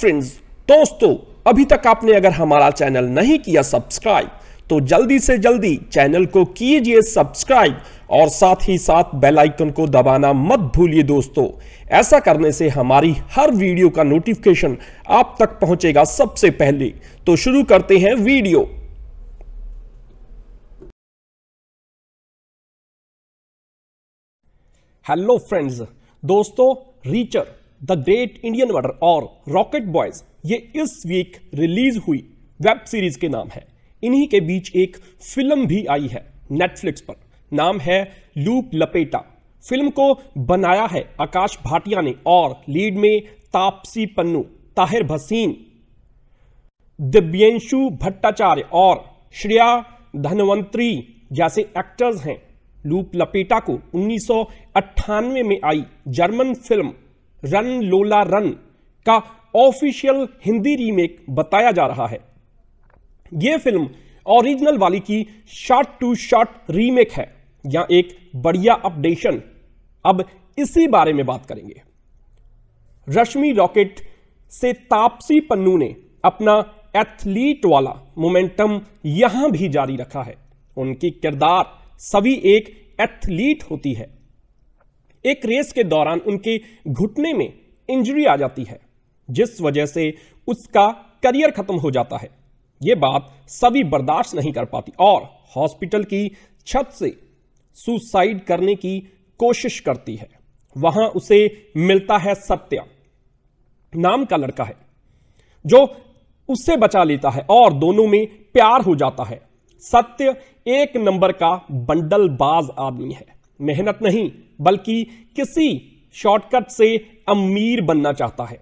Friends दोस्तों अभी तक आपने अगर हमारा चैनल नहीं किया सब्सक्राइब तो जल्दी से जल्दी चैनल को कीजिए सब्सक्राइब और साथ ही साथ बेल आइकन को दबाना मत भूलिए दोस्तों ऐसा करने से हमारी हर वीडियो का नोटिफिकेशन आप तक पहुंचेगा सबसे पहले तो शुरू करते हैं वीडियो हेलो फ्रेंड्स दोस्तों Reacher the great Indian water और रॉकेट बॉयज ये इस वीक रिलीज हुई वेब सीरीज के नाम है इन्हीं के बीच एक फिल्म भी आई है नेटफ्लिक्स पर नाम है लूप लपेटा फिल्म को बनाया है आकाश भाटिया ने और लीड में तापसी पन्नू ताहिर भसीन दिव्यंशु भट्टाचार्य और श्रेया धनवंतरी जैसे एक्टर्स हैं लूप लपेटा को उन्नीस में आई German film run Lola run का ऑफिशियल हिंदी रीमेक बताया जा रहा है यह फिल्म ओरिजिनल वाली की शॉट टू शॉट रीमेक है या एक बढ़िया अपडेशन अब इसी बारे में बात करेंगे रश्मि रॉकेट से तापसी पन्नू ने अपना एथलीट वाला मोमेंटम यहां भी जारी रखा है उनकी किरदार सभी एक एथलीट होती है एक रेस के दौरान उनके घुटने में इंजरी आ जाती है जिस वजह से उसका करियर खत्म हो जाता है यह बात सभी बर्दाश्त नहीं कर पाती और हॉस्पिटल की छत से सुसाइड करने की कोशिश करती है वहां उसे मिलता है सत्या नाम का लड़का है जो उससे बचा लेता है और दोनों में प्यार हो जाता है सत्य एक नंबर का बंडलबाज आदमी है मेहनत नहीं बल्कि किसी शॉर्टकट से अमीर बनना चाहता है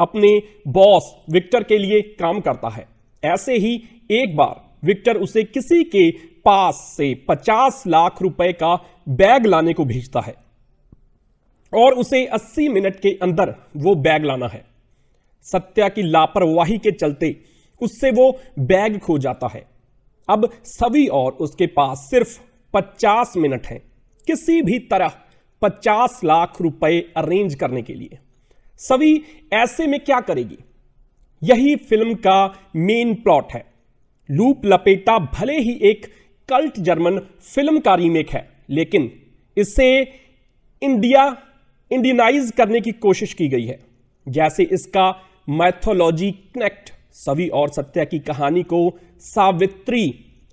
अपने बॉस विक्टर के लिए काम करता है ऐसे ही एक बार विक्टर उसे किसी के पास से पचास लाख रुपए का बैग लाने को भेजता है और उसे 80 मिनट के अंदर वो बैग लाना है सत्या की लापरवाही के चलते उससे वो बैग खो जाता है अब सभी और उसके पास सिर्फ 50 मिनट हैं किसी भी तरह पचास लाख रुपए अरेंज करने के लिए सभी ऐसे में क्या करेगी यही फिल्म का मेन प्लॉट है लूप लपेटा भले ही एक कल्ट जर्मन फिल्म का रीमेक है लेकिन इसे इंडिया इंडियनाइज करने की कोशिश की गई है जैसे इसका मैथोलॉजी कनेक्ट सभी और सत्या की कहानी को सावित्री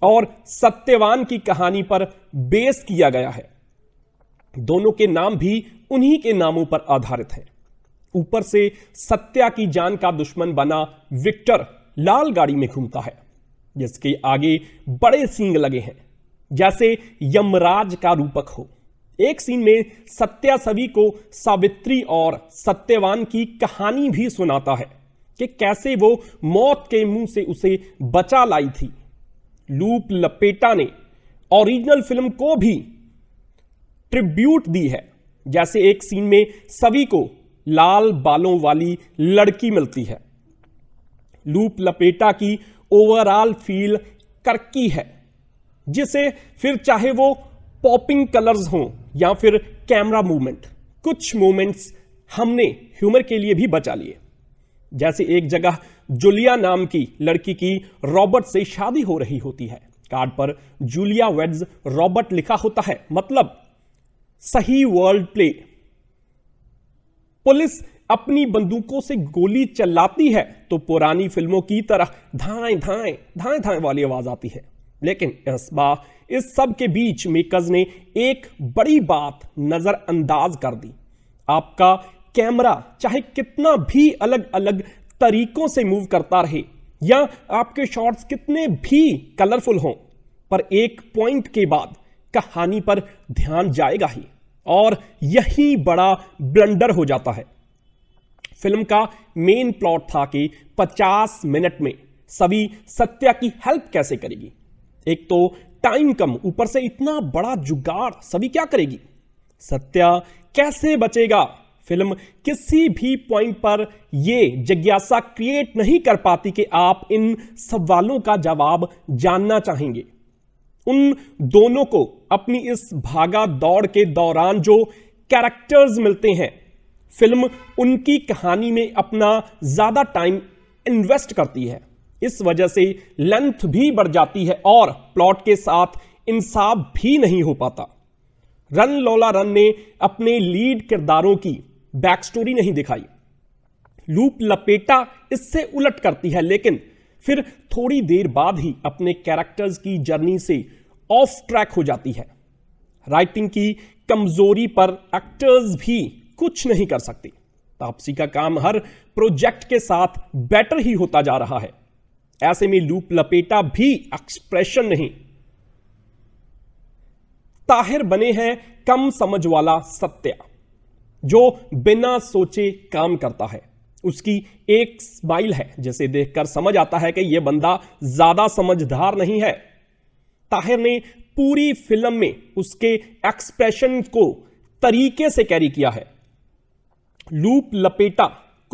और सत्यवान की कहानी पर बेस किया गया है दोनों के नाम भी उन्हीं के नामों पर आधारित हैं ऊपर से सत्या की जान का दुश्मन बना विक्टर लाल गाड़ी में घूमता है जिसके आगे बड़े सींग लगे हैं जैसे यमराज का रूपक हो एक सीन में सत्या सभी को सावित्री और सत्यवान की कहानी भी सुनाता है कि कैसे वो मौत के मुंह से उसे बचा लाई थी लूप लपेटा ने ओरिजिनल फिल्म को भी ट्रिब्यूट दी है जैसे एक सीन में सभी को लाल बालों वाली लड़की मिलती है लूप लपेटा की ओवरऑल फील करकी है जिसे फिर चाहे वो पॉपिंग कलर्स हों या फिर कैमरा मूवमेंट कुछ मोमेंट्स हमने ह्यूमर के लिए भी बचा लिए जैसे एक जगह जूलिया नाम की लड़की की रॉबर्ट से शादी हो रही होती है कार्ड पर जूलिया वेड्स रॉबर्ट लिखा होता है मतलब सही वर्ल्ड प्ले पुलिस अपनी बंदूकों से गोली चलाती है तो पुरानी फिल्मों की तरह धाए धाएं धाएं धाएं वाली आवाज आती है लेकिन इस बार इस सब के बीच मेकर्स ने एक बड़ी बात नजरअंदाज कर दी आपका कैमरा चाहे कितना भी अलग अलग तरीकों से मूव करता रहे या आपके शॉट्स कितने भी कलरफुल हों पर एक पॉइंट के बाद कहानी पर ध्यान जाएगा ही और यही बड़ा ब्लंडर हो जाता है फिल्म का मेन प्लॉट था कि 50 मिनट में सभी सत्या की हेल्प कैसे करेगी एक तो टाइम कम ऊपर से इतना बड़ा जुगाड़ सभी क्या करेगी सत्या कैसे बचेगा फिल्म किसी भी पॉइंट पर यह जिज्ञासा क्रिएट नहीं कर पाती कि आप इन सवालों का जवाब जानना चाहेंगे उन दोनों को अपनी इस भागा दौड़ के दौरान जो कैरेक्टर्स मिलते हैं फिल्म उनकी कहानी में अपना ज्यादा टाइम इन्वेस्ट करती है इस वजह से लेंथ भी बढ़ जाती है और प्लॉट के साथ इंसाफ भी नहीं हो पाता रन लोला रन ने अपने लीड किरदारों की बैक स्टोरी नहीं दिखाई लूप लपेटा इससे उलट करती है लेकिन फिर थोड़ी देर बाद ही अपने कैरेक्टर्स की जर्नी से ऑफ ट्रैक हो जाती है राइटिंग की कमजोरी पर एक्टर्स भी कुछ नहीं कर सकती तापसी का काम हर प्रोजेक्ट के साथ बेटर ही होता जा रहा है ऐसे में लूप लपेटा भी एक्सप्रेशन नहीं ताहिर बने हैं कम समझ वाला सत्या जो बिना सोचे काम करता है उसकी एक स्माइल है जिसे देखकर समझ आता है कि यह बंदा ज्यादा समझदार नहीं है ताहिर ने पूरी फिल्म में उसके एक्सप्रेशन को तरीके से कैरी किया है लूप लपेटा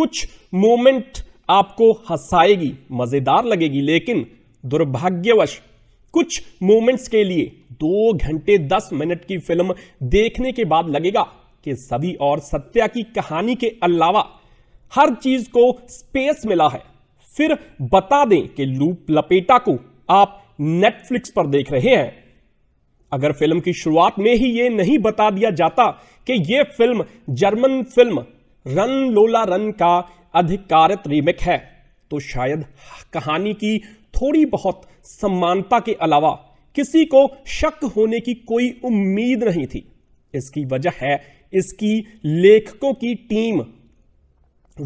कुछ मोमेंट आपको हंसाएगी मजेदार लगेगी लेकिन दुर्भाग्यवश कुछ मोमेंट्स के लिए दो घंटे दस मिनट की फिल्म देखने के बाद लगेगा कि सभी और सत्या की कहानी के अलावा हर चीज को स्पेस मिला है फिर बता दें कि लूप लपेटा को आप नेटफ्लिक्स पर देख रहे हैं अगर फिल्म की शुरुआत में ही यह नहीं बता दिया जाता कि यह film German film run Lola run का अधिकारित रीमेक है तो शायद कहानी की थोड़ी बहुत समानता के अलावा किसी को शक होने की कोई उम्मीद नहीं थी इसकी वजह है इसकी लेखकों की टीम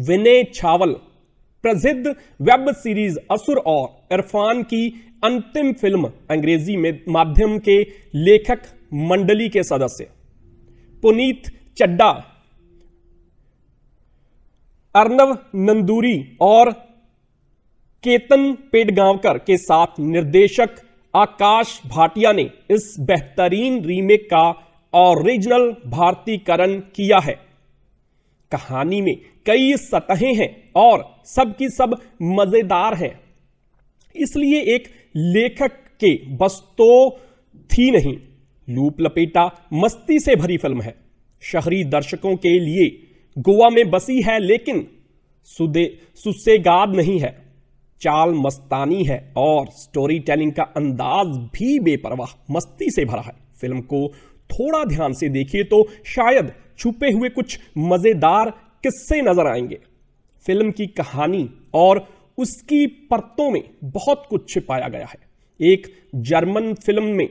विनय छावल प्रसिद्ध वेब सीरीज असुर और इरफान की अंतिम फिल्म अंग्रेजी में माध्यम के लेखक मंडली के सदस्य पुनीत चड्डा अर्नव नंदूरी और केतन पेडगांवकर के साथ निर्देशक आकाश भाटिया ने इस बेहतरीन रीमेक का ओरिजिनल भारतीकरण किया है कहानी में कई सतहें हैं और सब की सब मज़ेदार हैं इसलिए एक लेखक के बस तो थी नहीं लूप लपेटा मस्ती से भरी फिल्म है शहरी दर्शकों के लिए गोवा में बसी है लेकिन सुदे सुसेगाद नहीं है चाल मस्तानी है और स्टोरी टेलिंग का अंदाज भी बेपरवाह मस्ती से भरा है फिल्म को थोड़ा ध्यान से देखिए तो शायद छुपे हुए कुछ मज़ेदार किस्से नजर आएंगे फिल्म की कहानी और उसकी परतों में बहुत कुछ छिपाया गया है एक जर्मन फिल्म में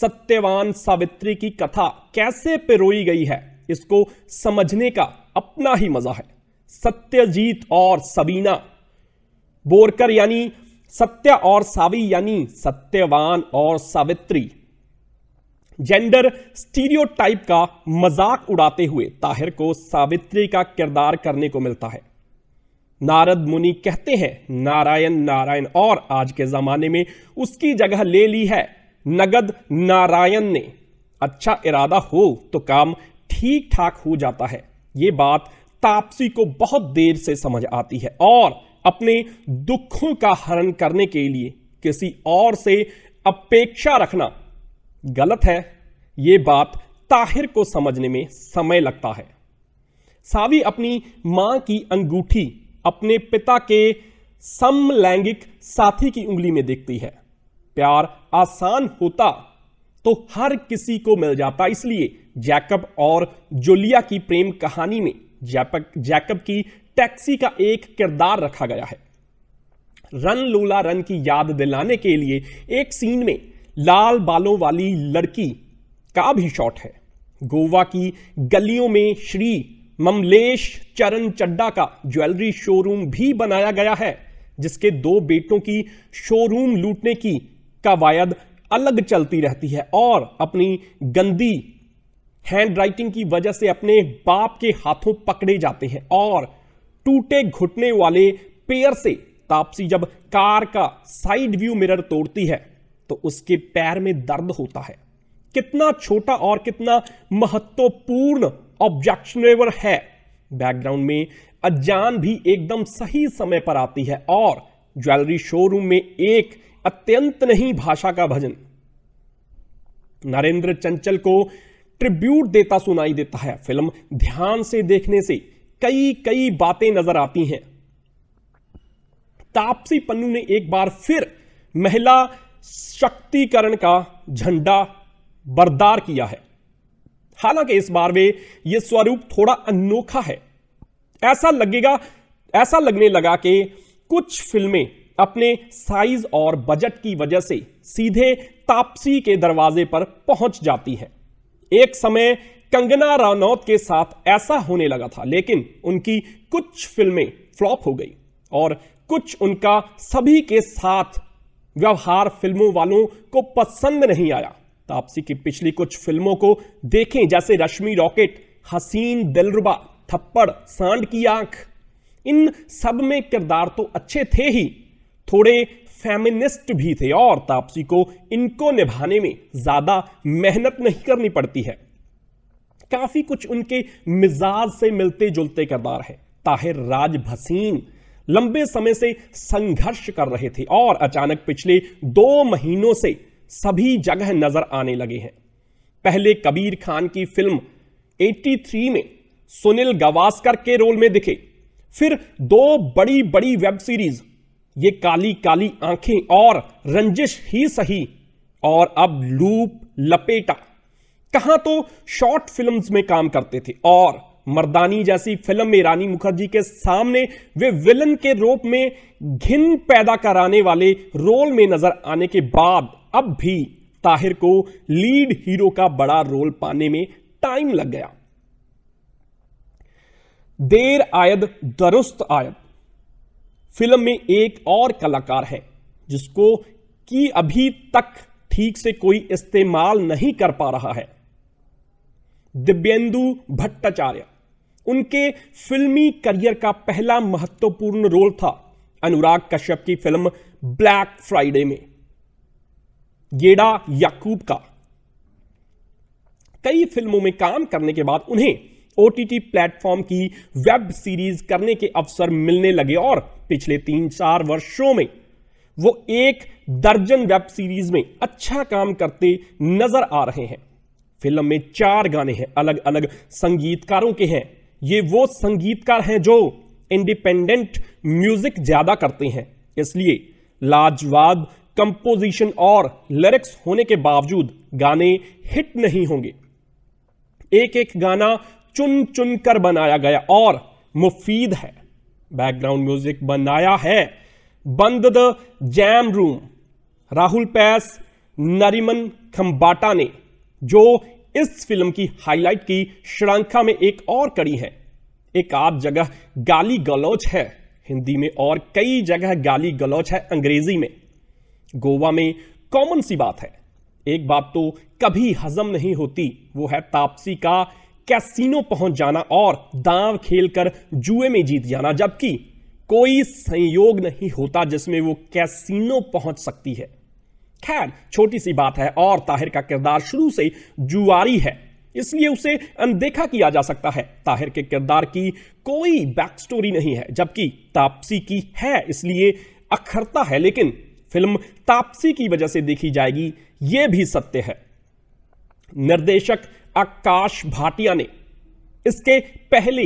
सत्यवान सावित्री की कथा कैसे पिरोई गई है इसको समझने का अपना ही मजा है सत्यजीत और सबीना बोरकर यानी सत्य और सावी यानी सत्यवान और सावित्री जेंडर स्टीरियोटाइप का मजाक उड़ाते हुए ताहिर को सावित्री का किरदार करने को मिलता है नारद मुनि कहते हैं नारायण नारायण और आज के जमाने में उसकी जगह ले ली है नगद नारायण ने अच्छा इरादा हो तो काम ठीक ठाक हो जाता है ये बात तापसी को बहुत देर से समझ आती है और अपने दुखों का हरण करने के लिए किसी और से अपेक्षा रखना गलत है ये बात ताहिर को समझने में समय लगता है सावी अपनी मां की अंगूठी अपने पिता के समलैंगिक साथी की उंगली में देखती है प्यार आसान होता तो हर किसी को मिल जाता इसलिए जैकब और जोलिया की प्रेम कहानी में जैपक जैकब की टैक्सी का एक किरदार रखा गया है रन लोला रन की याद दिलाने के लिए एक सीन में लाल बालों वाली लड़की का भी शॉट है गोवा की गलियों में श्री ममलेश चरण चड्डा का ज्वेलरी शोरूम भी बनाया गया है जिसके दो बेटों की शोरूम लूटने की कवायद अलग चलती रहती है और अपनी गंदी हैंड राइटिंग की वजह से अपने बाप के हाथों पकड़े जाते हैं और टूटे घुटने वाले पेयर से तापसी जब कार का साइड व्यू मिरर तोड़ती है तो उसके पैर में दर्द होता है कितना छोटा और कितना महत्वपूर्ण ऑब्जेक्शनेबल है बैकग्राउंड में अजान भी एकदम सही समय पर आती है और ज्वेलरी शोरूम में एक अत्यंत नहीं भाषा का भजन नरेंद्र चंचल को ट्रिब्यूट देता सुनाई देता है फिल्म ध्यान से देखने से कई कई बातें नजर आती हैं तापसी पन्नू ने एक बार फिर महिला शक्तिकरण का झंडा बरदार किया है हालांकि इस बार वे यह स्वरूप थोड़ा अनोखा है ऐसा लगेगा ऐसा लगने लगा कि कुछ फिल्में अपने साइज और बजट की वजह से सीधे तापसी के दरवाजे पर पहुंच जाती हैं एक समय कंगना रानौत के साथ ऐसा होने लगा था लेकिन उनकी कुछ फिल्में फ्लॉप हो गई और कुछ उनका सभी के साथ व्यवहार फिल्मों वालों को पसंद नहीं आया तापसी की पिछली कुछ फिल्मों को देखें जैसे रश्मि रॉकेट हसीन दिलरुबा थप्पड़ सांड की आंख इन सब में किरदार तो अच्छे थे ही थोड़े फेमिनिस्ट भी थे और तापसी को इनको निभाने में ज्यादा मेहनत नहीं करनी पड़ती है काफी कुछ उनके मिजाज से मिलते जुलते किरदार है ताहिर राज भसीन लंबे समय से संघर्ष कर रहे थे और अचानक पिछले दो महीनों से सभी जगह नजर आने लगे हैं पहले कबीर खान की फिल्म 83 में सुनील गवास्कर के रोल में दिखे फिर दो बड़ी बड़ी वेब सीरीज ये काली काली आंखें और रंजिश ही सही और अब लूप लपेटा कहां तो शॉर्ट फिल्म्स में काम करते थे और मर्दानी जैसी फिल्म में रानी मुखर्जी के सामने वे विलन के रूप में घिन पैदा कराने वाले रोल में नजर आने के बाद अब भी ताहिर को लीड हीरो का बड़ा रोल पाने में टाइम लग गया देर आयद दुरुस्त आयद फिल्म में एक और कलाकार है जिसको कि अभी तक ठीक से कोई इस्तेमाल नहीं कर पा रहा है दिव्येंदु भट्टाचार्य उनके फिल्मी करियर का पहला महत्वपूर्ण रोल था अनुराग कश्यप की फिल्म ब्लैक फ्राइडे में गेडा याकूब का कई फिल्मों में काम करने के बाद उन्हें ओटीटी प्लेटफॉर्म की वेब सीरीज करने के अवसर मिलने लगे और पिछले तीन चार वर्षों में वो एक दर्जन वेब सीरीज में अच्छा काम करते नजर आ रहे हैं फिल्म में चार गाने हैं अलग अलग संगीतकारों के हैं ये वो संगीतकार हैं जो इंडिपेंडेंट म्यूजिक ज्यादा करते हैं इसलिए लाजवाब कंपोजिशन और लिरिक्स होने के बावजूद गाने हिट नहीं होंगे एक एक गाना चुन चुन कर बनाया गया और मुफीद है बैकग्राउंड म्यूजिक बनाया है बंद द जैम रूम राहुल पैस नरिमन खंबाटा ने जो इस फिल्म की हाईलाइट की श्रृंखला में एक और कड़ी है एक आप जगह गाली गलौच है हिंदी में और कई जगह गाली गलौच है अंग्रेजी में गोवा में कॉमन सी बात है एक बात तो कभी हजम नहीं होती वो है तापसी का कैसीनो पहुंच जाना और दांव खेलकर जुए में जीत जाना जबकि कोई संयोग नहीं होता जिसमें वो कैसीनो पहुंच सकती है खैर छोटी सी बात है और ताहिर का किरदार शुरू से जुआरी है इसलिए उसे अनदेखा किया जा सकता है ताहिर के किरदार की कोई बैक स्टोरी नहीं है जबकि तापसी की है इसलिए अखरता है लेकिन फिल्म तापसी की वजह से देखी जाएगी यह भी सत्य है निर्देशक आकाश भाटिया ने इसके पहले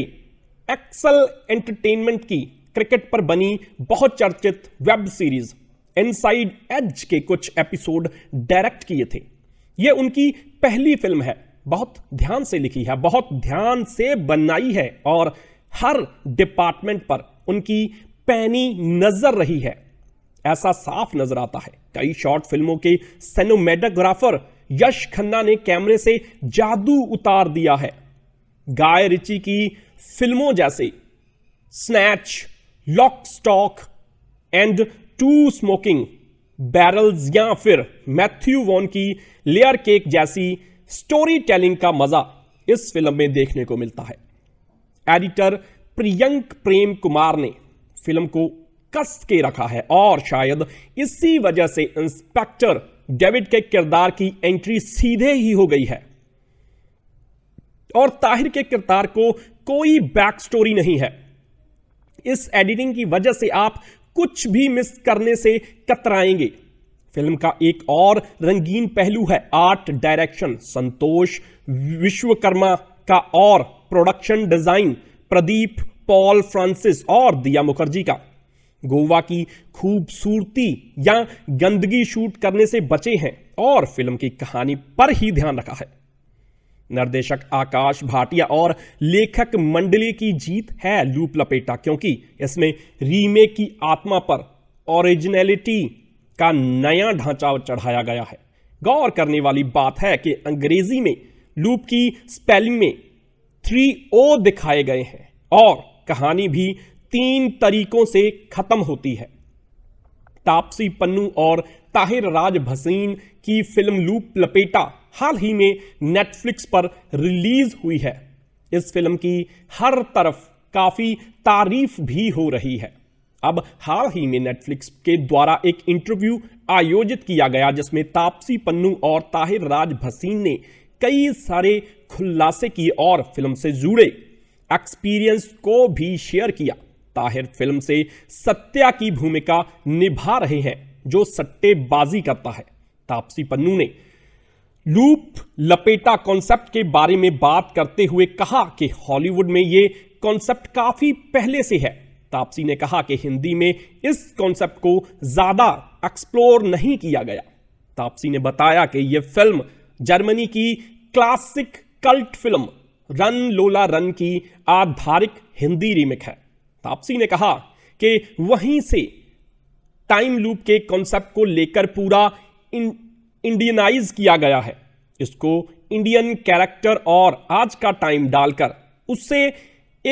एक्सल एंटरटेनमेंट की क्रिकेट पर बनी बहुत चर्चित वेब सीरीज इनसाइड एज के कुछ एपिसोड डायरेक्ट किए थे ये उनकी पहली फिल्म है बहुत ध्यान से लिखी है बहुत ध्यान से बनाई है और हर डिपार्टमेंट पर उनकी पैनी नजर रही है ऐसा साफ नजर आता है कई शॉर्ट फिल्मों के सेनोमेटोग्राफर यश खन्ना ने कैमरे से जादू उतार दिया है गाय रिची की फिल्मों जैसे Snatch Lock Stock and Two Smoking Barrels या फिर मैथ्यू वॉन की लेयर केक जैसी स्टोरी टेलिंग का मजा इस फिल्म में देखने को मिलता है एडिटर प्रियंक प्रेम कुमार ने फिल्म को कस के रखा है और शायद इसी वजह से इंस्पेक्टर डेविड के किरदार की एंट्री सीधे ही हो गई है और ताहिर के किरदार को कोई बैक स्टोरी नहीं है इस एडिटिंग की वजह से आप कुछ भी मिस करने से कतराएंगे फिल्म का एक और रंगीन पहलू है आर्ट डायरेक्शन संतोष विश्वकर्मा का और production design Pradeep Paul Francis और दिया मुखर्जी का गोवा की खूबसूरती या गंदगी शूट करने से बचे हैं और फिल्म की कहानी पर ही ध्यान रखा है निर्देशक आकाश भाटिया और लेखक मंडली की जीत है लूप लपेटा क्योंकि इसमें रीमेक की आत्मा पर ओरिजिनलिटी का नया ढांचा चढ़ाया गया है गौर करने वाली बात है कि अंग्रेजी में लूप की स्पेलिंग में थ्री ओ दिखाए गए हैं और कहानी भी तीन तरीकों से खत्म होती है तापसी पन्नू और ताहिर राज भसीन की फिल्म लूप लपेटा हाल ही में नेटफ्लिक्स पर रिलीज हुई है इस फिल्म की हर तरफ काफ़ी तारीफ भी हो रही है अब हाल ही में नेटफ्लिक्स के द्वारा एक इंटरव्यू आयोजित किया गया जिसमें तापसी पन्नू और ताहिर राज भसीन ने कई सारे खुलासे किए और फिल्म से जुड़े एक्सपीरियंस को भी शेयर किया ताहिर फिल्म से सत्या की भूमिका निभा रहे हैं जो सट्टेबाजी करता है तापसी पन्नू ने लूप लपेटा कॉन्सेप्ट के बारे में बात करते हुए कहा कि हॉलीवुड में यह कॉन्सेप्ट काफी पहले से है तापसी ने कहा कि हिंदी में इस कॉन्सेप्ट को ज्यादा एक्सप्लोर नहीं किया गया तापसी ने बताया कि यह फिल्म जर्मनी की classic cult film run Lola run की आधारिक हिंदी रीमेक है तापसी ने कहा कि वहीं से टाइम लूप के कॉन्सेप्ट को लेकर पूरा इंडियनाइज किया गया है इसको इंडियन कैरेक्टर और आज का टाइम डालकर उससे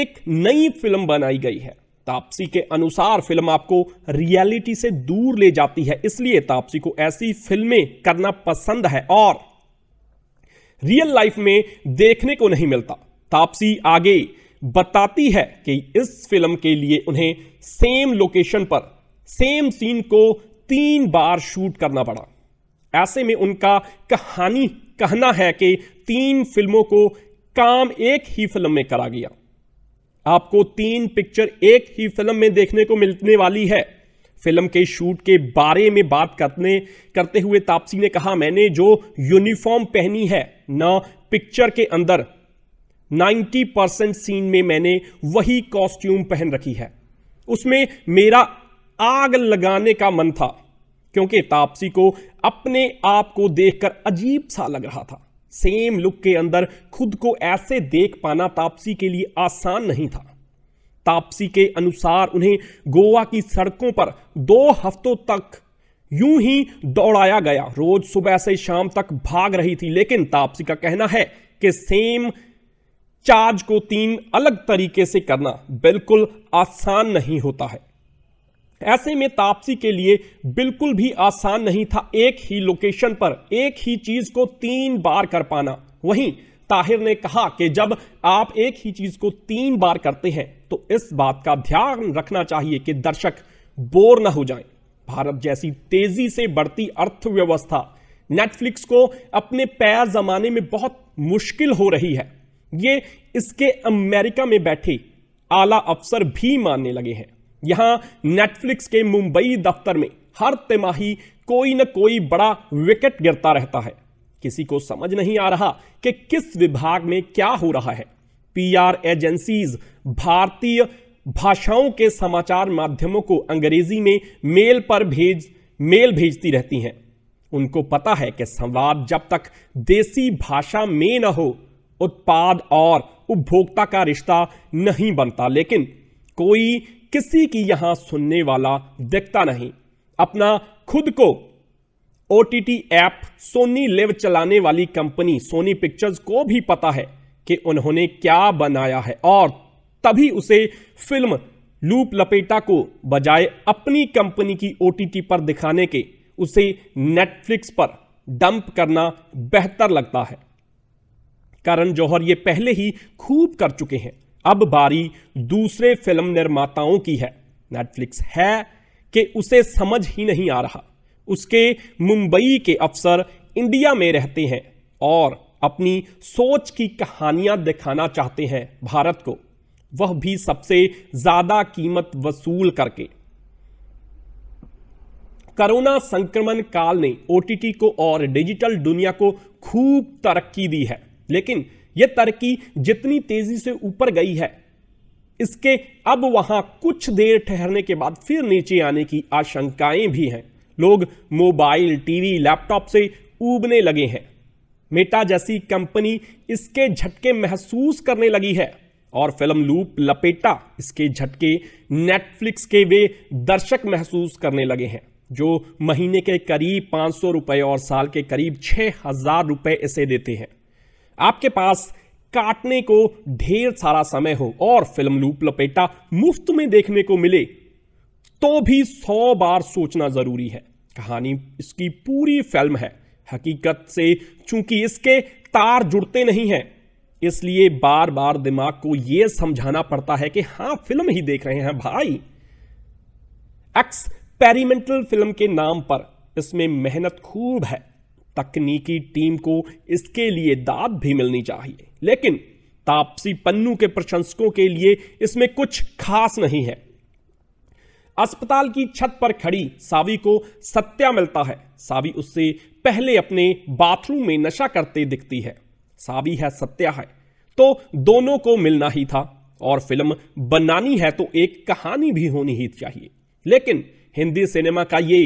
एक नई फिल्म बनाई गई है तापसी के अनुसार फिल्म आपको रियलिटी से दूर ले जाती है इसलिए तापसी को ऐसी फिल्में करना पसंद है और रियल लाइफ में देखने को नहीं मिलता तापसी आगे बताती है कि इस फिल्म के लिए उन्हें सेम लोकेशन पर सेम सीन को तीन बार शूट करना पड़ा ऐसे में उनका कहानी कहना है कि तीन फिल्मों को काम एक ही फिल्म में करा गया आपको तीन पिक्चर एक ही फिल्म में देखने को मिलने वाली है फिल्म के शूट के बारे में बात करने करते हुए तापसी ने कहा मैंने जो यूनिफॉर्म पहनी है ना पिक्चर के अंदर 90 परसेंट सीन में मैंने वही कॉस्ट्यूम पहन रखी है उसमें मेरा आग लगाने का मन था क्योंकि तापसी को अपने आप को देखकर अजीब सा लग रहा था सेम लुक के अंदर खुद को ऐसे देख पाना तापसी के लिए आसान नहीं था तापसी के अनुसार उन्हें गोवा की सड़कों पर दो हफ्तों तक यूं ही दौड़ाया गया रोज सुबह से शाम तक भाग रही थी लेकिन तापसी का कहना है कि सेम चार्ज को तीन अलग तरीके से करना बिल्कुल आसान नहीं होता है ऐसे में तापसी के लिए बिल्कुल भी आसान नहीं था एक ही लोकेशन पर एक ही चीज को तीन बार कर पाना वहीं ताहिर ने कहा कि जब आप एक ही चीज को तीन बार करते हैं तो इस बात का ध्यान रखना चाहिए कि दर्शक बोर ना हो जाएं। भारत जैसी तेजी से बढ़ती अर्थव्यवस्था नेटफ्लिक्स को अपने पैर जमाने में बहुत मुश्किल हो रही है ये इसके अमेरिका में बैठे आला अफसर भी मानने लगे हैं यहां नेटफ्लिक्स के मुंबई दफ्तर में हर तिमाही कोई ना कोई बड़ा विकेट गिरता रहता है किसी को समझ नहीं आ रहा कि किस विभाग में क्या हो रहा है पीआर एजेंसीज भारतीय भाषाओं के समाचार माध्यमों को अंग्रेजी में मेल पर भेज मेल भेजती रहती हैं उनको पता है कि संवाद जब तक देसी भाषा में न हो उत्पाद और उपभोक्ता का रिश्ता नहीं बनता लेकिन कोई किसी की यहां सुनने वाला दिखता नहीं अपना खुद को ओ ऐप सोनी लिव चलाने वाली कंपनी सोनी पिक्चर्स को भी पता है कि उन्होंने क्या बनाया है और तभी उसे फिल्म लूप लपेटा को बजाय अपनी कंपनी की ओ पर दिखाने के उसे नेटफ्लिक्स पर डंप करना बेहतर लगता है करण जौहर ये पहले ही खूब कर चुके हैं अब बारी दूसरे फिल्म निर्माताओं की है नेटफ्लिक्स है कि उसे समझ ही नहीं आ रहा उसके मुंबई के अफसर इंडिया में रहते हैं और अपनी सोच की कहानियां दिखाना चाहते हैं भारत को वह भी सबसे ज्यादा कीमत वसूल करके कोरोना संक्रमण काल ने ओटीटी को और डिजिटल दुनिया को खूब तरक्की दी है लेकिन यह तरक्की जितनी तेजी से ऊपर गई है इसके अब वहां कुछ देर ठहरने के बाद फिर नीचे आने की आशंकाएं भी हैं लोग मोबाइल टीवी लैपटॉप से उबने लगे हैं मेटा जैसी कंपनी इसके झटके महसूस करने लगी है और फिल्म लूप लपेटा इसके झटके नेटफ्लिक्स के वे दर्शक महसूस करने लगे हैं जो महीने के करीब पाँच सौ और साल के करीब छः हज़ार रुपये इसे देते हैं आपके पास काटने को ढेर सारा समय हो और फिल्म लूप लपेटा मुफ्त में देखने को मिले तो भी सौ बार सोचना जरूरी है कहानी इसकी पूरी फिल्म है हकीकत से चूंकि इसके तार जुड़ते नहीं हैं इसलिए बार बार दिमाग को यह समझाना पड़ता है कि हां फिल्म ही देख रहे हैं भाई एक्सपेरिमेंटल फिल्म के नाम पर इसमें मेहनत खूब है तकनीकी टीम को इसके लिए दाद भी मिलनी चाहिए लेकिन तापसी पन्नू के प्रशंसकों के लिए इसमें कुछ खास नहीं है अस्पताल की छत पर खड़ी सावी को सत्या मिलता है सावी उससे पहले अपने बाथरूम में नशा करते दिखती है सावी है सत्या है तो दोनों को मिलना ही था और फिल्म बनानी है तो एक कहानी भी होनी ही चाहिए लेकिन हिंदी सिनेमा का ये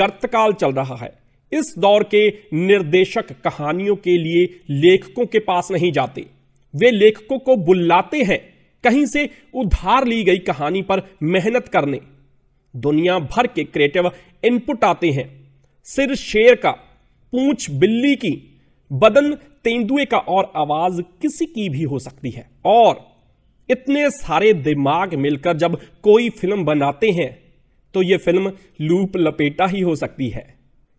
गर्तकाल चल रहा है इस दौर के निर्देशक कहानियों के लिए लेखकों के पास नहीं जाते वे लेखकों को बुलाते हैं कहीं से उधार ली गई कहानी पर मेहनत करने दुनिया भर के क्रिएटिव इनपुट आते हैं सिर शेर का पूंछ बिल्ली की बदन तेंदुए का और आवाज किसी की भी हो सकती है और इतने सारे दिमाग मिलकर जब कोई फिल्म बनाते हैं तो यह फिल्म लूप लपेटा ही हो सकती है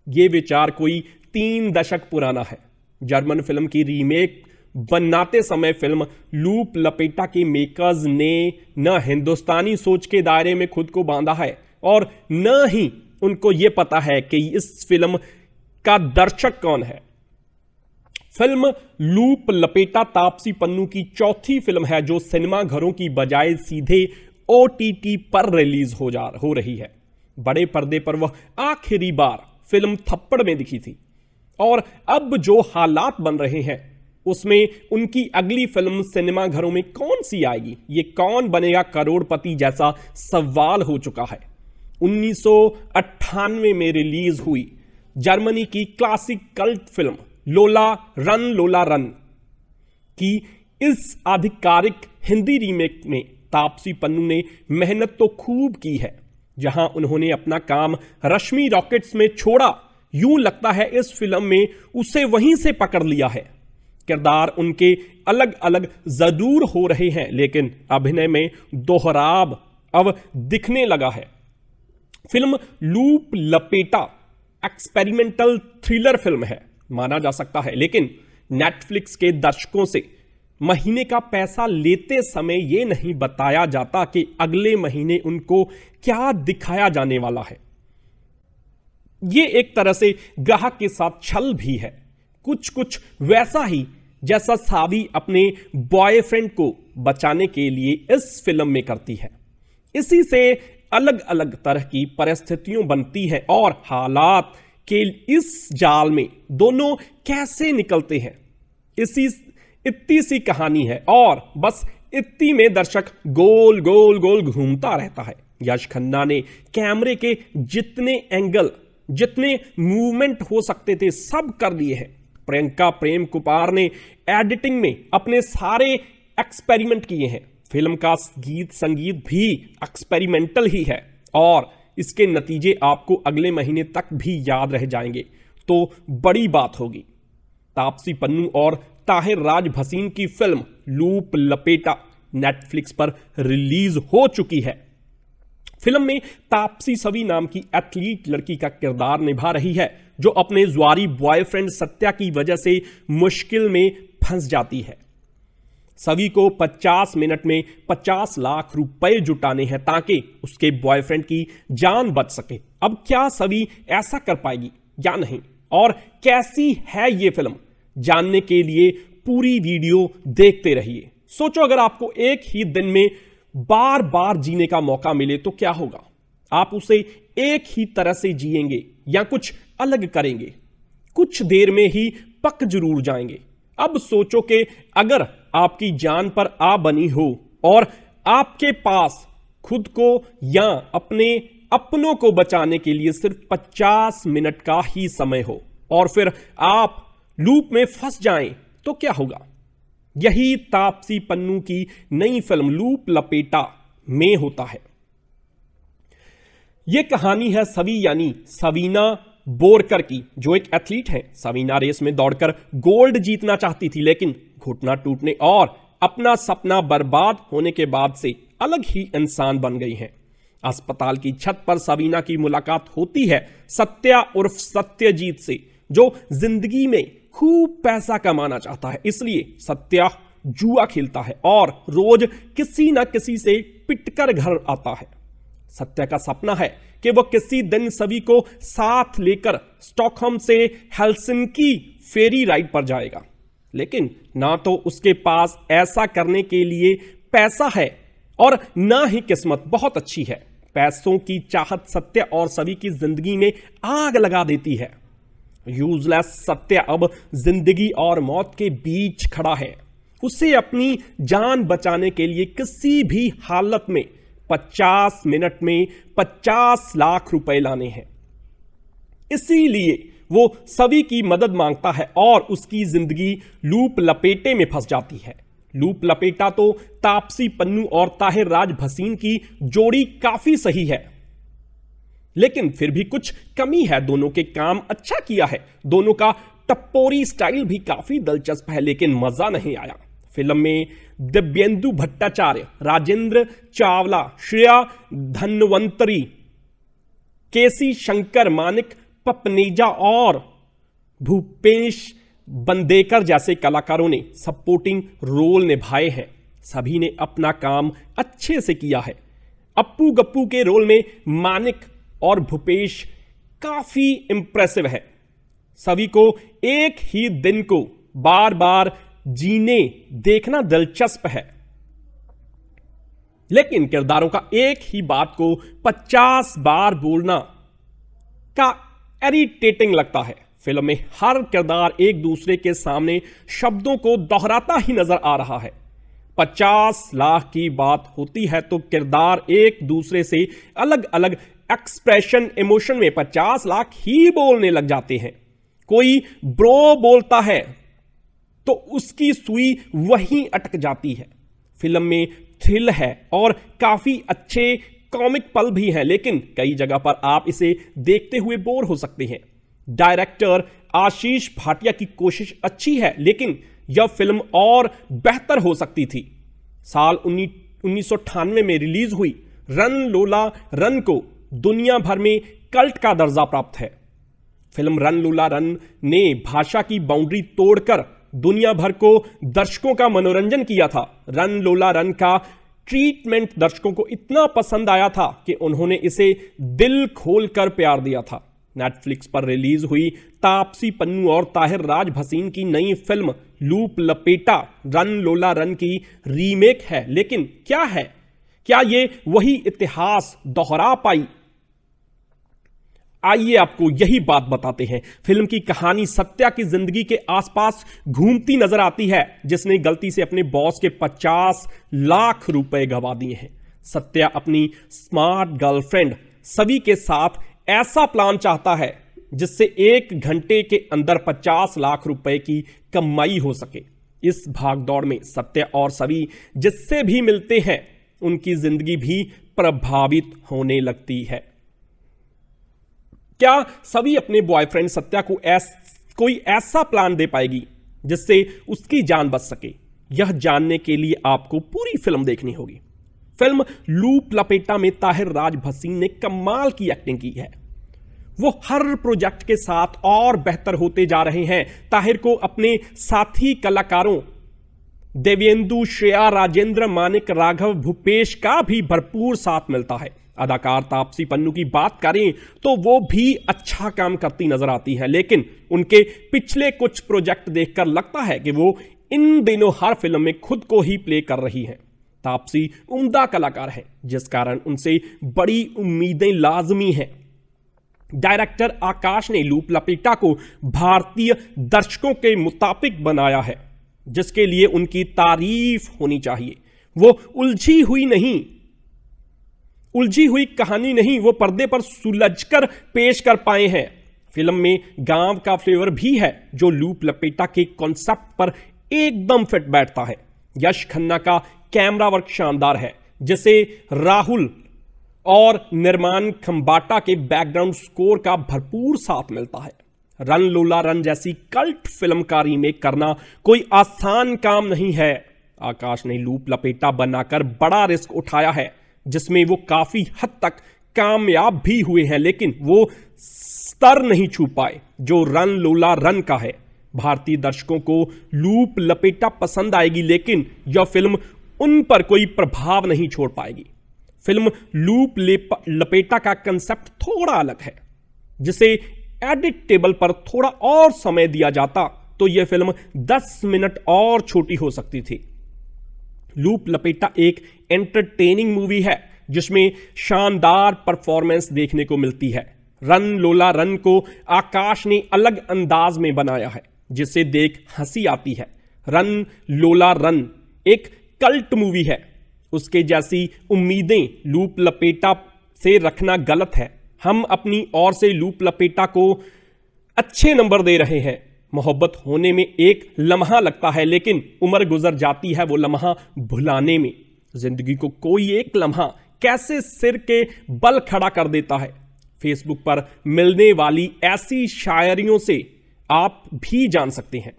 ये विचार कोई तीन दशक पुराना है जर्मन फिल्म की रीमेक बनाते समय फिल्म लूप लपेटा के मेकर्स ने न हिंदुस्तानी सोच के दायरे में खुद को बांधा है और न ही उनको यह पता है कि इस फिल्म का दर्शक कौन है फिल्म लूप लपेटा तापसी पन्नू की चौथी फिल्म है जो सिनेमा घरों की बजाय सीधे ओ पर रिलीज हो जा हो रही है बड़े पर्दे पर वह आखिरी बार फिल्म थप्पड़ में दिखी थी और अब जो हालात बन रहे हैं उसमें उनकी अगली फिल्म सिनेमा घरों में कौन सी आएगी ये कौन बनेगा करोड़पति जैसा सवाल हो चुका है उन्नीस में रिलीज हुई जर्मनी की classic cult film Lola run Lola run की इस आधिकारिक हिंदी रीमेक में तापसी पन्नू ने मेहनत तो खूब की है जहां उन्होंने अपना काम रश्मि रॉकेट्स में छोड़ा यूं लगता है इस फिल्म में उसे वहीं से पकड़ लिया है किरदार उनके अलग अलग जरूर हो रहे हैं लेकिन अभिनय में दोहराव अब दिखने लगा है film loop Lapeta experimental thriller film है माना जा सकता है लेकिन नेटफ्लिक्स के दर्शकों से महीने का पैसा लेते समय ये नहीं बताया जाता कि अगले महीने उनको क्या दिखाया जाने वाला है ये एक तरह से ग्राहक के साथ छल भी है कुछ कुछ वैसा ही जैसा सावी अपने बॉयफ्रेंड को बचाने के लिए इस फिल्म में करती है इसी से अलग अलग तरह की परिस्थितियों बनती है और हालात के इस जाल में दोनों कैसे निकलते हैं इसी इतनी सी कहानी है और बस इतनी में दर्शक गोल गोल गोल घूमता रहता है यश खन्ना ने कैमरे के जितने एंगल जितने मूवमेंट हो सकते थे सब कर लिए हैं प्रियंका प्रेम कुमार ने एडिटिंग में अपने सारे एक्सपेरिमेंट किए हैं फिल्म का गीत संगीत भी एक्सपेरिमेंटल ही है और इसके नतीजे आपको अगले महीने तक भी याद रह जाएंगे तो बड़ी बात होगी तापसी पन्नू और ताहिर राज भसीन की फिल्म लूप लपेटा नेटफ्लिक्स पर रिलीज हो चुकी है फिल्म में तापसी सवी नाम की एथलीट लड़की का किरदार निभा रही है जो अपने ज्वारी बॉयफ्रेंड सत्या की वजह से मुश्किल में फंस जाती है सवी को 50 मिनट में 50 लाख रुपए जुटाने हैं ताकि उसके बॉयफ्रेंड की जान बच सके अब क्या सवी ऐसा कर पाएगी या नहीं और कैसी है ये फिल्म जानने के लिए पूरी वीडियो देखते रहिए सोचो अगर आपको एक ही दिन में बार बार जीने का मौका मिले तो क्या होगा आप उसे एक ही तरह से जिएंगे या कुछ अलग करेंगे कुछ देर में ही पक जरूर जाएंगे अब सोचो कि अगर आपकी जान पर आ बनी हो और आपके पास खुद को या अपने अपनों को बचाने के लिए सिर्फ 50 मिनट का ही समय हो और फिर आप लूप में फंस जाएं तो क्या होगा यही तापसी पन्नू की नई फिल्म लूप लपेटा में होता है यह कहानी है सवी यानी सवीना बोरकर की जो एक एथलीट है सवीना रेस में दौड़कर गोल्ड जीतना चाहती थी लेकिन घुटना टूटने और अपना सपना बर्बाद होने के बाद से अलग ही इंसान बन गई हैं अस्पताल की छत पर सवीना की मुलाकात होती है सत्या उर्फ सत्यजीत से जो जिंदगी में खूब पैसा कमाना चाहता है इसलिए सत्या जुआ खेलता है और रोज किसी ना किसी से पिटकर घर आता है सत्या का सपना है कि वह किसी दिन सभी को साथ लेकर स्टॉकहोम से हेलसिंकी फेरी राइड पर जाएगा लेकिन ना तो उसके पास ऐसा करने के लिए पैसा है और ना ही किस्मत बहुत अच्छी है पैसों की चाहत सत्य और सभी की जिंदगी में आग लगा देती है यूजलेस सत्य अब जिंदगी और मौत के बीच खड़ा है उसे अपनी जान बचाने के लिए किसी भी हालत में 50 मिनट में 50 लाख रुपए लाने हैं इसीलिए वो सभी की मदद मांगता है और उसकी जिंदगी लूप लपेटे में फंस जाती है लूप लपेटा तो तापसी पन्नू और ताहिर राज भसीन की जोड़ी काफी सही है लेकिन फिर भी कुछ कमी है दोनों के काम अच्छा किया है दोनों का टपोरी स्टाइल भी काफी दिलचस्प है लेकिन मजा नहीं आया फिल्म में दिव्येंदु भट्टाचार्य राजेंद्र चावला श्रेया धनवंतरी केसी शंकर मानिक पपनेजा और भूपेश बंदेकर जैसे कलाकारों ने सपोर्टिंग रोल निभाए हैं सभी ने अपना काम अच्छे से किया है अप्पू गप्पू के रोल में मानिक और भूपेश काफी इंप्रेसिव है सभी को एक ही दिन को बार बार जीने देखना दिलचस्प है लेकिन किरदारों का एक ही बात को 50 बार बोलना का एरिटेटिंग लगता है फिल्म में हर किरदार एक दूसरे के सामने शब्दों को दोहराता ही नजर आ रहा है 50 लाख की बात होती है तो किरदार एक दूसरे से अलग अलग एक्सप्रेशन इमोशन में पचास लाख ही बोलने लग जाते हैं कोई ब्रो बोलता है तो उसकी सुई वहीं अटक जाती है फिल्म में थ्रिल है और काफी अच्छे कॉमिक पल भी हैं लेकिन कई जगह पर आप इसे देखते हुए बोर हो सकते हैं डायरेक्टर आशीष भाटिया की कोशिश अच्छी है लेकिन यह फिल्म और बेहतर हो सकती थी साल उन्नीस में रिलीज हुई रन लोला रन को दुनिया भर में कल्ट का दर्जा प्राप्त है फिल्म रन लूला रन ने भाषा की बाउंड्री तोड़कर दुनिया भर को दर्शकों का मनोरंजन किया था रन लोला रन का ट्रीटमेंट दर्शकों को इतना पसंद आया था कि उन्होंने इसे दिल खोल कर प्यार दिया था नेटफ्लिक्स पर रिलीज हुई तापसी पन्नू और ताहिर राज भसीन की नई film loop Lapeta run Lola run की रीमेक है लेकिन क्या है क्या ये वही इतिहास दोहरा पाई आइए आपको यही बात बताते हैं फिल्म की कहानी सत्या की जिंदगी के आसपास घूमती नजर आती है जिसने गलती से अपने बॉस के 50 लाख रुपए गवा दिए हैं सत्या अपनी स्मार्ट गर्लफ्रेंड सभी के साथ ऐसा प्लान चाहता है जिससे एक घंटे के अंदर 50 लाख रुपए की कमाई हो सके इस भागदौड़ में सत्य और सभी जिससे भी मिलते हैं उनकी जिंदगी भी प्रभावित होने लगती है क्या सभी अपने बॉयफ्रेंड सत्या को ऐस कोई ऐसा प्लान दे पाएगी जिससे उसकी जान बच सके यह जानने के लिए आपको पूरी फिल्म देखनी होगी फिल्म लूप लपेटा में ताहिर राज भसीन ने कमाल की एक्टिंग की है वो हर प्रोजेक्ट के साथ और बेहतर होते जा रहे हैं ताहिर को अपने साथी कलाकारों देवेंदु श्रेया राजेंद्र मानिक राघव भूपेश का भी भरपूर साथ मिलता है अदाकार तापसी पन्नू की बात करें तो वो भी अच्छा काम करती नजर आती हैं लेकिन उनके पिछले कुछ प्रोजेक्ट देखकर लगता है कि वो इन दिनों हर फिल्म में खुद को ही प्ले कर रही हैं तापसी उम्दा कलाकार है जिस कारण उनसे बड़ी उम्मीदें लाजमी हैं डायरेक्टर आकाश ने लूप लपेटा को भारतीय दर्शकों के मुताबिक बनाया है जिसके लिए उनकी तारीफ होनी चाहिए वो उलझी हुई नहीं उलझी हुई कहानी नहीं वो पर्दे पर सुलझकर पेश कर पाए हैं फिल्म में गांव का फ्लेवर भी है जो लूप लपेटा के कॉन्सेप्ट पर एकदम फिट बैठता है यश खन्ना का कैमरा वर्क शानदार है जिसे राहुल और निर्माण खम्बाटा के बैकग्राउंड स्कोर का भरपूर साथ मिलता है रन लोला रन जैसी कल्ट फिल्म का रीमेक करना कोई आसान काम नहीं है आकाश ने लूप लपेटा बनाकर बड़ा रिस्क उठाया है जिसमें वो काफ़ी हद तक कामयाब भी हुए हैं लेकिन वो स्तर नहीं छू पाए जो रन लोला रन का है भारतीय दर्शकों को लूप लपेटा पसंद आएगी लेकिन यह फिल्म उन पर कोई प्रभाव नहीं छोड़ पाएगी फिल्म लूप लपेटा का कंसेप्ट थोड़ा अलग है जिसे एडिट टेबल पर थोड़ा और समय दिया जाता तो यह फिल्म 10 मिनट और छोटी हो सकती थी लूप लपेटा एक एंटरटेनिंग मूवी है जिसमें शानदार परफॉर्मेंस देखने को मिलती है रन लोला रन को आकाश ने अलग अंदाज में बनाया है जिसे देख हंसी आती है रन लोला रन एक कल्ट मूवी है उसके जैसी उम्मीदें लूप लपेटा से रखना गलत है हम अपनी ओर से लूप लपेटा को अच्छे नंबर दे रहे हैं मोहब्बत होने में एक लम्हा लगता है लेकिन उम्र गुजर जाती है वो लम्हा भुलाने में जिंदगी को कोई एक लम्हा कैसे सिर के बल खड़ा कर देता है फेसबुक पर मिलने वाली ऐसी शायरियों से आप भी जान सकते हैं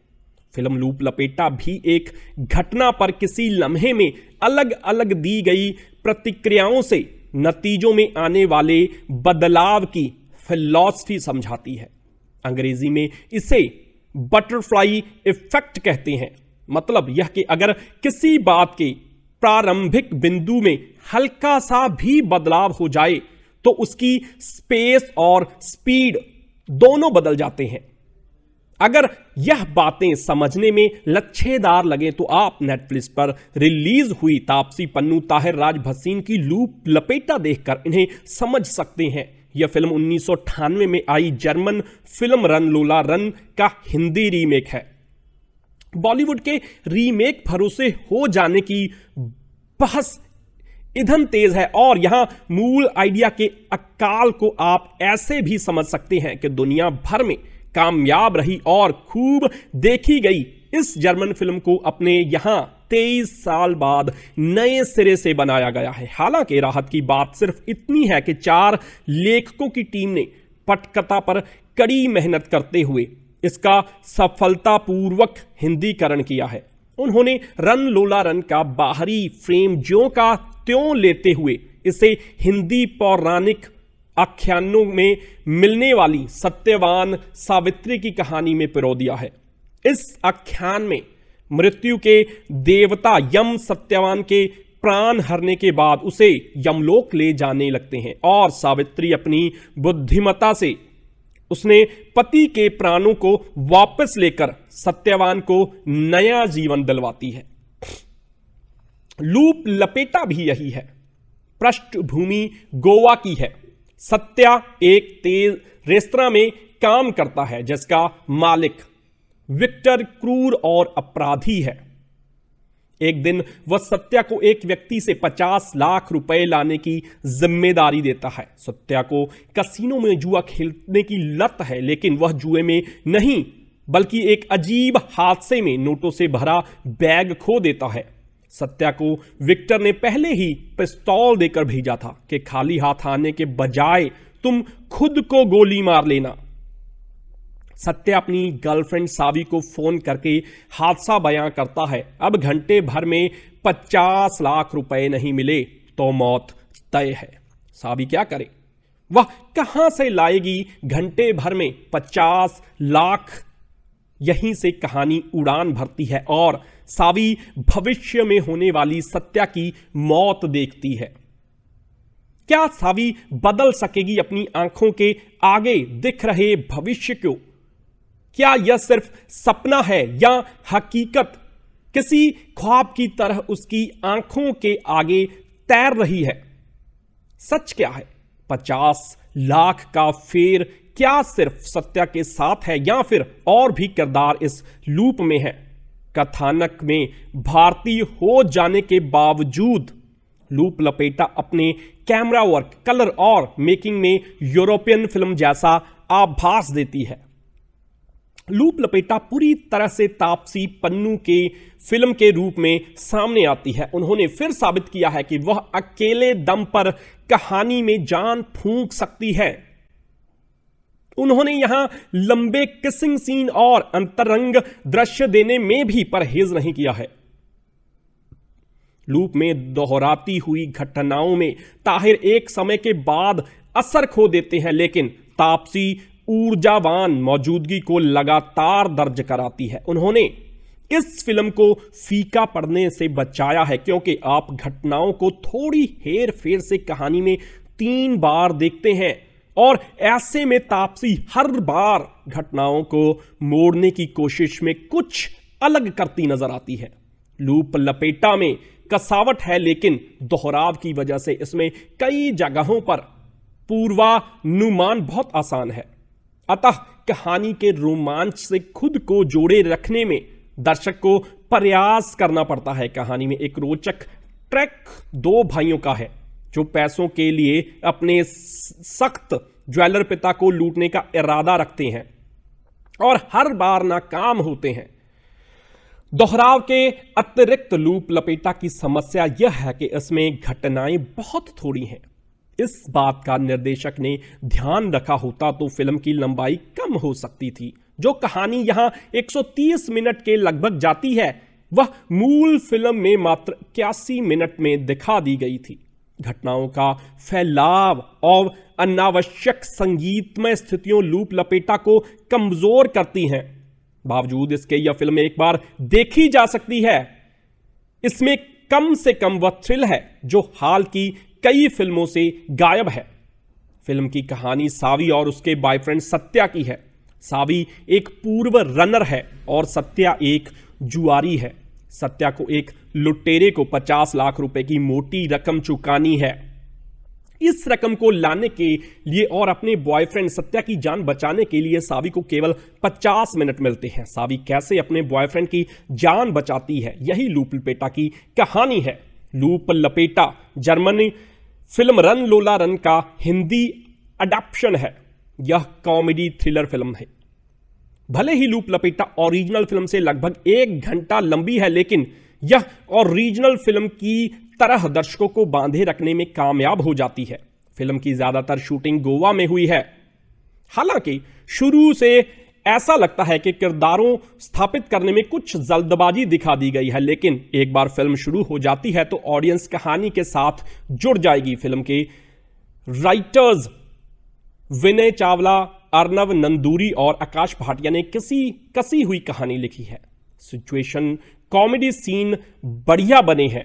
फिल्म लूप लपेटा भी एक घटना पर किसी लम्हे में अलग अलग दी गई प्रतिक्रियाओं से नतीजों में आने वाले बदलाव की फिलॉसफी समझाती है अंग्रेजी में इसे बटरफ्लाई इफेक्ट कहते हैं मतलब यह कि अगर किसी बात के प्रारंभिक बिंदु में हल्का सा भी बदलाव हो जाए तो उसकी स्पेस और स्पीड दोनों बदल जाते हैं अगर यह बातें समझने में लच्छेदार लगे तो आप नेटफ्लिक्स पर रिलीज हुई तापसी पन्नू ताहिर राज भसीन की लूप लपेटा देखकर इन्हें समझ सकते हैं यह फिल्म उन्नीस में आई German film run Lola run का हिंदी रीमेक है बॉलीवुड के रीमेक भरोसे हो जाने की बहस इधम तेज है और यहां मूल आइडिया के अकाल को आप ऐसे भी समझ सकते हैं कि दुनिया भर में कामयाब रही और खूब देखी गई इस जर्मन फिल्म को अपने यहां तेईस साल बाद नए सिरे से बनाया गया है हालांकि राहत की बात सिर्फ इतनी है कि चार लेखकों की टीम ने पटकथा पर कड़ी मेहनत करते हुए इसका सफलतापूर्वक हिंदीकरण किया है उन्होंने रन लोला रन का बाहरी फ्रेम ज्यो का त्यों लेते हुए इसे हिंदी पौराणिक आख्यानों में मिलने वाली सत्यवान सावित्री की कहानी में पिरो दिया है इस आख्यान में मृत्यु के देवता यम सत्यवान के प्राण हरने के बाद उसे यमलोक ले जाने लगते हैं और सावित्री अपनी बुद्धिमता से उसने पति के प्राणों को वापस लेकर सत्यवान को नया जीवन दिलवाती है लूप लपेटा भी यही है पृष्ठभूमि गोवा की है सत्या एक तेज रेस्तरा में काम करता है जिसका मालिक विक्टर क्रूर और अपराधी है एक दिन वह सत्या को एक व्यक्ति से पचास लाख रुपए लाने की जिम्मेदारी देता है सत्या को कसीनो में जुआ खेलने की लत है लेकिन वह जुए में नहीं बल्कि एक अजीब हादसे में नोटों से भरा बैग खो देता है सत्या को विक्टर ने पहले ही पिस्तौल देकर भेजा था कि खाली हाथ आने के बजाय तुम खुद को गोली मार लेना सत्य अपनी गर्लफ्रेंड सावी को फोन करके हादसा बयां करता है अब घंटे भर में पचास लाख रुपए नहीं मिले तो मौत तय है सावी क्या करे वह कहां से लाएगी घंटे भर में पचास लाख यहीं से कहानी उड़ान भरती है और सावी भविष्य में होने वाली सत्या की मौत देखती है क्या सावी बदल सकेगी अपनी आंखों के आगे दिख रहे भविष्य को क्या यह सिर्फ सपना है या हकीकत किसी ख्वाब की तरह उसकी आंखों के आगे तैर रही है सच क्या है पचास लाख का फेर क्या सिर्फ सत्या के साथ है या फिर और भी किरदार इस लूप में है कथानक में भारतीय हो जाने के बावजूद लूप लपेटा अपने कैमरा वर्क कलर और मेकिंग में यूरोपियन फिल्म जैसा आभास देती है लूप लपेटा पूरी तरह से तापसी पन्नू के फिल्म के रूप में सामने आती है उन्होंने फिर साबित किया है कि वह अकेले दम पर कहानी में जान फूंक सकती है उन्होंने यहां लंबे किसिंग सीन और अंतरंग दृश्य देने में भी परहेज नहीं किया है लूप में दोहराती हुई घटनाओं में ताहिर एक समय के बाद असर खो देते हैं लेकिन तापसी ऊर्जावान मौजूदगी को लगातार दर्ज कराती है उन्होंने इस फिल्म को फीका पड़ने से बचाया है क्योंकि आप घटनाओं को थोड़ी हेर फेर से कहानी में तीन बार देखते हैं और ऐसे में तापसी हर बार घटनाओं को मोड़ने की कोशिश में कुछ अलग करती नजर आती है लूप लपेटा में कसावट है लेकिन दोहराव की वजह से इसमें कई जगहों पर पूर्वानुमान बहुत आसान है अतः कहानी के रोमांच से खुद को जोड़े रखने में दर्शक को प्रयास करना पड़ता है कहानी में एक रोचक ट्रैक दो भाइयों का है जो पैसों के लिए अपने सख्त ज्वेलर पिता को लूटने का इरादा रखते हैं और हर बार नाकाम होते हैं दोहराव के अतिरिक्त लूप लपेटा की समस्या यह है कि इसमें घटनाएं बहुत थोड़ी हैं इस बात का निर्देशक ने ध्यान रखा होता तो फिल्म की लंबाई कम हो सकती थी जो कहानी यहां 130 मिनट के लगभग जाती है वह मूल फिल्म में मात्र इक्यासी मिनट में दिखा दी गई थी घटनाओं का फैलाव और अनावश्यक संगीतमय स्थितियों लूप लपेटा को कमजोर करती हैं बावजूद इसके यह फिल्म एक बार देखी जा सकती है इसमें कम से कम वह थ्रिल है जो हाल की कई फिल्मों से गायब है फिल्म की कहानी सावी और उसके बॉयफ्रेंड सत्या की है सावी एक पूर्व रनर है और सत्या एक जुआरी है सत्या को एक लुटेरे को 50 लाख रुपए की मोटी रकम चुकानी है इस रकम को लाने के लिए और अपने बॉयफ्रेंड सत्या की जान बचाने के लिए सावी को केवल 50 मिनट मिलते हैं सावी कैसे अपने बॉयफ्रेंड की जान बचाती है यही लूप लपेटा की कहानी है loop Lapeta Germany film run Lola run का हिंदी अडेप्शन है यह कॉमेडी थ्रिलर फिल्म है भले ही लूप लपेटा ओरिजिनल फिल्म से लगभग एक घंटा लंबी है लेकिन यह ओरिजिनल फिल्म की तरह दर्शकों को बांधे रखने में कामयाब हो जाती है फिल्म की ज्यादातर शूटिंग गोवा में हुई है हालांकि शुरू से ऐसा लगता है कि किरदारों स्थापित करने में कुछ जल्दबाजी दिखा दी गई है लेकिन एक बार फिल्म शुरू हो जाती है तो ऑडियंस कहानी के साथ जुड़ जाएगी फिल्म के राइटर्स विनय चावला अर्नव नंदूरी और आकाश भाटिया ने किसी कसी हुई कहानी लिखी है सिचुएशन कॉमेडी सीन बढ़िया बने हैं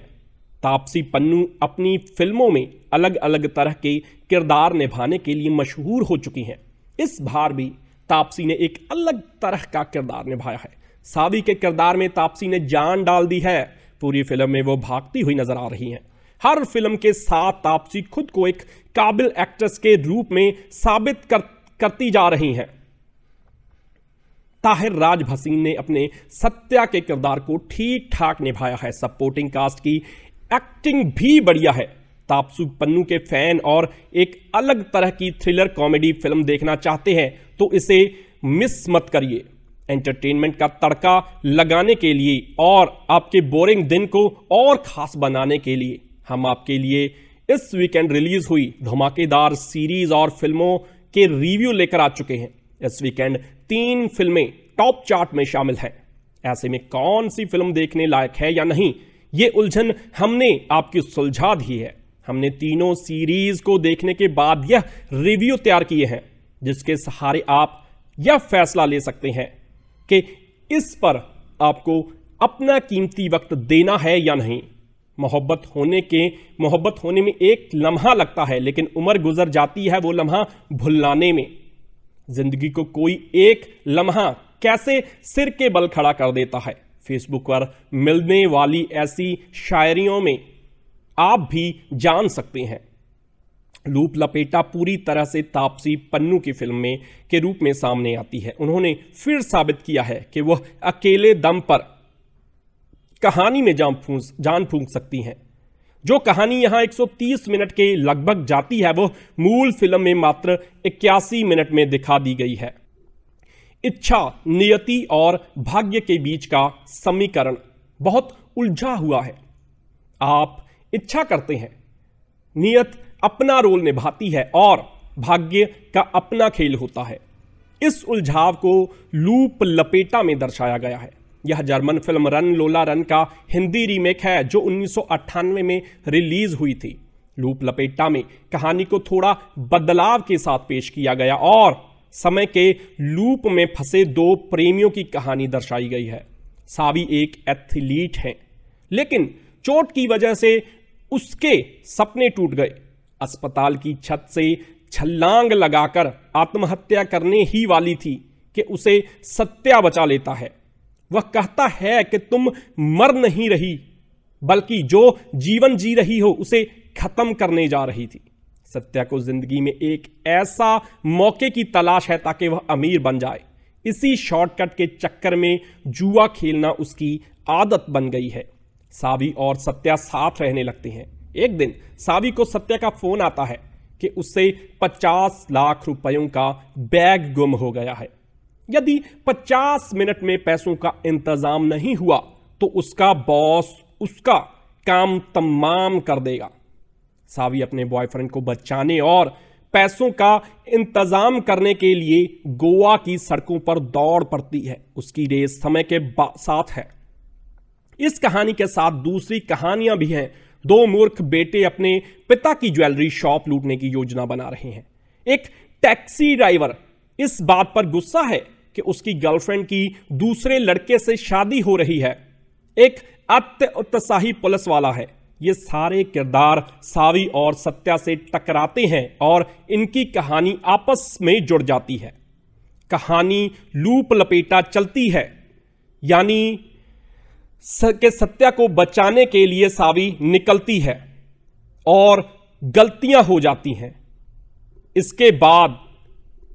तापसी पन्नू अपनी फिल्मों में अलग अलग तरह के किरदार निभाने के लिए मशहूर हो चुकी हैं इस बार भी तापसी ने एक अलग तरह का किरदार निभाया है सावी के किरदार में तापसी ने जान डाल दी है पूरी फिल्म में वो भागती हुई नजर आ रही हैं हर फिल्म के साथ तापसी खुद को एक काबिल एक्ट्रेस के रूप में साबित कर, करती जा रही हैं ताहिर राज भसीन ने अपने सत्या के किरदार को ठीक ठाक निभाया है सपोर्टिंग कास्ट की एक्टिंग भी बढ़िया है तापसु पन्नू के फैन और एक अलग तरह की थ्रिलर कॉमेडी फिल्म देखना चाहते हैं तो इसे मिस मत करिए एंटरटेनमेंट का तड़का लगाने के लिए और आपके बोरिंग दिन को और खास बनाने के लिए हम आपके लिए इस वीकेंड रिलीज हुई धमाकेदार सीरीज और फिल्मों के रिव्यू लेकर आ चुके हैं इस वीकेंड तीन फिल्में टॉप चार्ट में शामिल हैं ऐसे में कौन सी फिल्म देखने लायक है या नहीं ये उलझन हमने आपकी सुलझा दी है हमने तीनों सीरीज को देखने के बाद यह रिव्यू तैयार किए हैं जिसके सहारे आप यह फैसला ले सकते हैं कि इस पर आपको अपना कीमती वक्त देना है या नहीं मोहब्बत होने के मोहब्बत होने में एक लम्हा लगता है लेकिन उम्र गुजर जाती है वो लम्हा भुलाने में जिंदगी को कोई एक लम्हा कैसे सिर के बल खड़ा कर देता है फेसबुक पर मिलने वाली ऐसी शायरियों में आप भी जान सकते हैं लूप लपेटा पूरी तरह से तापसी पन्नू की फिल्म में के रूप में सामने आती है उन्होंने फिर साबित किया है कि वह अकेले दम पर कहानी में जान फूस जान फूंक सकती हैं जो कहानी यहां 130 मिनट के लगभग जाती है वह मूल फिल्म में मात्र इक्यासी मिनट में दिखा दी गई है इच्छा नियति और भाग्य के बीच का समीकरण बहुत उलझा हुआ है आप इच्छा करते हैं नियत अपना रोल निभाती है और भाग्य का अपना खेल होता है इस उलझाव को लूप लपेटा में दर्शाया गया है यह German film run Lola run का हिंदी रीमेक है जो उन्नीस में रिलीज हुई थी लूप लपेटा में कहानी को थोड़ा बदलाव के साथ पेश किया गया और समय के लूप में फंसे दो प्रेमियों की कहानी दर्शाई गई है सावी एक एथलीट हैं लेकिन चोट की वजह से उसके सपने टूट गए अस्पताल की छत से छलांग लगाकर आत्महत्या करने ही वाली थी कि उसे सत्या बचा लेता है वह कहता है कि तुम मर नहीं रही बल्कि जो जीवन जी रही हो उसे खत्म करने जा रही थी सत्या को जिंदगी में एक ऐसा मौके की तलाश है ताकि वह अमीर बन जाए इसी शॉर्टकट के चक्कर में जुआ खेलना उसकी आदत बन गई है सावी और सत्या साथ रहने लगते हैं एक दिन सावी को सत्या का फोन आता है कि उससे 50 लाख रुपयों का बैग गुम हो गया है यदि 50 मिनट में पैसों का इंतजाम नहीं हुआ तो उसका बॉस उसका काम तमाम कर देगा सावी अपने बॉयफ्रेंड को बचाने और पैसों का इंतजाम करने के लिए गोवा की सड़कों पर दौड़ पड़ती है उसकी रेस समय के साथ है इस कहानी के साथ दूसरी कहानियां भी हैं दो मूर्ख बेटे अपने पिता की ज्वेलरी शॉप लूटने की योजना बना रहे हैं एक टैक्सी ड्राइवर इस बात पर गुस्सा है कि उसकी गर्लफ्रेंड की दूसरे लड़के से शादी हो रही है एक उत्साही पुलिस वाला है ये सारे किरदार सावी और सत्या से टकराते हैं और इनकी कहानी आपस में जुड़ जाती है कहानी लूप लपेटा चलती है यानी के सत्या को बचाने के लिए सावी निकलती है और गलतियां हो जाती हैं इसके बाद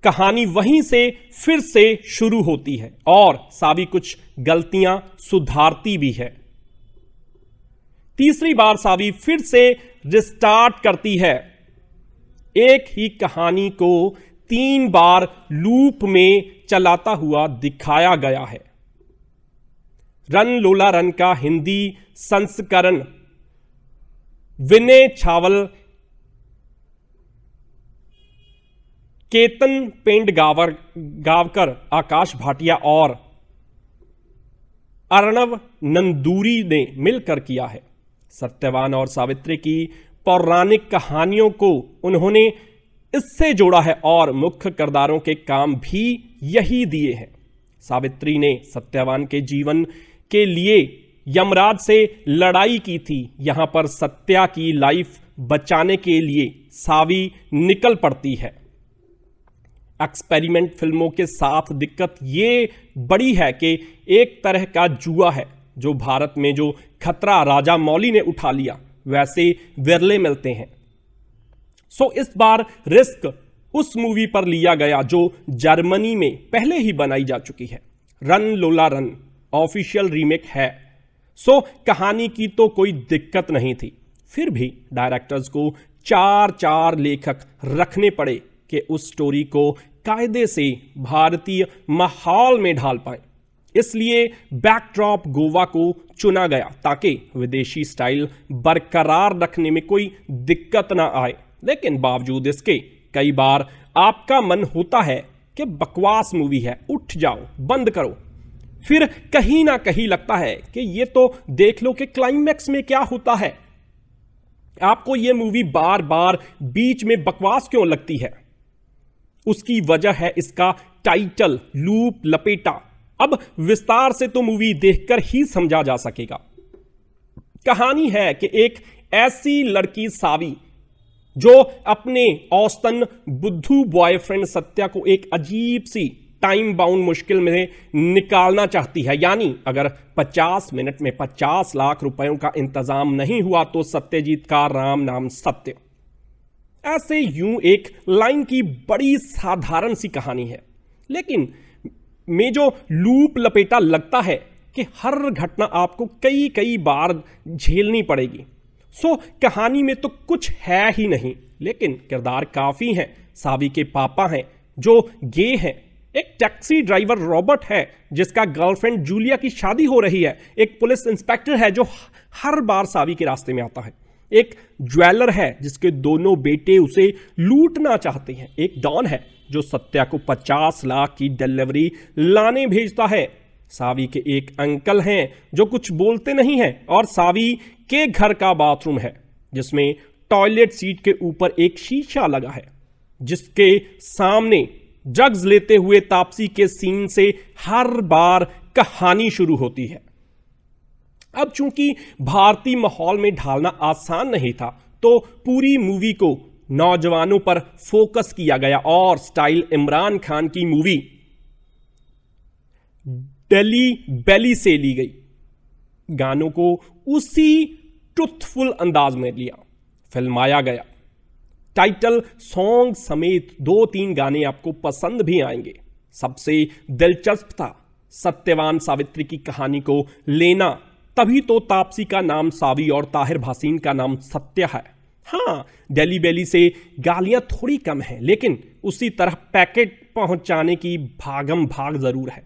कहानी वहीं से फिर से शुरू होती है और सावी कुछ गलतियां सुधारती भी है तीसरी बार सावी फिर से रिस्टार्ट करती है एक ही कहानी को तीन बार लूप में चलाता हुआ दिखाया गया है रन लोला रन का हिंदी संस्करण विनय छावल केतन पेंड गावर गावकर आकाश भाटिया और अर्णव नंदूरी ने मिलकर किया है सत्यवान और सावित्री की पौराणिक कहानियों को उन्होंने इससे जोड़ा है और मुख्य करदारों के काम भी यही दिए हैं सावित्री ने सत्यवान के जीवन के लिए यमराज से लड़ाई की थी यहां पर सत्या की लाइफ बचाने के लिए सावी निकल पड़ती है एक्सपेरिमेंट फिल्मों के साथ दिक्कत ये बड़ी है कि एक तरह का जुआ है जो भारत में जो खतरा राजा मौली ने उठा लिया वैसे विरले मिलते हैं सो इस बार रिस्क उस मूवी पर लिया गया जो जर्मनी में पहले ही बनाई जा चुकी है run Lola run official remake है सो कहानी की तो कोई दिक्कत नहीं थी फिर भी डायरेक्टर्स को चार चार लेखक रखने पड़े कि उस स्टोरी को कायदे से भारतीय माहौल में ढाल पाए इसलिए बैकड्रॉप गोवा को चुना गया ताकि विदेशी स्टाइल बरकरार रखने में कोई दिक्कत ना आए लेकिन बावजूद इसके कई बार आपका मन होता है कि बकवास मूवी है उठ जाओ बंद करो फिर कहीं ना कहीं लगता है कि ये तो देख लो कि क्लाइमैक्स में क्या होता है आपको ये मूवी बार बार बीच में बकवास क्यों लगती है उसकी वजह है इसका टाइटल लूप लपेटा अब विस्तार से तो मूवी देखकर ही समझा जा सकेगा कहानी है कि एक ऐसी लड़की सावी जो अपने औस्तन बुद्धू बॉयफ्रेंड सत्या को एक अजीब सी टाइम बाउंड मुश्किल में निकालना चाहती है यानी अगर 50 मिनट में 50 लाख रुपयों का इंतजाम नहीं हुआ तो सत्यजीत का राम नाम सत्य ऐसे यूं एक लाइन की बड़ी साधारण सी कहानी है लेकिन में जो लूप लपेटा लगता है कि हर घटना आपको कई कई बार झेलनी पड़ेगी सो कहानी में तो कुछ है ही नहीं लेकिन किरदार काफ़ी हैं सावी के पापा हैं जो गे हैं एक टैक्सी ड्राइवर रॉबर्ट है जिसका गर्लफ्रेंड जूलिया की शादी हो रही है एक पुलिस इंस्पेक्टर है जो हर बार सावी के रास्ते में आता है एक ज्वेलर है जिसके दोनों बेटे उसे लूटना चाहते हैं एक डॉन है जो सत्या को पचास लाख की डिलीवरी लाने भेजता है सावी के एक अंकल हैं जो कुछ बोलते नहीं हैं और सावी के घर का बाथरूम है जिसमें टॉयलेट सीट के ऊपर एक शीशा लगा है जिसके सामने ड्रग्स लेते हुए तापसी के सीन से हर बार कहानी शुरू होती है अब चूंकि भारतीय माहौल में ढालना आसान नहीं था तो पूरी मूवी को नौजवानों पर फोकस किया गया और स्टाइल इमरान खान की मूवी डेली बेली से ली गई गानों को उसी ट्रुथफुल अंदाज में लिया फिल्माया गया टाइटल सॉन्ग समेत दो तीन गाने आपको पसंद भी आएंगे सबसे दिलचस्प था सत्यवान सावित्री की कहानी को लेना तभी तो तापसी का नाम सावी और ताहिर भासीन का नाम सत्य है हाँ डेली बेली से गालियां थोड़ी कम हैं लेकिन उसी तरह पैकेट पहुंचाने की भागम भाग जरूर है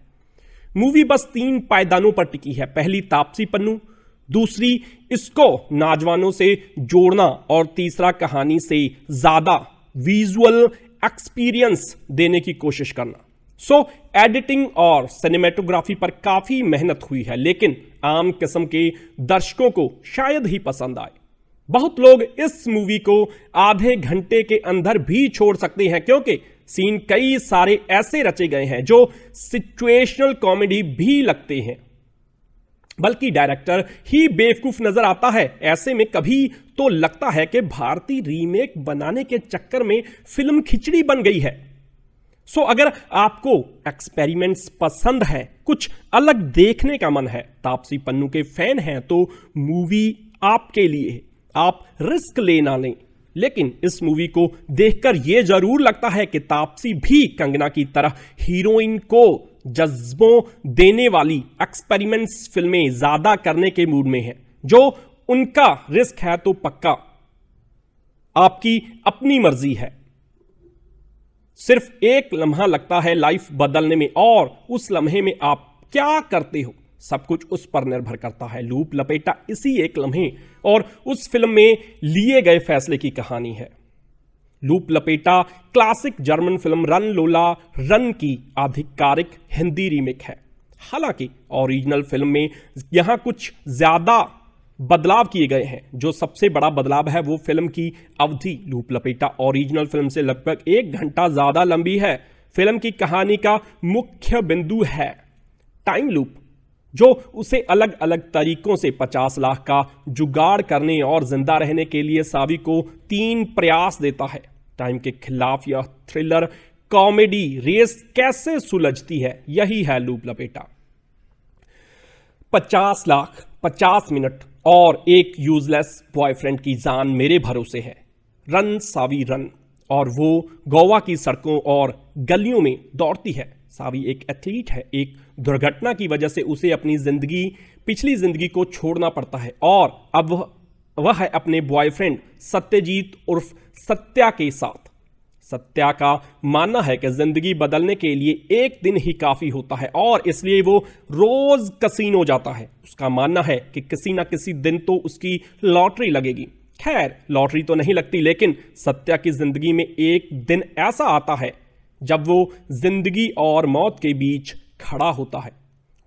मूवी बस तीन पायदानों पर टिकी है पहली तापसी पन्नू दूसरी इसको नाजवानों से जोड़ना और तीसरा कहानी से ज्यादा विजुअल एक्सपीरियंस देने की कोशिश करना सो so, एडिटिंग और सिनेमेटोग्राफी पर काफी मेहनत हुई है लेकिन आम किस्म के दर्शकों को शायद ही पसंद आए बहुत लोग इस मूवी को आधे घंटे के अंदर भी छोड़ सकते हैं क्योंकि सीन कई सारे ऐसे रचे गए हैं जो सिचुएशनल कॉमेडी भी लगते हैं बल्कि डायरेक्टर ही बेवकूफ नजर आता है ऐसे में कभी तो लगता है कि भारतीय रीमेक बनाने के चक्कर में फिल्म खिचड़ी बन गई है सो so, अगर आपको एक्सपेरिमेंट्स पसंद है कुछ अलग देखने का मन है तापसी पन्नू के फैन हैं तो मूवी आपके लिए है आप रिस्क लेना लें लेकिन इस मूवी को देखकर यह जरूर लगता है कि तापसी भी कंगना की तरह हीरोइन को जज्बों देने वाली एक्सपेरिमेंट्स फिल्में ज्यादा करने के मूड में है जो उनका रिस्क है तो पक्का आपकी अपनी मर्जी है सिर्फ एक लम्हा लगता है लाइफ बदलने में और उस लम्हे में आप क्या करते हो सब कुछ उस पर निर्भर करता है लूप लपेटा इसी एक लम्हे और उस फिल्म में लिए गए फैसले की कहानी है loop Lapeta classic German film run Lola run की आधिकारिक हिंदी रीमेक है हालांकि ओरिजिनल फिल्म में यहां कुछ ज्यादा बदलाव किए गए हैं जो सबसे बड़ा बदलाव है वो फिल्म की अवधि लूप लपेटा ओरिजिनल फिल्म से लगभग एक घंटा ज्यादा लंबी है फिल्म की कहानी का मुख्य बिंदु है टाइम लूप जो उसे अलग अलग तरीकों से पचास लाख का जुगाड़ करने और जिंदा रहने के लिए सावी को तीन प्रयास देता है टाइम के खिलाफ यह थ्रिलर कॉमेडी रेस कैसे सुलझती है यही है लूप लपेटा पचास लाख पचास मिनट और एक यूजलेस बॉयफ्रेंड की जान मेरे भरोसे है रन सावी रन और वो गोवा की सड़कों और गलियों में दौड़ती है सावी एक एथलीट है एक दुर्घटना की वजह से उसे अपनी ज़िंदगी पिछली ज़िंदगी को छोड़ना पड़ता है और अब वह वह है अपने बॉयफ्रेंड सत्यजीत उर्फ सत्या के साथ सत्या का मानना है कि जिंदगी बदलने के लिए एक दिन ही काफी होता है और इसलिए वो रोज कसीनो जाता है उसका मानना है कि किसी ना किसी दिन तो उसकी लॉटरी लगेगी खैर लॉटरी तो नहीं लगती लेकिन सत्या की जिंदगी में एक दिन ऐसा आता है जब वो जिंदगी और मौत के बीच खड़ा होता है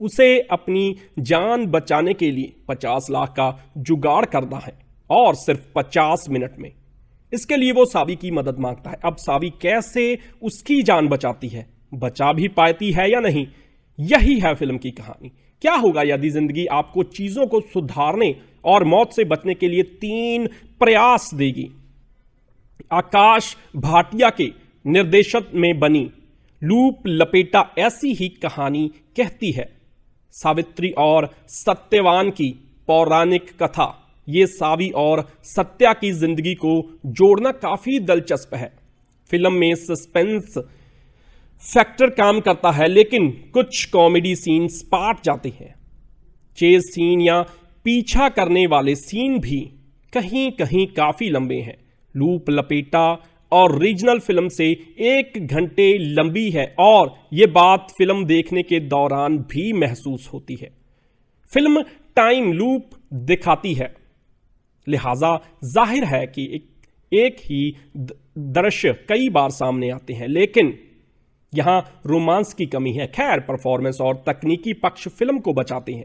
उसे अपनी जान बचाने के लिए पचास लाख का जुगाड़ करना है और सिर्फ पचास मिनट में इसके लिए वो सावी की मदद मांगता है अब सावी कैसे उसकी जान बचाती है बचा भी पाती है या नहीं यही है फिल्म की कहानी क्या होगा यदि जिंदगी आपको चीजों को सुधारने और मौत से बचने के लिए तीन प्रयास देगी आकाश भाटिया के निर्देशक में बनी लूप लपेटा ऐसी ही कहानी कहती है सावित्री और सत्यवान की पौराणिक कथा ये सावी और सत्या की जिंदगी को जोड़ना काफी दिलचस्प है फिल्म में सस्पेंस फैक्टर काम करता है लेकिन कुछ कॉमेडी सीन पाट जाते हैं चेज सीन या पीछा करने वाले सीन भी कहीं कहीं काफी लंबे हैं लूप लपेटा और रीजनल फिल्म से एक घंटे लंबी है और ये बात फिल्म देखने के दौरान भी महसूस होती है फिल्म टाइम लूप दिखाती है लिहाजा जाहिर है कि एक, एक ही दृश्य कई बार सामने आते हैं लेकिन यहां रोमांस की कमी है खैर परफॉर्मेंस और तकनीकी पक्ष फिल्म को बचाते हैं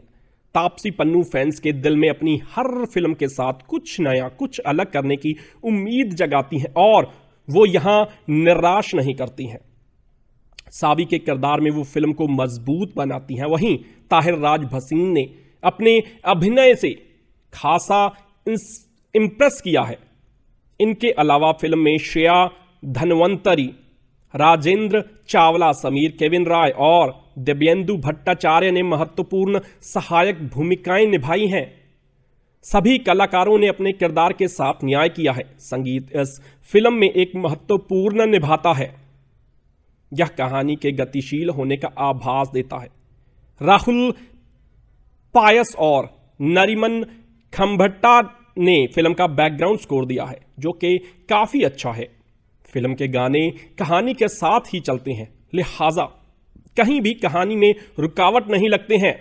तापसी पन्नू फैंस के दिल में अपनी हर फिल्म के साथ कुछ नया कुछ अलग करने की उम्मीद जगाती हैं और वो यहां निराश नहीं करती हैं सावी के किरदार में वो फिल्म को मजबूत बनाती हैं वहीं ताहिर राज भसीन ने अपने अभिनय से खासा इंप्रेस किया है इनके अलावा फिल्म में श्रेया धनवंतरी राजेंद्र चावला समीर केविन राय और दिव्यन्दु भट्टाचार्य ने महत्वपूर्ण सहायक भूमिकाएं निभाई हैं सभी कलाकारों ने अपने किरदार के साथ न्याय किया है संगीत इस फिल्म में एक महत्वपूर्ण निभाता है यह कहानी के गतिशील होने का आभास देता है राहुल पायस और नरिमन खम्भट्टा ने फिल्म का बैकग्राउंड स्कोर दिया है जो कि काफ़ी अच्छा है फिल्म के गाने कहानी के साथ ही चलते हैं लिहाजा कहीं भी कहानी में रुकावट नहीं लगते हैं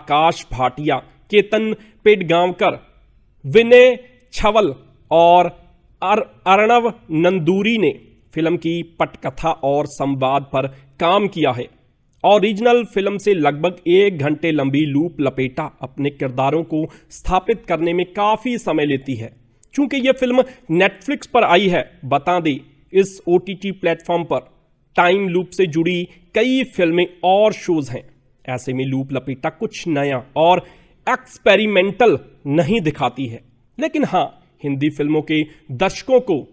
आकाश भाटिया केतन पेडगांवकर विनय छवल और अर्णव नंदूरी ने फिल्म की पटकथा और संवाद पर काम किया है ओरिजिनल फिल्म से लगभग एक घंटे लंबी लूप लपेटा अपने किरदारों को स्थापित करने में काफ़ी समय लेती है चूंकि यह फिल्म नेटफ्लिक्स पर आई है बता दें इस ओ टी प्लेटफॉर्म पर टाइम लूप से जुड़ी कई फिल्में और शोज हैं ऐसे में लूप लपेटा कुछ नया और एक्सपेरिमेंटल नहीं दिखाती है लेकिन हां हिंदी फिल्मों के दर्शकों को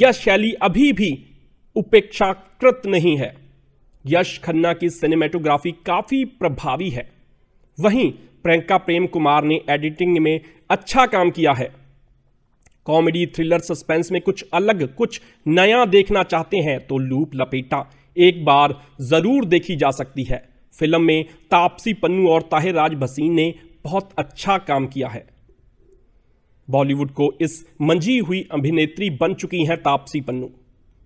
यह शैली अभी भी उपेक्षाकृत नहीं है यश खन्ना की सिनेमेटोग्राफी काफ़ी प्रभावी है वहीं प्रियंका प्रेम कुमार ने एडिटिंग में अच्छा काम किया है कॉमेडी थ्रिलर सस्पेंस में कुछ अलग कुछ नया देखना चाहते हैं तो लूप लपेटा एक बार जरूर देखी जा सकती है फिल्म में तापसी पन्नू और ताहिर राज भसीन ने बहुत अच्छा काम किया है बॉलीवुड को इस मंजी हुई अभिनेत्री बन चुकी हैं तापसी पन्नू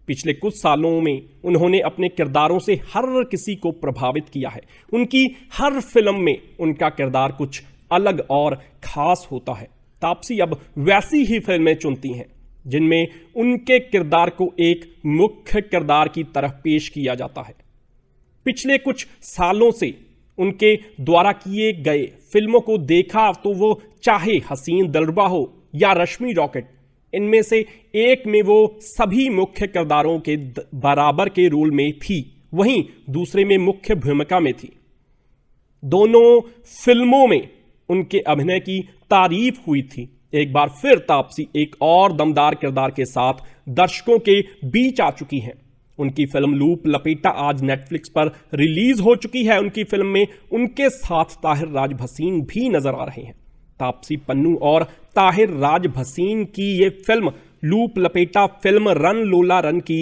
पिछले कुछ सालों में उन्होंने अपने किरदारों से हर किसी को प्रभावित किया है उनकी हर फिल्म में उनका किरदार कुछ अलग और खास होता है तापसी अब वैसी ही फिल्में चुनती हैं जिनमें उनके किरदार को एक मुख्य किरदार की तरह पेश किया जाता है पिछले कुछ सालों से उनके द्वारा किए गए फिल्मों को देखा तो वो चाहे हसीन दलरबा हो या रश्मि रॉकेट इनमें से एक में वो सभी मुख्य किरदारों के बराबर के रोल में थी वहीं दूसरे में मुख्य भूमिका में थी दोनों फिल्मों में उनके अभिनय की तारीफ हुई थी एक बार फिर तापसी एक और दमदार किरदार के साथ दर्शकों के बीच आ चुकी हैं उनकी फिल्म लूप लपेटा आज नेटफ्लिक्स पर रिलीज हो चुकी है उनकी फिल्म में उनके साथ ताहिर राज भसीन भी नजर आ रहे हैं तापसी पन्नू और ताहिर राज भसीन की ये film loop Lapeta film run Lola run की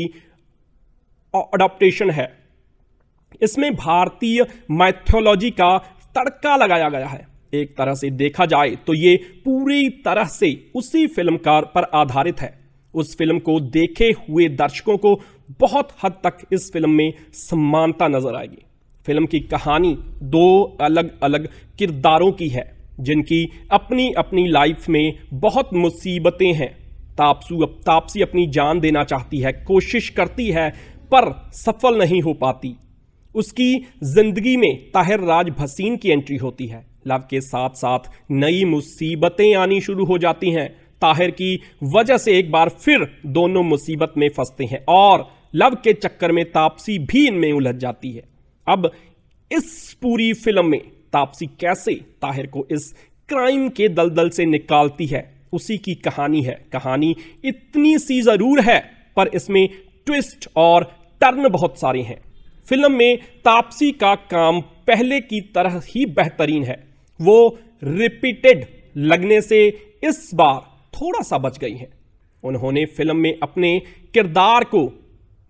अडॉप्टेशन है इसमें भारतीय मैथोलॉजी का तड़का लगाया गया है एक तरह से देखा जाए तो ये पूरी तरह से उसी फिल्मकार पर आधारित है उस फिल्म को देखे हुए दर्शकों को बहुत हद तक इस फिल्म में समानता नजर आएगी फिल्म की कहानी दो अलग अलग किरदारों की है जिनकी अपनी अपनी लाइफ में बहुत मुसीबतें हैं तापसू अब तापसी अपनी जान देना चाहती है कोशिश करती है पर सफल नहीं हो पाती उसकी जिंदगी में ताहिर राज भसीन की एंट्री होती है लव के साथ साथ नई मुसीबतें आनी शुरू हो जाती हैं ताहिर की वजह से एक बार फिर दोनों मुसीबत में फंसते हैं और लव के चक्कर में तापसी भी इनमें उलझ जाती है अब इस पूरी फिल्म में तापसी कैसे ताहिर को इस क्राइम के दलदल से निकालती है उसी की कहानी है कहानी इतनी सी ज़रूर है पर इसमें ट्विस्ट और टर्न बहुत सारे हैं फिल्म में तापसी का काम पहले की तरह ही बेहतरीन है वो रिपीटेड लगने से इस बार थोड़ा सा बच गई है उन्होंने फिल्म में अपने किरदार को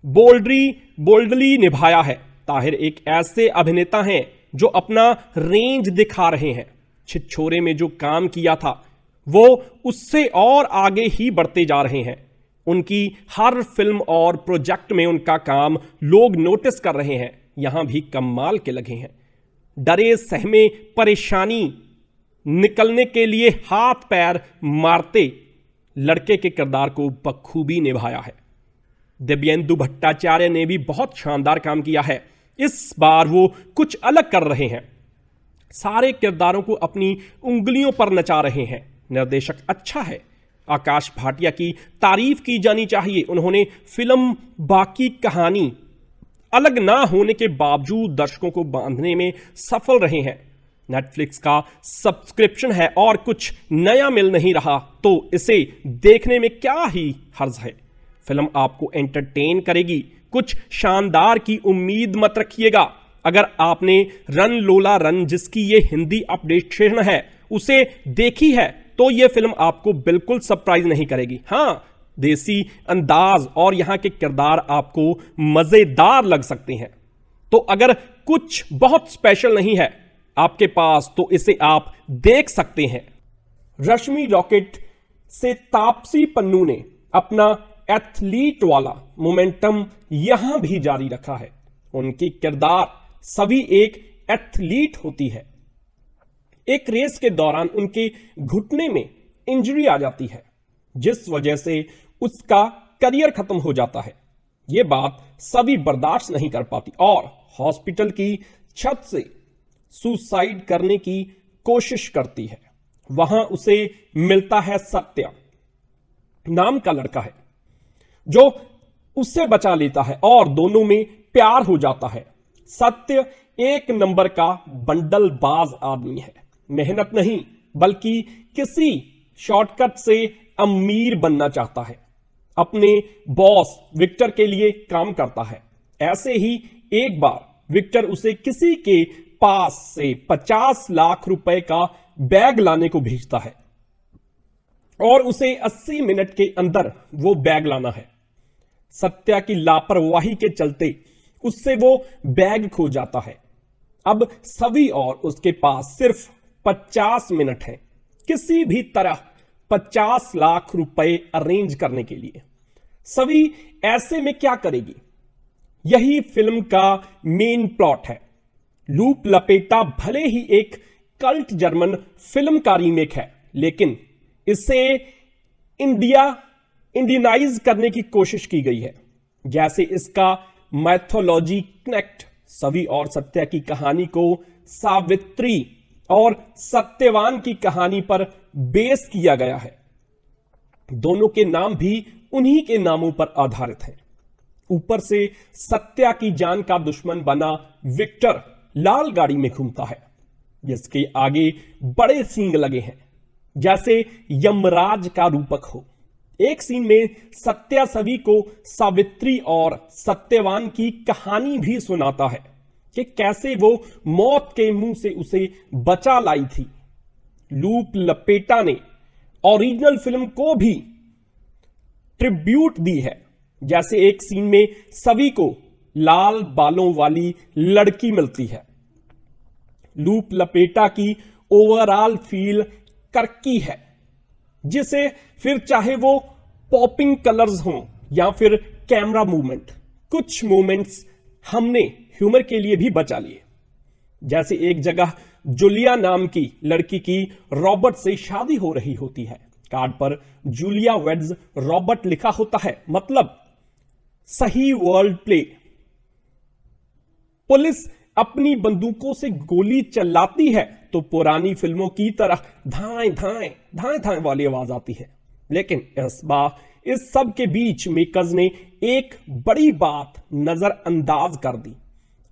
बोल्डरी बोल्डली निभाया है ताहिर एक ऐसे अभिनेता हैं जो अपना रेंज दिखा रहे हैं छिछोरे में जो काम किया था वो उससे और आगे ही बढ़ते जा रहे हैं उनकी हर फिल्म और प्रोजेक्ट में उनका काम लोग नोटिस कर रहे हैं यहां भी कमाल के लगे हैं डरे सहमे परेशानी निकलने के लिए हाथ पैर मारते लड़के के किरदार को बखूबी निभाया है दिव्यंदु भट्टाचार्य ने भी बहुत शानदार काम किया है इस बार वो कुछ अलग कर रहे हैं सारे किरदारों को अपनी उंगलियों पर नचा रहे हैं निर्देशक अच्छा है आकाश भाटिया की तारीफ की जानी चाहिए उन्होंने फिल्म बाकी कहानी अलग ना होने के बावजूद दर्शकों को बांधने में सफल रहे हैं नेटफ्लिक्स का सब्सक्रिप्शन है और कुछ नया मिल नहीं रहा तो इसे देखने में क्या ही हर्ज है फिल्म आपको एंटरटेन करेगी कुछ शानदार की उम्मीद मत रखिएगा अगर आपने रन लोला रन जिसकी ये हिंदी अपडेशन है उसे देखी है तो ये फिल्म आपको बिल्कुल सरप्राइज नहीं करेगी हाँ देसी अंदाज और यहां के किरदार आपको मज़ेदार लग सकते हैं तो अगर कुछ बहुत स्पेशल नहीं है आपके पास तो इसे आप देख सकते हैं रश्मि रॉकेट से तापसी पन्नू ने अपना एथलीट वाला मोमेंटम यहां भी जारी रखा है उनकी किरदार सभी एक एथलीट होती है एक रेस के दौरान उनके घुटने में इंजरी आ जाती है जिस वजह से उसका करियर खत्म हो जाता है यह बात सभी बर्दाश्त नहीं कर पाती और हॉस्पिटल की छत से सुसाइड करने की कोशिश करती है वहां उसे मिलता है सत्या नाम का लड़का है जो उससे बचा लेता है और दोनों में प्यार हो जाता है सत्य एक नंबर का बंडलबाज आदमी है मेहनत नहीं बल्कि किसी शॉर्टकट से अमीर बनना चाहता है अपने बॉस विक्टर के लिए काम करता है ऐसे ही एक बार विक्टर उसे किसी के पास से 50 लाख रुपए का बैग लाने को भेजता है और उसे 80 मिनट के अंदर वो बैग लाना है सत्या की लापरवाही के चलते उससे वो बैग खो जाता है अब सभी और उसके पास सिर्फ पचास मिनट हैं किसी भी तरह पचास लाख रुपए अरेंज करने के लिए सभी ऐसे में क्या करेगी यही फिल्म का मेन प्लॉट है लूप लपेटा भले ही एक कल्ट जर्मन फिल्म का रीमेक है लेकिन इसे इंडिया इंडियनाइज करने की कोशिश की गई है जैसे इसका मैथोलॉजी कनेक्ट सभी और सत्या की कहानी को सावित्री और सत्यवान की कहानी पर बेस किया गया है दोनों के नाम भी उन्हीं के नामों पर आधारित हैं ऊपर से सत्या की जान का दुश्मन बना विक्टर लाल गाड़ी में घूमता है जिसके आगे बड़े सींग लगे हैं जैसे यमराज का रूपक हो एक सीन में सत्या सभी को सावित्री और सत्यवान की कहानी भी सुनाता है कि कैसे वो मौत के मुंह से उसे बचा लाई थी लूप लपेटा ने ओरिजिनल फिल्म को भी ट्रिब्यूट दी है जैसे एक सीन में सभी को लाल बालों वाली लड़की मिलती है लूप लपेटा की ओवरऑल फील करकी है जिसे फिर चाहे वो पॉपिंग कलर्स हो या फिर कैमरा मूवमेंट कुछ मूवमेंट्स हमने ह्यूमर के लिए भी बचा लिए जैसे एक जगह जूलिया नाम की लड़की की रॉबर्ट से शादी हो रही होती है कार्ड पर जूलिया वेड्स रॉबर्ट लिखा होता है मतलब सही वर्ल्ड प्ले पुलिस अपनी बंदूकों से गोली चलाती है तो पुरानी फिल्मों की तरह धाए धाए धाए धाए वाली आवाज आती है लेकिन इस बार इस सब के बीच मेकर्स ने एक बड़ी बात नजरअंदाज कर दी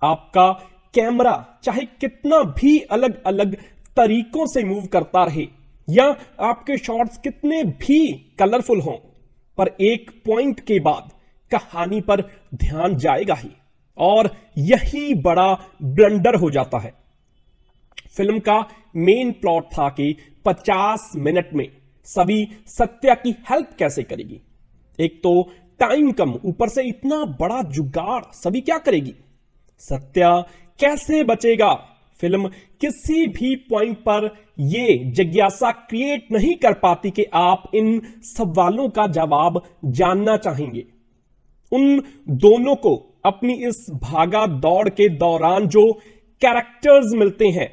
आपका कैमरा चाहे कितना भी अलग अलग तरीकों से मूव करता रहे या आपके शॉट्स कितने भी कलरफुल हों पर एक पॉइंट के बाद कहानी पर ध्यान जाएगा ही और यही बड़ा ब्लंडर हो जाता है फिल्म का मेन प्लॉट था कि 50 मिनट में सभी सत्या की हेल्प कैसे करेगी एक तो टाइम कम ऊपर से इतना बड़ा जुगाड़ सभी क्या करेगी सत्या कैसे बचेगा फिल्म किसी भी पॉइंट पर यह जिज्ञासा क्रिएट नहीं कर पाती कि आप इन सवालों का जवाब जानना चाहेंगे उन दोनों को अपनी इस भागा दौड़ के दौरान जो कैरेक्टर्स मिलते हैं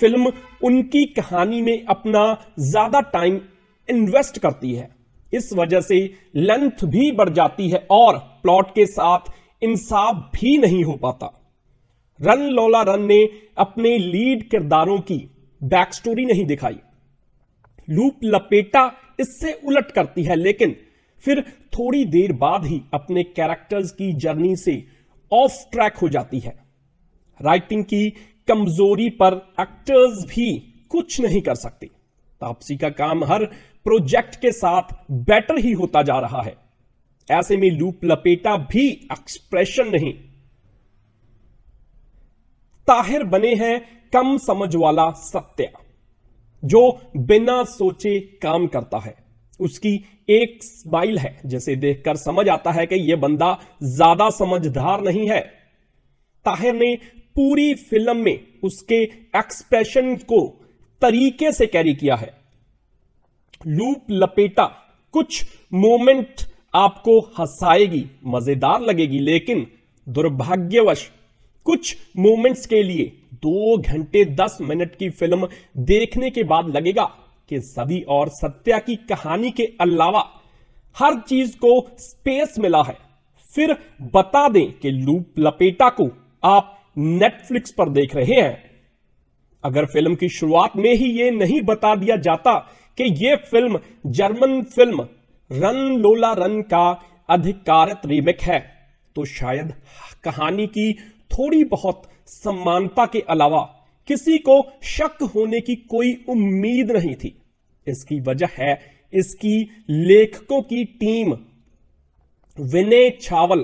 फिल्म उनकी कहानी में अपना ज्यादा टाइम इन्वेस्ट करती है इस वजह से लेंथ भी बढ़ जाती है और प्लॉट के साथ इंसाफ भी नहीं हो पाता रन लोला रन ने अपने लीड किरदारों की बैक स्टोरी नहीं दिखाई लूप लपेटा इससे उलट करती है लेकिन फिर थोड़ी देर बाद ही अपने कैरेक्टर्स की जर्नी से ऑफ ट्रैक हो जाती है राइटिंग की कमजोरी पर एक्टर्स भी कुछ नहीं कर सकते तापसी का काम हर प्रोजेक्ट के साथ बेटर ही होता जा रहा है ऐसे में लूप लपेटा भी एक्सप्रेशन नहीं ताहिर बने हैं कम समझ वाला सत्य जो बिना सोचे काम करता है उसकी एक स्माइल है जिसे देखकर समझ आता है कि यह बंदा ज्यादा समझदार नहीं है ताहिर ने पूरी फिल्म में उसके एक्सप्रेशन को तरीके से कैरी किया है लूप लपेटा कुछ मोमेंट आपको हंसाएगी मजेदार लगेगी लेकिन दुर्भाग्यवश कुछ मोमेंट्स के लिए दो घंटे दस मिनट की फिल्म देखने के बाद लगेगा कि सभी और सत्या की कहानी के अलावा हर चीज को स्पेस मिला है फिर बता दें कि लूप लपेटा को आप नेटफ्लिक्स पर देख रहे हैं अगर फिल्म की शुरुआत में ही यह नहीं बता दिया जाता कि ये film German film run Lola run का अधिकारित रीमेक है तो शायद कहानी की थोड़ी बहुत समानता के अलावा किसी को शक होने की कोई उम्मीद नहीं थी इसकी वजह है इसकी लेखकों की टीम विनय छावल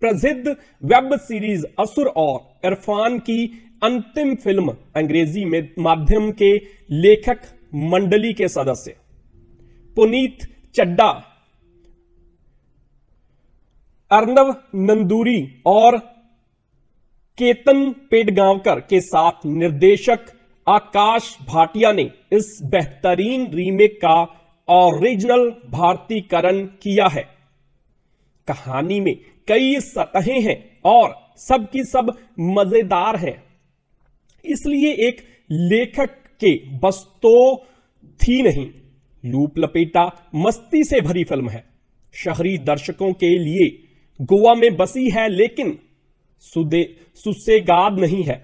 प्रसिद्ध वेब सीरीज असुर और इरफान की अंतिम फिल्म अंग्रेजी में माध्यम के लेखक मंडली के सदस्य पुनीत चड्डा अर्नव नंदूरी और केतन पेडगांवकर के साथ निर्देशक आकाश भाटिया ने इस बेहतरीन रीमेक का ओरिजिनल भारतीकरण किया है कहानी में कई सतहें हैं और सब सब मजेदार हैं इसलिए एक लेखक के बस तो थी नहीं लूप लपेटा मस्ती से भरी फिल्म है शहरी दर्शकों के लिए गोवा में बसी है लेकिन सुदे सुसेगाद नहीं है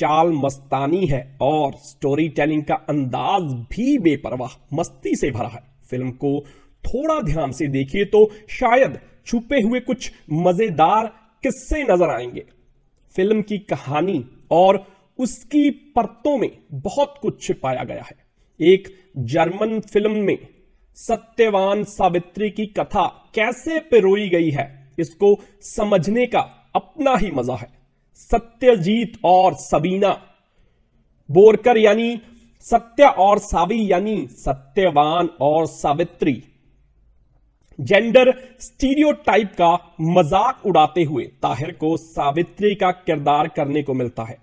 चाल मस्तानी है और स्टोरी टेलिंग का अंदाज भी बेपरवाह मस्ती से भरा है फिल्म को थोड़ा ध्यान से देखिए तो शायद छुपे हुए कुछ मजेदार किस्से नजर आएंगे फिल्म की कहानी और उसकी परतों में बहुत कुछ छिपाया गया है एक जर्मन फिल्म में सत्यवान सावित्री की कथा कैसे पिरोई गई है इसको समझने का अपना ही मजा है सत्यजीत और सबीना बोरकर यानी सत्य और सावी यानी सत्यवान और सावित्री जेंडर स्टीरियोटाइप का मजाक उड़ाते हुए ताहिर को सावित्री का किरदार करने को मिलता है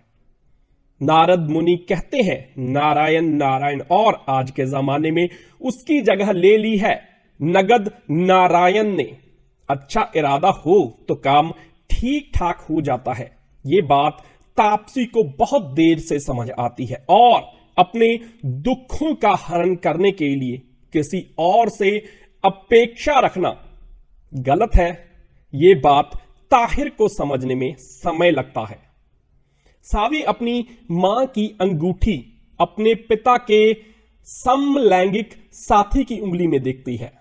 नारद मुनि कहते हैं नारायण नारायण और आज के जमाने में उसकी जगह ले ली है नगद नारायण ने अच्छा इरादा हो तो काम ठीक ठाक हो जाता है ये बात तापसी को बहुत देर से समझ आती है और अपने दुखों का हरण करने के लिए किसी और से अपेक्षा रखना गलत है ये बात ताहिर को समझने में समय लगता है सावी अपनी मां की अंगूठी अपने पिता के समलैंगिक साथी की उंगली में देखती है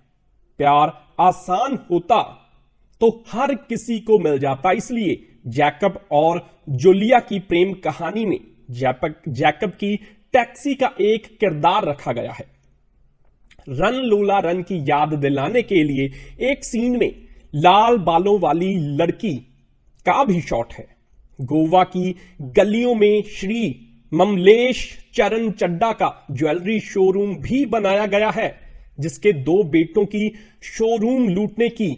प्यार आसान होता तो हर किसी को मिल जाता इसलिए जैकब और जोलिया की प्रेम कहानी में जैपक जैकब की टैक्सी का एक किरदार रखा गया है रन लोला रन की याद दिलाने के लिए एक सीन में लाल बालों वाली लड़की का भी शॉट है गोवा की गलियों में श्री ममलेश चरण चड्डा का ज्वेलरी शोरूम भी बनाया गया है जिसके दो बेटों की शोरूम लूटने की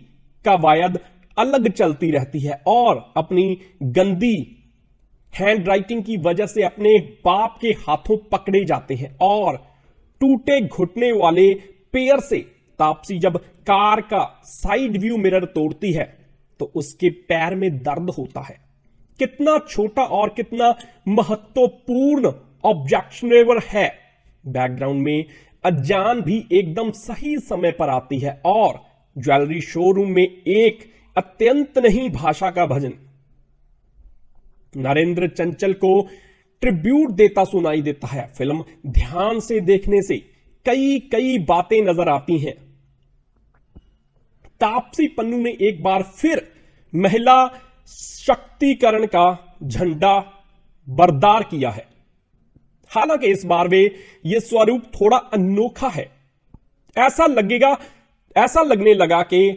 कवायद अलग चलती रहती है और अपनी गंदी हैंड राइटिंग की वजह से अपने बाप के हाथों पकड़े जाते हैं और टूटे घुटने वाले पेयर से तापसी जब कार का साइड व्यू मिरर तोड़ती है तो उसके पैर में दर्द होता है कितना छोटा और कितना महत्वपूर्ण ऑब्जेक्शनेबल है बैकग्राउंड में अजान भी एकदम सही समय पर आती है और ज्वेलरी शोरूम में एक अत्यंत नहीं भाषा का भजन नरेंद्र चंचल को ट्रिब्यूट देता सुनाई देता है फिल्म ध्यान से देखने से कई कई बातें नजर आती हैं तापसी पन्नू ने एक बार फिर महिला शक्तिकरण का झंडा बरदार किया है हालांकि इस बार वे यह स्वरूप थोड़ा अनोखा है ऐसा लगेगा ऐसा लगने लगा कि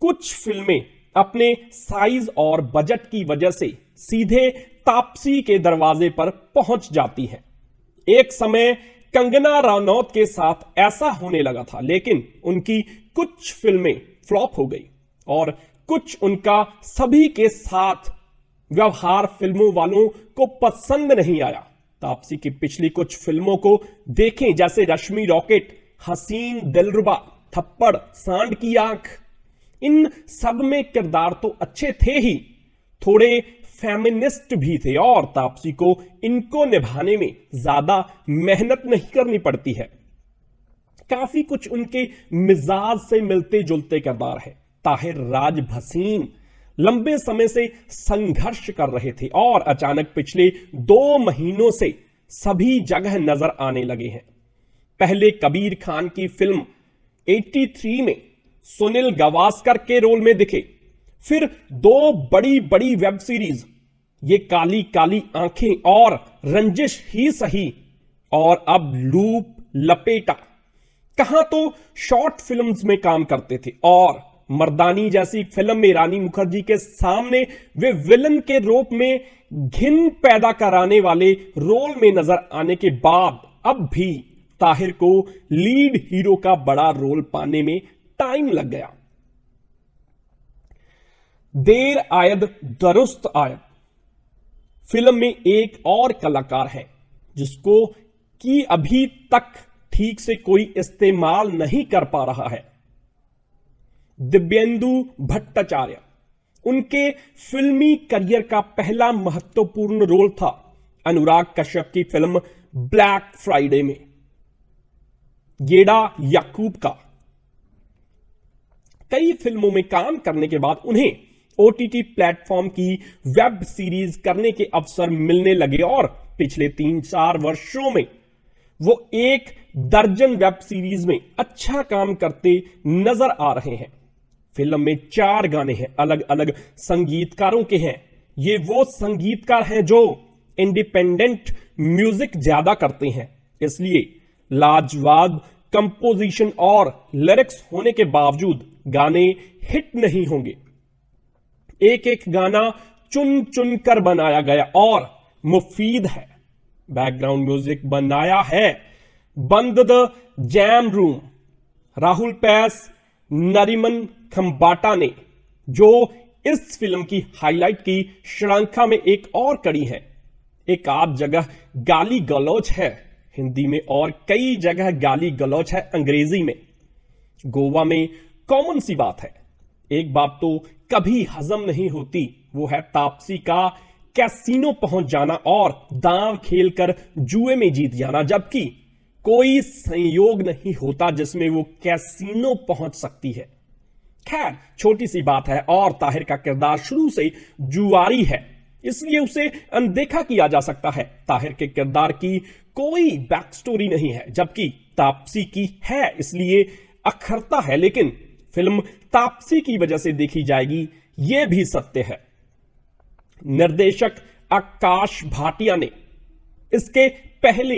कुछ फिल्में अपने साइज और बजट की वजह से सीधे तापसी के दरवाजे पर पहुंच जाती हैं एक समय कंगना रानौत के साथ ऐसा होने लगा था लेकिन उनकी कुछ फिल्में फ्लॉप हो गई और कुछ उनका सभी के साथ व्यवहार फिल्मों वालों को पसंद नहीं आया तापसी की पिछली कुछ फिल्मों को देखें जैसे रश्मि रॉकेट हसीन दिलरुबा थप्पड़ सांड की आंख इन सब में किरदार तो अच्छे थे ही थोड़े फेमिनिस्ट भी थे और तापसी को इनको निभाने में ज्यादा मेहनत नहीं करनी पड़ती है काफी कुछ उनके मिजाज से मिलते जुलते किरदार है ताहिर राज भसीन लंबे समय से संघर्ष कर रहे थे और अचानक पिछले दो महीनों से सभी जगह नजर आने लगे हैं पहले कबीर खान की फिल्म 83 में सुनील गवास्कर के रोल में दिखे फिर दो बड़ी बड़ी वेब सीरीज ये काली काली आंखें और रंजिश ही सही और अब लूप लपेटा कहां तो शॉर्ट फिल्म्स में काम करते थे और मर्दानी जैसी फिल्म में रानी मुखर्जी के सामने वे विलन के रूप में घिन पैदा कराने वाले रोल में नजर आने के बाद अब भी ताहिर को लीड हीरो का बड़ा रोल पाने में टाइम लग गया देर आयद दुरुस्त आयद फिल्म में एक और कलाकार है जिसको कि अभी तक ठीक से कोई इस्तेमाल नहीं कर पा रहा है दिव्यन्दु भट्टाचार्य उनके फिल्मी करियर का पहला महत्वपूर्ण रोल था अनुराग कश्यप की फिल्म ब्लैक फ्राइडे में गेडा याकूब का कई फिल्मों में काम करने के बाद उन्हें ओटीटी प्लेटफॉर्म की वेब सीरीज करने के अवसर मिलने लगे और पिछले तीन चार वर्षों में वो एक दर्जन वेब सीरीज में अच्छा काम करते नजर आ रहे हैं फिल्म में चार गाने हैं अलग अलग संगीतकारों के हैं ये वो संगीतकार हैं जो इंडिपेंडेंट म्यूजिक ज्यादा करते हैं इसलिए लाजवाब कंपोजिशन और लिरिक्स होने के बावजूद गाने हिट नहीं होंगे एक एक गाना चुन चुन कर बनाया गया और मुफीद है बैकग्राउंड म्यूजिक बनाया है बंद द जैम रूम राहुल पैस नरिमन थम्बाटा ने जो इस फिल्म की हाईलाइट की श्रृंखला में एक और कड़ी है एक आप जगह गाली गलौच है हिंदी में और कई जगह गाली गलौच है अंग्रेजी में गोवा में कॉमन सी बात है एक बात तो कभी हजम नहीं होती वो है तापसी का कैसीनो पहुंच जाना और दांव खेलकर जुए में जीत जाना जबकि कोई संयोग नहीं होता जिसमें वो कैसीनो पहुंच सकती है खैर छोटी सी बात है और ताहिर का किरदार शुरू से जुआरी है इसलिए उसे अनदेखा किया जा सकता है ताहिर के किरदार की कोई बैक स्टोरी नहीं है जबकि तापसी की है इसलिए अखरता है लेकिन फिल्म तापसी की वजह से देखी जाएगी यह भी सत्य है निर्देशक आकाश भाटिया ने इसके पहले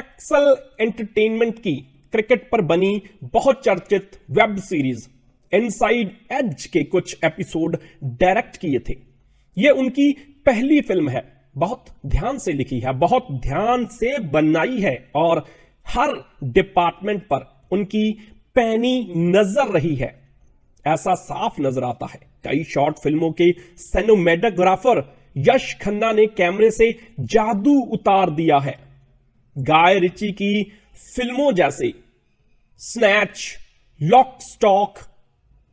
एक्सल एंटरटेनमेंट की क्रिकेट पर बनी बहुत चर्चित वेब सीरीज इनसाइड एज के कुछ एपिसोड डायरेक्ट किए थे यह उनकी पहली फिल्म है बहुत ध्यान से लिखी है बहुत ध्यान से बनाई है और हर डिपार्टमेंट पर उनकी पैनी नजर रही है ऐसा साफ नजर आता है कई शॉर्ट फिल्मों के सेनोमेटोग्राफर यश खन्ना ने कैमरे से जादू उतार दिया है गाय रिची की फिल्मों जैसे Snatch Lock Stock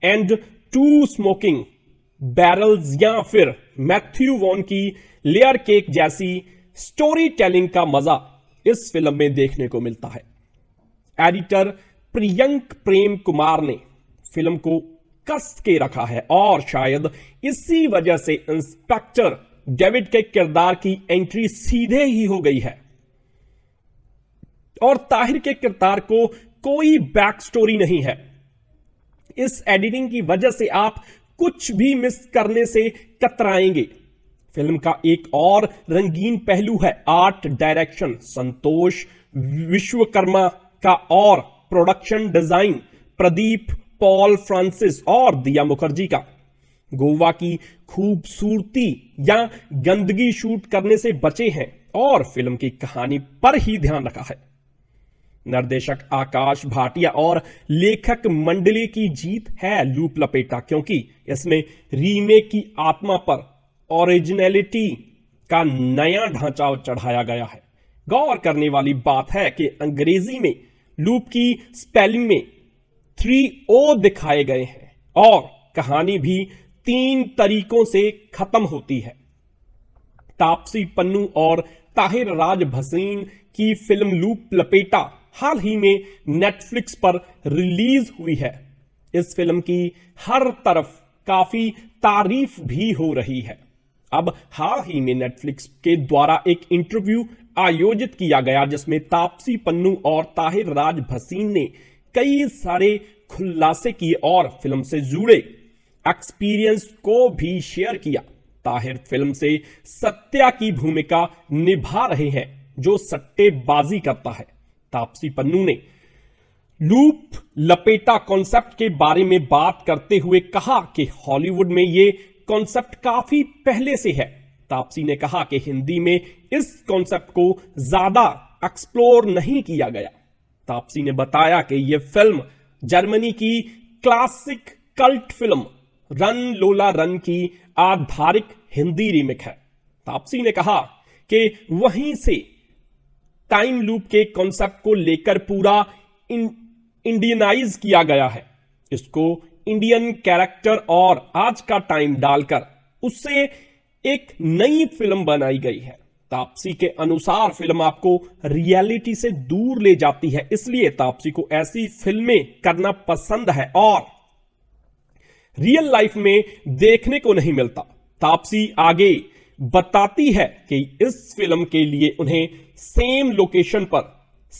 and Two Smoking Barrels या फिर मैथ्यू वॉन की लेयर केक जैसी स्टोरी टेलिंग का मजा इस फिल्म में देखने को मिलता है एडिटर प्रियंक प्रेम कुमार ने फिल्म को कस के रखा है और शायद इसी वजह से इंस्पेक्टर डेविड के किरदार की एंट्री सीधे ही हो गई है और ताहिर के किरदार को कोई बैक स्टोरी नहीं है इस एडिटिंग की वजह से आप कुछ भी मिस करने से कतराएंगे फिल्म का एक और रंगीन पहलू है आर्ट डायरेक्शन संतोष विश्वकर्मा का और production design Pradeep Paul Francis और दिया मुखर्जी का गोवा की खूबसूरती या गंदगी शूट करने से बचे हैं और फिल्म की कहानी पर ही ध्यान रखा है निर्देशक आकाश भाटिया और लेखक मंडली की जीत है लूप लपेटा क्योंकि इसमें रीमेक की आत्मा पर ओरिजिनलिटी का नया ढांचा चढ़ाया गया है गौर करने वाली बात है कि अंग्रेजी में लूप की स्पेलिंग में थ्री ओ दिखाए गए हैं और कहानी भी तीन तरीकों से खत्म होती है तापसी पन्नू और ताहिर राज भसीन की फिल्म लूप लपेटा हाल ही में नेटफ्लिक्स पर रिलीज हुई है इस फिल्म की हर तरफ काफी तारीफ भी हो रही है अब हाल ही में नेटफ्लिक्स के द्वारा एक इंटरव्यू आयोजित किया गया जिसमें तापसी पन्नू और ताहिर राज भसीन ने कई सारे खुलासे किए और फिल्म से जुड़े एक्सपीरियंस को भी शेयर किया ताहिर फिल्म से सत्या की भूमिका निभा रहे हैं जो सट्टेबाजी करता है तापसी पन्नू ने लूप लपेटा कॉन्सेप्ट के बारे में बात करते हुए कहा कि हॉलीवुड में ये कॉन्सेप्ट काफी पहले से है तापसी ने कहा कि हिंदी में इस कॉन्सेप्ट को ज्यादा एक्सप्लोर नहीं किया गया तापसी ने बताया कि यह फिल्म जर्मनी की classic cult film run Lola run की आधारिक हिंदी रीमेक है तापसी ने कहा कि वहीं से टाइम लूप के कॉन्सेप्ट को लेकर पूरा इंडियनाइज किया गया है इसको इंडियन कैरेक्टर और आज का टाइम डालकर उससे एक नई फिल्म बनाई गई है तापसी के अनुसार फिल्म आपको रियलिटी से दूर ले जाती है इसलिए तापसी को ऐसी फिल्में करना पसंद है और रियल लाइफ में देखने को नहीं मिलता तापसी आगे बताती है कि इस फिल्म के लिए उन्हें सेम लोकेशन पर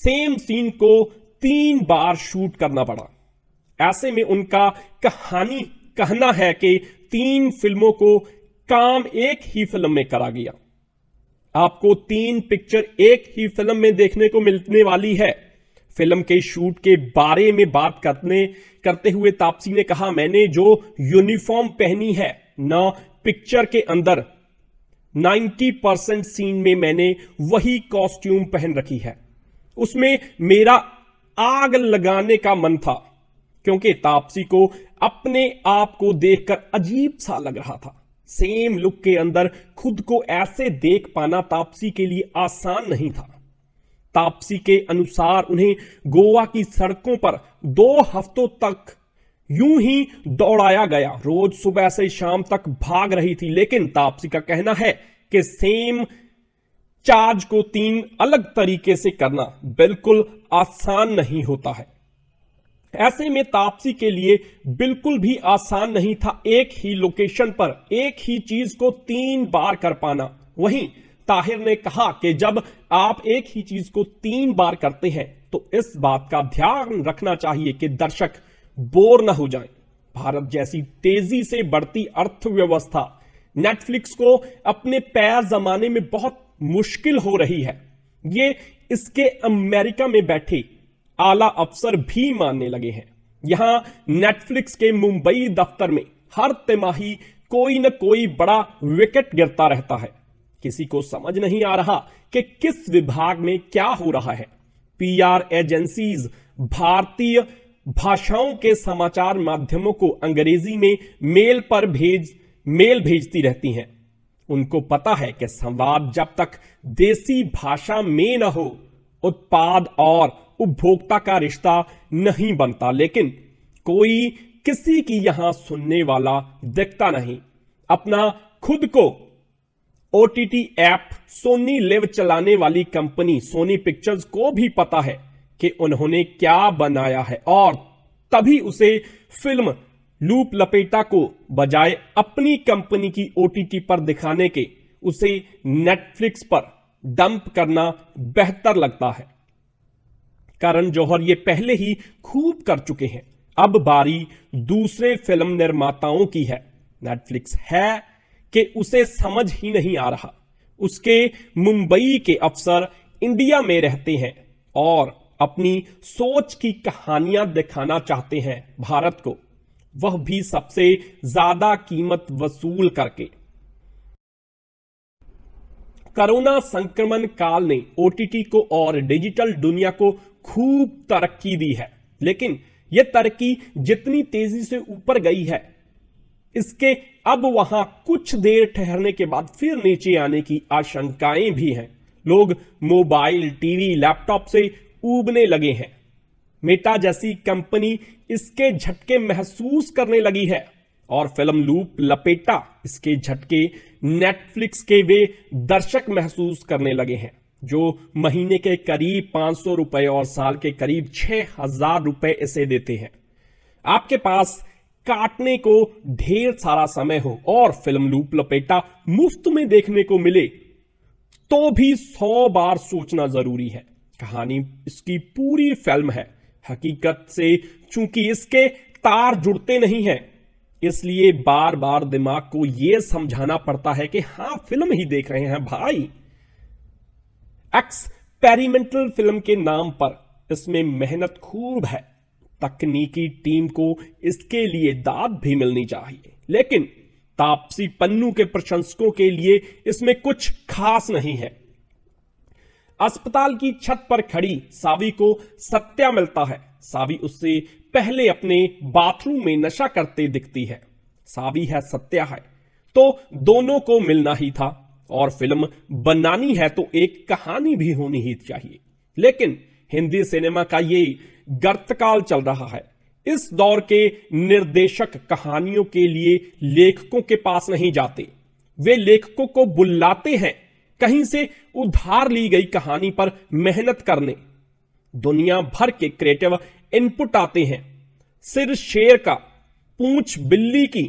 सेम सीन को तीन बार शूट करना पड़ा ऐसे में उनका कहानी कहना है कि तीन फिल्मों को काम एक ही फिल्म में करा गया आपको तीन पिक्चर एक ही फिल्म में देखने को मिलने वाली है फिल्म के शूट के बारे में बात करने करते हुए तापसी ने कहा मैंने जो यूनिफॉर्म पहनी है ना पिक्चर के अंदर 90 परसेंट सीन में मैंने वही कॉस्ट्यूम पहन रखी है उसमें मेरा आग लगाने का मन था क्योंकि तापसी को अपने आप को देखकर अजीब सा लग रहा था सेम लुक के अंदर खुद को ऐसे देख पाना तापसी के लिए आसान नहीं था तापसी के अनुसार उन्हें गोवा की सड़कों पर दो हफ्तों तक यूं ही दौड़ाया गया रोज सुबह से शाम तक भाग रही थी लेकिन तापसी का कहना है कि सेम चार्ज को तीन अलग तरीके से करना बिल्कुल आसान नहीं होता है ऐसे में तापसी के लिए बिल्कुल भी आसान नहीं था एक ही लोकेशन पर एक ही चीज को तीन बार कर पाना वहीं ताहिर ने कहा कि जब आप एक ही चीज को तीन बार करते हैं तो इस बात का ध्यान रखना चाहिए कि दर्शक बोर ना हो जाएं। भारत जैसी तेजी से बढ़ती अर्थव्यवस्था नेटफ्लिक्स को अपने पैर जमाने में बहुत मुश्किल हो रही है ये इसके अमेरिका में बैठे आला अफसर भी मानने लगे हैं यहां नेटफ्लिक्स के मुंबई दफ्तर में हर तिमाही कोई ना कोई बड़ा विकेट गिरता रहता है किसी को समझ नहीं आ रहा कि किस विभाग में क्या हो रहा है पीआर एजेंसीज भारतीय भाषाओं के समाचार माध्यमों को अंग्रेजी में मेल पर भेज मेल भेजती रहती हैं उनको पता है कि संवाद जब तक देसी भाषा में न हो उत्पाद और उपभोक्ता का रिश्ता नहीं बनता लेकिन कोई किसी की यहां सुनने वाला दिखता नहीं अपना खुद को O T T app Sony Liv चलाने वाली कंपनी सोनी पिक्चर्स को भी पता है कि उन्होंने क्या बनाया है और तभी उसे फिल्म लूप लपेटा को बजाय अपनी कंपनी की ओटीटी पर दिखाने के उसे नेटफ्लिक्स पर डंप करना बेहतर लगता है करण जौहर ये पहले ही खूब कर चुके हैं अब बारी दूसरे फिल्म निर्माताओं की है नेटफ्लिक्स है कि उसे समझ ही नहीं आ रहा उसके मुंबई के अफसर इंडिया में रहते हैं और अपनी सोच की कहानियां दिखाना चाहते हैं भारत को वह भी सबसे ज्यादा कीमत वसूल करके कोरोना संक्रमण काल ने ओटीटी को और डिजिटल दुनिया को खूब तरक्की दी है लेकिन यह तरक्की जितनी तेजी से ऊपर गई है इसके अब वहां कुछ देर ठहरने के बाद फिर नीचे आने की आशंकाएं भी हैं लोग मोबाइल टीवी लैपटॉप से उबने लगे हैं मेटा जैसी कंपनी इसके झटके महसूस करने लगी है और फिल्म लूप लपेटा इसके झटके नेटफ्लिक्स के वे दर्शक महसूस करने लगे हैं जो महीने के करीब पांच सौ रुपए और साल के करीब छह हजार रुपए इसे देते हैं आपके पास काटने को ढेर सारा समय हो और फिल्म लूप लपेटा मुफ्त में देखने को मिले तो भी सौ बार सोचना जरूरी है कहानी इसकी पूरी फिल्म है हकीकत से चूंकि इसके तार जुड़ते नहीं हैं इसलिए बार बार दिमाग को यह समझाना पड़ता है कि हां फिल्म ही देख रहे हैं भाई एक्सपेरिमेंटल फिल्म के नाम पर इसमें मेहनत खूब है तकनीकी टीम को इसके लिए दाद भी मिलनी चाहिए लेकिन तापसी पन्नू के प्रशंसकों के लिए इसमें कुछ खास नहीं है अस्पताल की छत पर खड़ी सावी को सत्या मिलता है सावी उससे पहले अपने बाथरूम में नशा करते दिखती है सावी है सत्या है तो दोनों को मिलना ही था और फिल्म बनानी है तो एक कहानी भी होनी ही चाहिए लेकिन हिंदी सिनेमा का ये गर्तकाल चल रहा है इस दौर के निर्देशक कहानियों के लिए लेखकों के पास नहीं जाते वे लेखकों को बुलाते हैं कहीं से उधार ली गई कहानी पर मेहनत करने दुनिया भर के क्रिएटिव इनपुट आते हैं सिर शेर का पूंछ बिल्ली की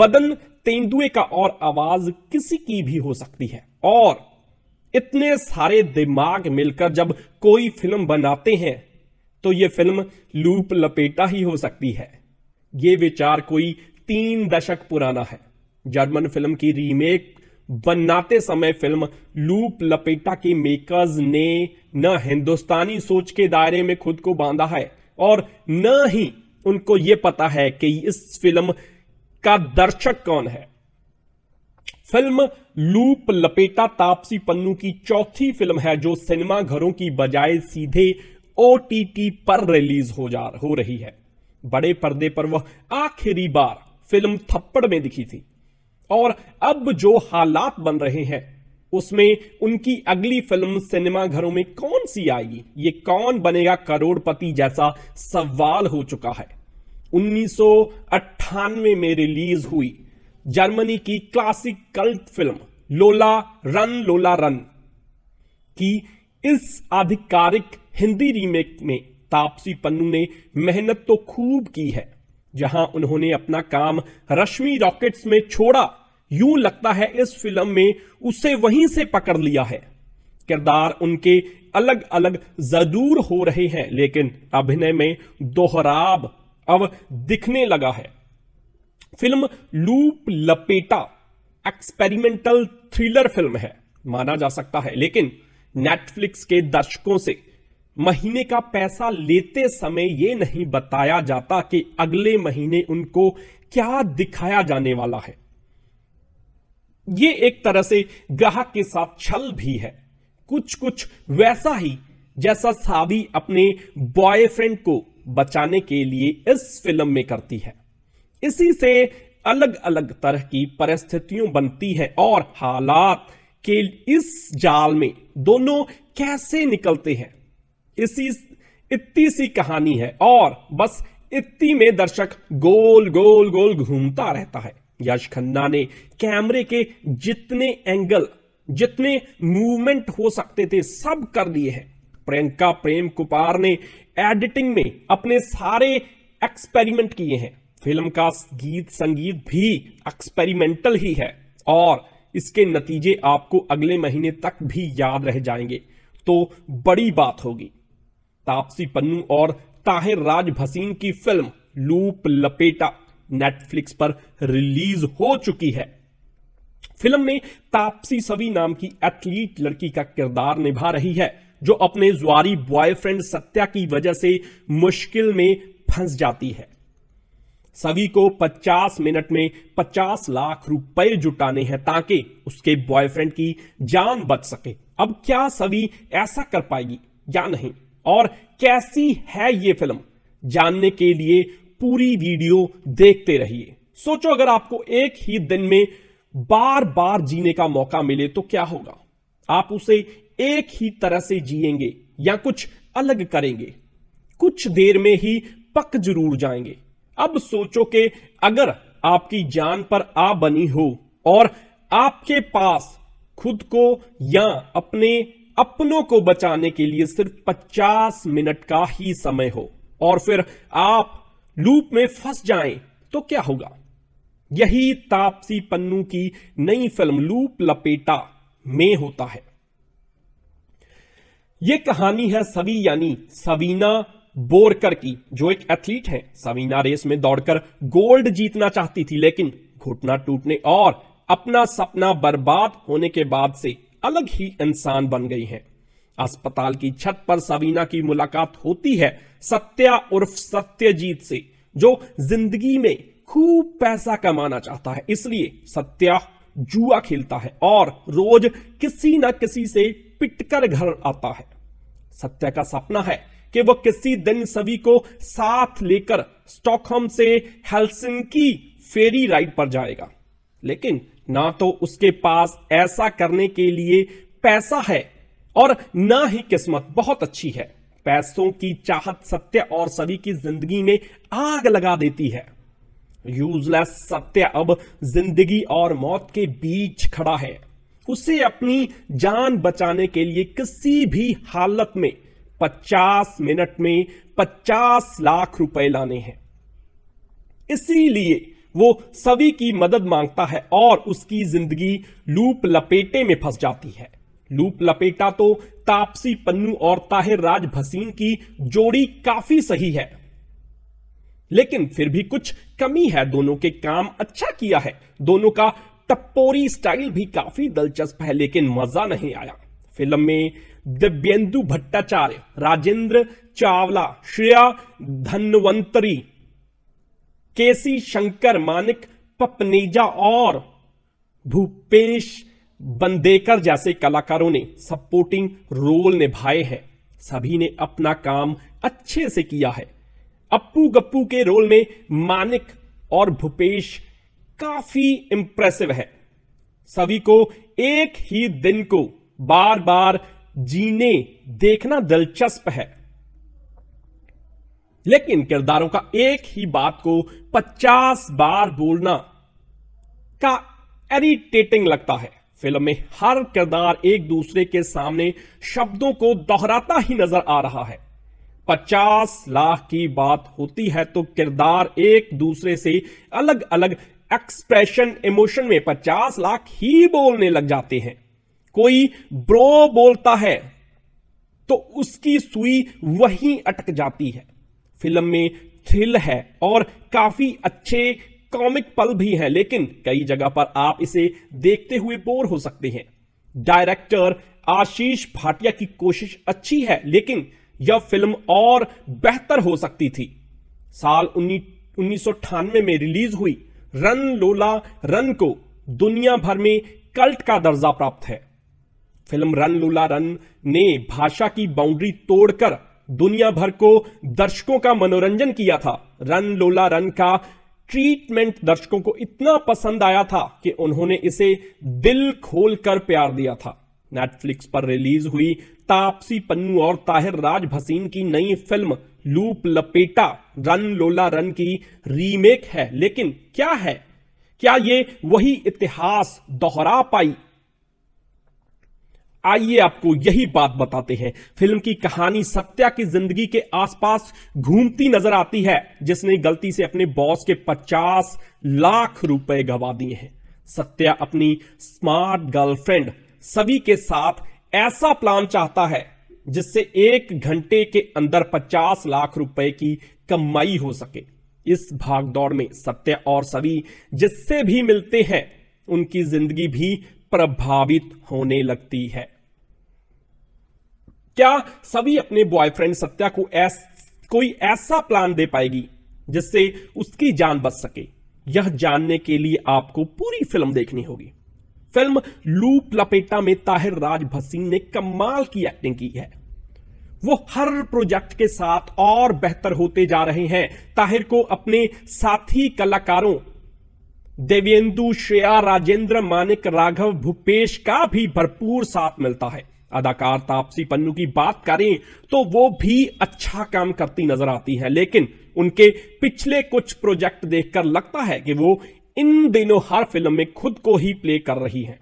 बदन तेंदुए का और आवाज किसी की भी हो सकती है और इतने सारे दिमाग मिलकर जब कोई फिल्म बनाते हैं तो यह फिल्म लूप लपेटा ही हो सकती है यह विचार कोई तीन दशक पुराना है जर्मन फिल्म की रीमेक बनाते समय फिल्म लूप लपेटा के मेकर्स ने न हिंदुस्तानी सोच के दायरे में खुद को बांधा है और न ही उनको यह पता है कि इस फिल्म का दर्शक कौन है फिल्म लूप लपेटा तापसी पन्नू की चौथी फिल्म है जो सिनेमा घरों की बजाय सीधे ओटीटी पर रिलीज हो जा हो रही है बड़े पर्दे पर वह आखिरी बार फिल्म थप्पड़ में दिखी थी और अब जो हालात बन रहे हैं उसमें उनकी अगली फिल्म सिनेमा घरों में कौन सी आएगी ये कौन बनेगा करोड़पति जैसा सवाल हो चुका है उन्नीस में रिलीज हुई जर्मनी की classic cult film Lola run Lola run की इस आधिकारिक हिंदी रीमेक में तापसी पन्नू ने मेहनत तो खूब की है जहां उन्होंने अपना काम रश्मि रॉकेट्स में छोड़ा यूं लगता है इस फिल्म में उसे वहीं से पकड़ लिया है किरदार उनके अलग अलग जरूर हो रहे हैं लेकिन अभिनय में दोहराब अब दिखने लगा है film loop Lapeta experimental thriller film है माना जा सकता है लेकिन नेटफ्लिक्स के दर्शकों से महीने का पैसा लेते समय ये नहीं बताया जाता कि अगले महीने उनको क्या दिखाया जाने वाला है ये एक तरह से ग्राहक के साथ छल भी है कुछ कुछ वैसा ही जैसा सावी अपने बॉयफ्रेंड को बचाने के लिए इस फिल्म में करती है इसी से अलग अलग तरह की परिस्थितियों बनती है और हालात के इस जाल में दोनों कैसे निकलते हैं इसी इतनी सी कहानी है और बस इतनी में दर्शक गोल गोल गोल घूमता रहता है यश खन्ना ने कैमरे के जितने एंगल जितने मूवमेंट हो सकते थे सब कर लिए हैं प्रियंका प्रेम कुमार ने एडिटिंग में अपने सारे एक्सपेरिमेंट किए हैं फिल्म का गीत संगीत भी एक्सपेरिमेंटल ही है और इसके नतीजे आपको अगले महीने तक भी याद रह जाएंगे तो बड़ी बात होगी तापसी पन्नू और ताहिर राज भसीन की फिल्म लूप लपेटा नेटफ्लिक्स पर रिलीज हो चुकी है फिल्म में तापसी सवी नाम की एथलीट लड़की का किरदार निभा रही है जो अपने जुआरी बॉयफ्रेंड सत्या की वजह से मुश्किल में फंस जाती है सभी को 50 मिनट में 50 लाख रुपए जुटाने हैं ताकि उसके बॉयफ्रेंड की जान बच सके अब क्या सभी ऐसा कर पाएगी या नहीं और कैसी है ये फिल्म जानने के लिए पूरी वीडियो देखते रहिए सोचो अगर आपको एक ही दिन में बार बार जीने का मौका मिले तो क्या होगा आप उसे एक ही तरह से जिएंगे या कुछ अलग करेंगे कुछ देर में ही पक जरूर जाएंगे अब सोचो कि अगर आपकी जान पर आ बनी हो और आपके पास खुद को या अपने अपनों को बचाने के लिए सिर्फ 50 मिनट का ही समय हो और फिर आप लूप में फंस जाएं तो क्या होगा यही तापसी पन्नू की नई फिल्म लूप लपेटा में होता है यह कहानी है सभी यानी सवीना बोरकर की जो एक एथलीट है सवीना रेस में दौड़कर गोल्ड जीतना चाहती थी लेकिन घुटना टूटने और अपना सपना बर्बाद होने के बाद से अलग ही इंसान बन गई हैं अस्पताल की छत पर सवीना की मुलाकात होती है सत्या उर्फ सत्यजीत से जो जिंदगी में खूब पैसा कमाना चाहता है इसलिए सत्या जुआ खेलता है और रोज किसी न किसी से पिटकर घर आता है सत्या का सपना है कि वह किसी दिन सभी को साथ लेकर स्टॉकहोम से हेलसिंकी फेरी राइड पर जाएगा लेकिन ना तो उसके पास ऐसा करने के लिए पैसा है और ना ही किस्मत बहुत अच्छी है पैसों की चाहत सत्य और सभी की जिंदगी में आग लगा देती है यूजलेस सत्य अब जिंदगी और मौत के बीच खड़ा है उसे अपनी जान बचाने के लिए किसी भी हालत में 50 मिनट में 50 लाख रुपए लाने हैं इसीलिए वो सभी की मदद मांगता है और उसकी जिंदगी लूप लपेटे में फंस जाती है लूप लपेटा तो तापसी पन्नू और ताहिर राज भसीन की जोड़ी काफी सही है लेकिन फिर भी कुछ कमी है दोनों के काम अच्छा किया है दोनों का टपोरी स्टाइल भी काफी दिलचस्प है लेकिन मजा नहीं आया फिल्म में दिव्यंदु भट्टाचार्य राजेंद्र चावला श्रेया धनवंतरी केसी शंकर मानिक पपनेजा और भूपेश बंदेकर जैसे कलाकारों ने सपोर्टिंग रोल निभाए हैं सभी ने अपना काम अच्छे से किया है अप्पू गप्पू के रोल में मानिक और भूपेश काफी इंप्रेसिव है सभी को एक ही दिन को बार बार जीने देखना दिलचस्प है लेकिन किरदारों का एक ही बात को 50 बार बोलना का एरिटेटिंग लगता है फिल्म में हर किरदार एक दूसरे के सामने शब्दों को दोहराता ही नजर आ रहा है 50 लाख की बात होती है तो किरदार एक दूसरे से अलग अलग एक्सप्रेशन इमोशन में 50 लाख ही बोलने लग जाते हैं कोई ब्रो बोलता है तो उसकी सुई वहीं अटक जाती है फिल्म में थ्रिल है और काफी अच्छे कॉमिक पल भी हैं लेकिन कई जगह पर आप इसे देखते हुए बोर हो सकते हैं डायरेक्टर आशीष भाटिया की कोशिश अच्छी है लेकिन यह फिल्म और बेहतर हो सकती थी साल उन्नीस में रिलीज हुई रन लोला रन को दुनिया भर में कल्ट का दर्जा प्राप्त है फिल्म रन लोला रन ने भाषा की बाउंड्री तोड़कर दुनिया भर को दर्शकों का मनोरंजन किया था रन लोला रन का ट्रीटमेंट दर्शकों को इतना पसंद आया था कि उन्होंने इसे दिल खोल कर प्यार दिया था नेटफ्लिक्स पर रिलीज हुई तापसी पन्नू और ताहिर राज भसीन की नई film loop Lapeta run Lola run की रीमेक है लेकिन क्या है क्या ये वही इतिहास दोहरा पाई आइए आपको यही बात बताते हैं फिल्म की कहानी सत्या की जिंदगी के आसपास घूमती नजर आती है जिसने गलती से अपने बॉस के 50 लाख रुपए गवा दिए हैं सत्या अपनी स्मार्ट गर्लफ्रेंड सभी के साथ ऐसा प्लान चाहता है जिससे एक घंटे के अंदर 50 लाख रुपए की कमाई हो सके इस भागदौड़ में सत्य और सभी जिससे भी मिलते हैं उनकी जिंदगी भी प्रभावित होने लगती है क्या सभी अपने बॉयफ्रेंड सत्या को ऐस, कोई ऐसा प्लान दे पाएगी जिससे उसकी जान बच सके यह जानने के लिए आपको पूरी फिल्म देखनी होगी फिल्म लूप लपेटा में ताहिर राज भसीन ने कमाल की एक्टिंग की है वो हर प्रोजेक्ट के साथ और बेहतर होते जा रहे हैं ताहिर को अपने साथी कलाकारों देवेंदु श्रेया राजेंद्र मानिक राघव भूपेश का भी भरपूर साथ मिलता है अदाकार तापसी पन्नू की बात करें तो वो भी अच्छा काम करती नजर आती है लेकिन उनके पिछले कुछ प्रोजेक्ट देखकर लगता है कि वो इन दिनों हर फिल्म में खुद को ही प्ले कर रही हैं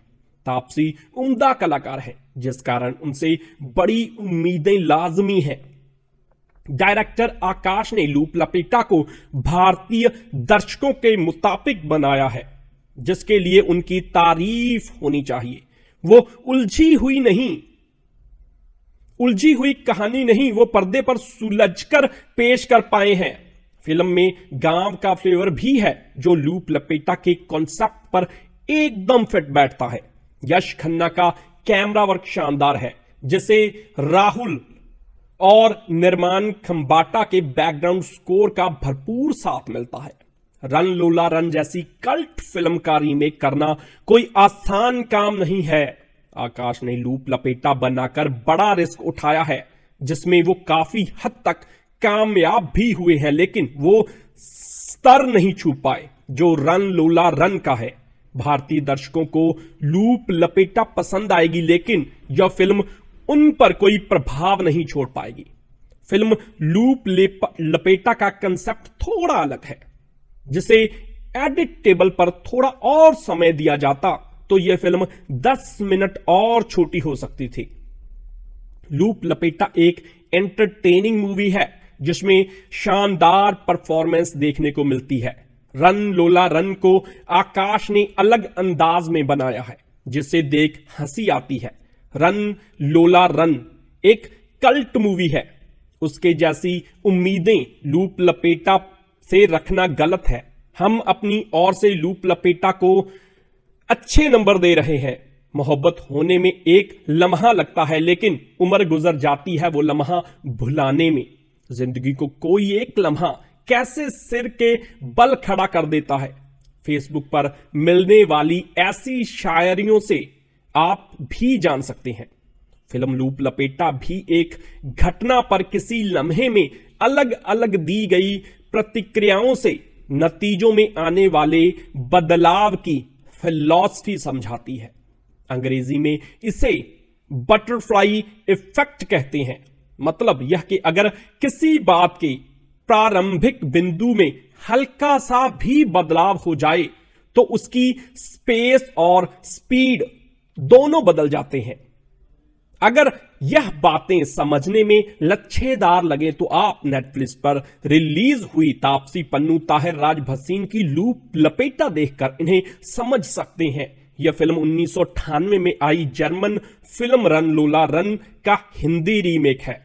तापसी उम्दा कलाकार है जिस कारण उनसे बड़ी उम्मीदें लाजमी हैं डायरेक्टर आकाश ने लूप लपेटा को भारतीय दर्शकों के मुताबिक बनाया है जिसके लिए उनकी तारीफ होनी चाहिए वो उलझी हुई नहीं उलझी हुई कहानी नहीं वो पर्दे पर सुलझकर पेश कर पाए हैं फिल्म में गांव का फ्लेवर भी है जो लूप लपेटा के कॉन्सेप्ट पर एकदम फिट बैठता है यश खन्ना का कैमरा वर्क शानदार है जिसे राहुल और निर्माण खम्बाटा के बैकग्राउंड स्कोर का भरपूर साथ मिलता है रन लोला रन जैसी कल्ट फिल्म का रीमेक करना कोई आसान काम नहीं है आकाश ने लूप लपेटा बनाकर बड़ा रिस्क उठाया है जिसमें वो काफी हद तक कामयाब भी हुए हैं लेकिन वो स्तर नहीं छू पाए जो रन लोला रन का है भारतीय दर्शकों को लूप लपेटा पसंद आएगी लेकिन यह फिल्म उन पर कोई प्रभाव नहीं छोड़ पाएगी फिल्म लूप लपेटा का कंसेप्ट थोड़ा अलग है जिसे एडिट टेबल पर थोड़ा और समय दिया जाता तो यह फिल्म 10 मिनट और छोटी हो सकती थी लूप लपेटा एक एंटरटेनिंग मूवी है जिसमें शानदार परफॉर्मेंस देखने को मिलती है रन लोला रन को आकाश ने अलग अंदाज में बनाया है जिसे देख हंसी आती है रन लोला रन एक कल्ट मूवी है उसके जैसी उम्मीदें लूप लपेटा से रखना गलत है हम अपनी ओर से लूप लपेटा को अच्छे नंबर दे रहे हैं मोहब्बत होने में एक लम्हा लगता है लेकिन उम्र गुजर जाती है वो लम्हा भुलाने में जिंदगी को कोई एक लम्हा कैसे सिर के बल खड़ा कर देता है फेसबुक पर मिलने वाली ऐसी शायरियों से आप भी जान सकते हैं फिल्म लूप लपेटा भी एक घटना पर किसी लम्हे में अलग अलग दी गई प्रतिक्रियाओं से नतीजों में आने वाले बदलाव की फिलॉसफी समझाती है अंग्रेजी में इसे बटरफ्लाई इफेक्ट कहते हैं मतलब यह कि अगर किसी बात के प्रारंभिक बिंदु में हल्का सा भी बदलाव हो जाए तो उसकी स्पेस और स्पीड दोनों बदल जाते हैं अगर यह बातें समझने में लच्छेदार लगे तो आप नेटफ्लिक्स पर रिलीज हुई तापसी पन्नू ताहिर राज भसीन की लूप लपेटा देखकर इन्हें समझ सकते हैं यह फिल्म उन्नीस में आई German film run Lola run का हिंदी रीमेक है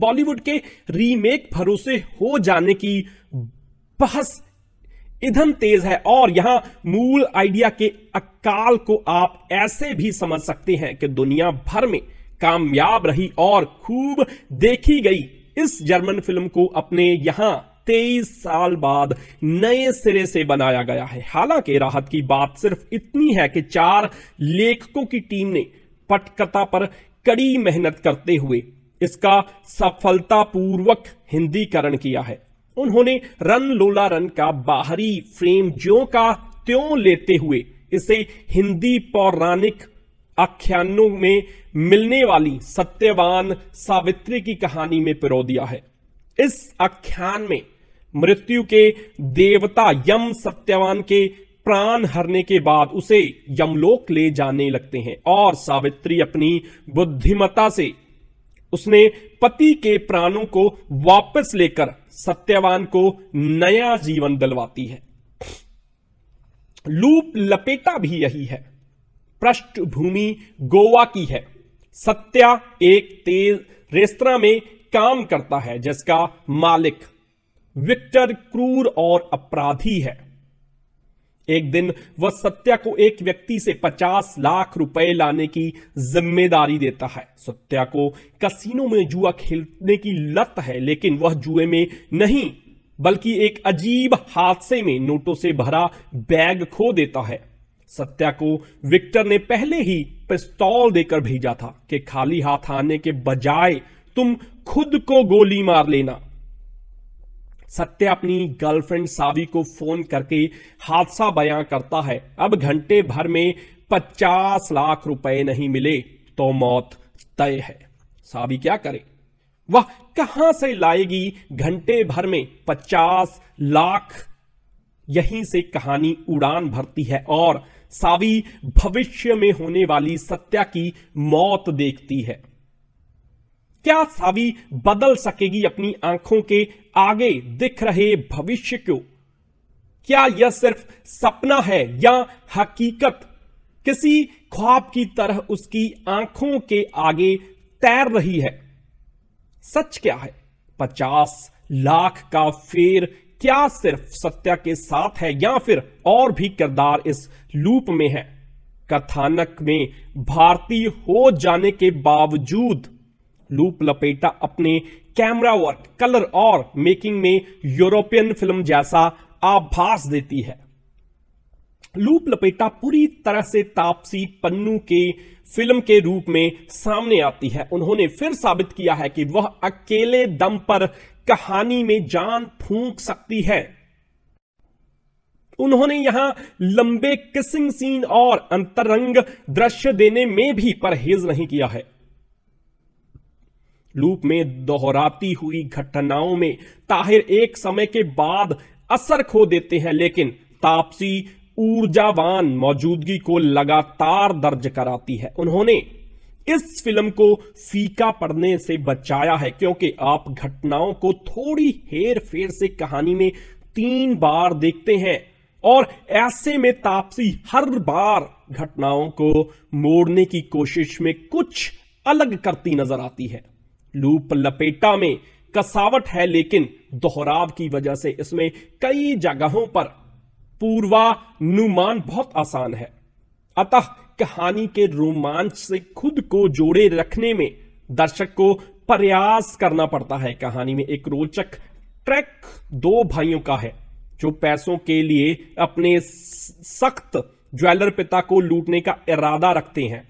बॉलीवुड के रीमेक भरोसे हो जाने की बहस इधम तेज है और यहां मूल आइडिया के अकाल को आप ऐसे भी समझ सकते हैं कि दुनिया भर में कामयाब रही और खूब देखी गई इस जर्मन फिल्म को अपने यहां तेईस साल बाद नए सिरे से बनाया गया है हालांकि राहत की बात सिर्फ इतनी है कि चार लेखकों की टीम ने पटकथा पर कड़ी मेहनत करते हुए इसका सफलतापूर्वक हिंदीकरण किया है उन्होंने रन लोला रन का बाहरी फ्रेम ज्यो का त्यों लेते हुए इसे हिंदी पौराणिक आख्यानों में मिलने वाली सत्यवान सावित्री की कहानी में पिरो दिया है इस आख्यान में मृत्यु के देवता यम सत्यवान के प्राण हरने के बाद उसे यमलोक ले जाने लगते हैं और सावित्री अपनी बुद्धिमता से उसने पति के प्राणों को वापस लेकर सत्यवान को नया जीवन दिलवाती है लूप लपेटा भी यही है पृष्ठभूमि गोवा की है सत्या एक तेज रेस्तरा में काम करता है जिसका मालिक विक्टर क्रूर और अपराधी है एक दिन वह सत्या को एक व्यक्ति से पचास लाख रुपए लाने की जिम्मेदारी देता है सत्या को कसिनो में जुआ खेलने की लत है लेकिन वह जुए में नहीं बल्कि एक अजीब हादसे में नोटों से भरा बैग खो देता है सत्या को विक्टर ने पहले ही पिस्तौल देकर भेजा था कि खाली हाथ आने के बजाय तुम खुद को गोली मार लेना सत्य अपनी गर्लफ्रेंड सावी को फोन करके हादसा बयां करता है अब घंटे भर में पचास लाख रुपए नहीं मिले तो मौत तय है सावी क्या करे वह कहां से लाएगी घंटे भर में पचास लाख यहीं से कहानी उड़ान भरती है और सावी भविष्य में होने वाली सत्या की मौत देखती है क्या छवि बदल सकेगी अपनी आंखों के आगे दिख रहे भविष्य को क्या यह सिर्फ सपना है या हकीकत किसी ख्वाब की तरह उसकी आंखों के आगे तैर रही है सच क्या है पचास लाख का फेर क्या सिर्फ सत्या के साथ है या फिर और भी किरदार इस लूप में है कथानक में भारतीय हो जाने के बावजूद लूप लपेटा अपने कैमरा वर्क कलर और मेकिंग में यूरोपियन फिल्म जैसा आभास देती है लूप लपेटा पूरी तरह से तापसी पन्नू के फिल्म के रूप में सामने आती है उन्होंने फिर साबित किया है कि वह अकेले दम पर कहानी में जान फूंक सकती है उन्होंने यहां लंबे किसिंग सीन और अंतरंग दृश्य देने में भी परहेज नहीं किया है लूप में दोहराती हुई घटनाओं में ताहिर एक समय के बाद असर खो देते हैं लेकिन तापसी ऊर्जावान मौजूदगी को लगातार दर्ज कराती है उन्होंने इस फिल्म को फीका पड़ने से बचाया है क्योंकि आप घटनाओं को थोड़ी हेर फेर से कहानी में तीन बार देखते हैं और ऐसे में तापसी हर बार घटनाओं को मोड़ने की कोशिश में कुछ अलग करती नजर आती है लूप लपेटा में कसावट है लेकिन दोहराव की वजह से इसमें कई जगहों पर पूर्वानुमान बहुत आसान है अतः कहानी के रोमांच से खुद को जोड़े रखने में दर्शक को प्रयास करना पड़ता है कहानी में एक रोचक ट्रैक दो भाइयों का है जो पैसों के लिए अपने सख्त ज्वेलर पिता को लूटने का इरादा रखते हैं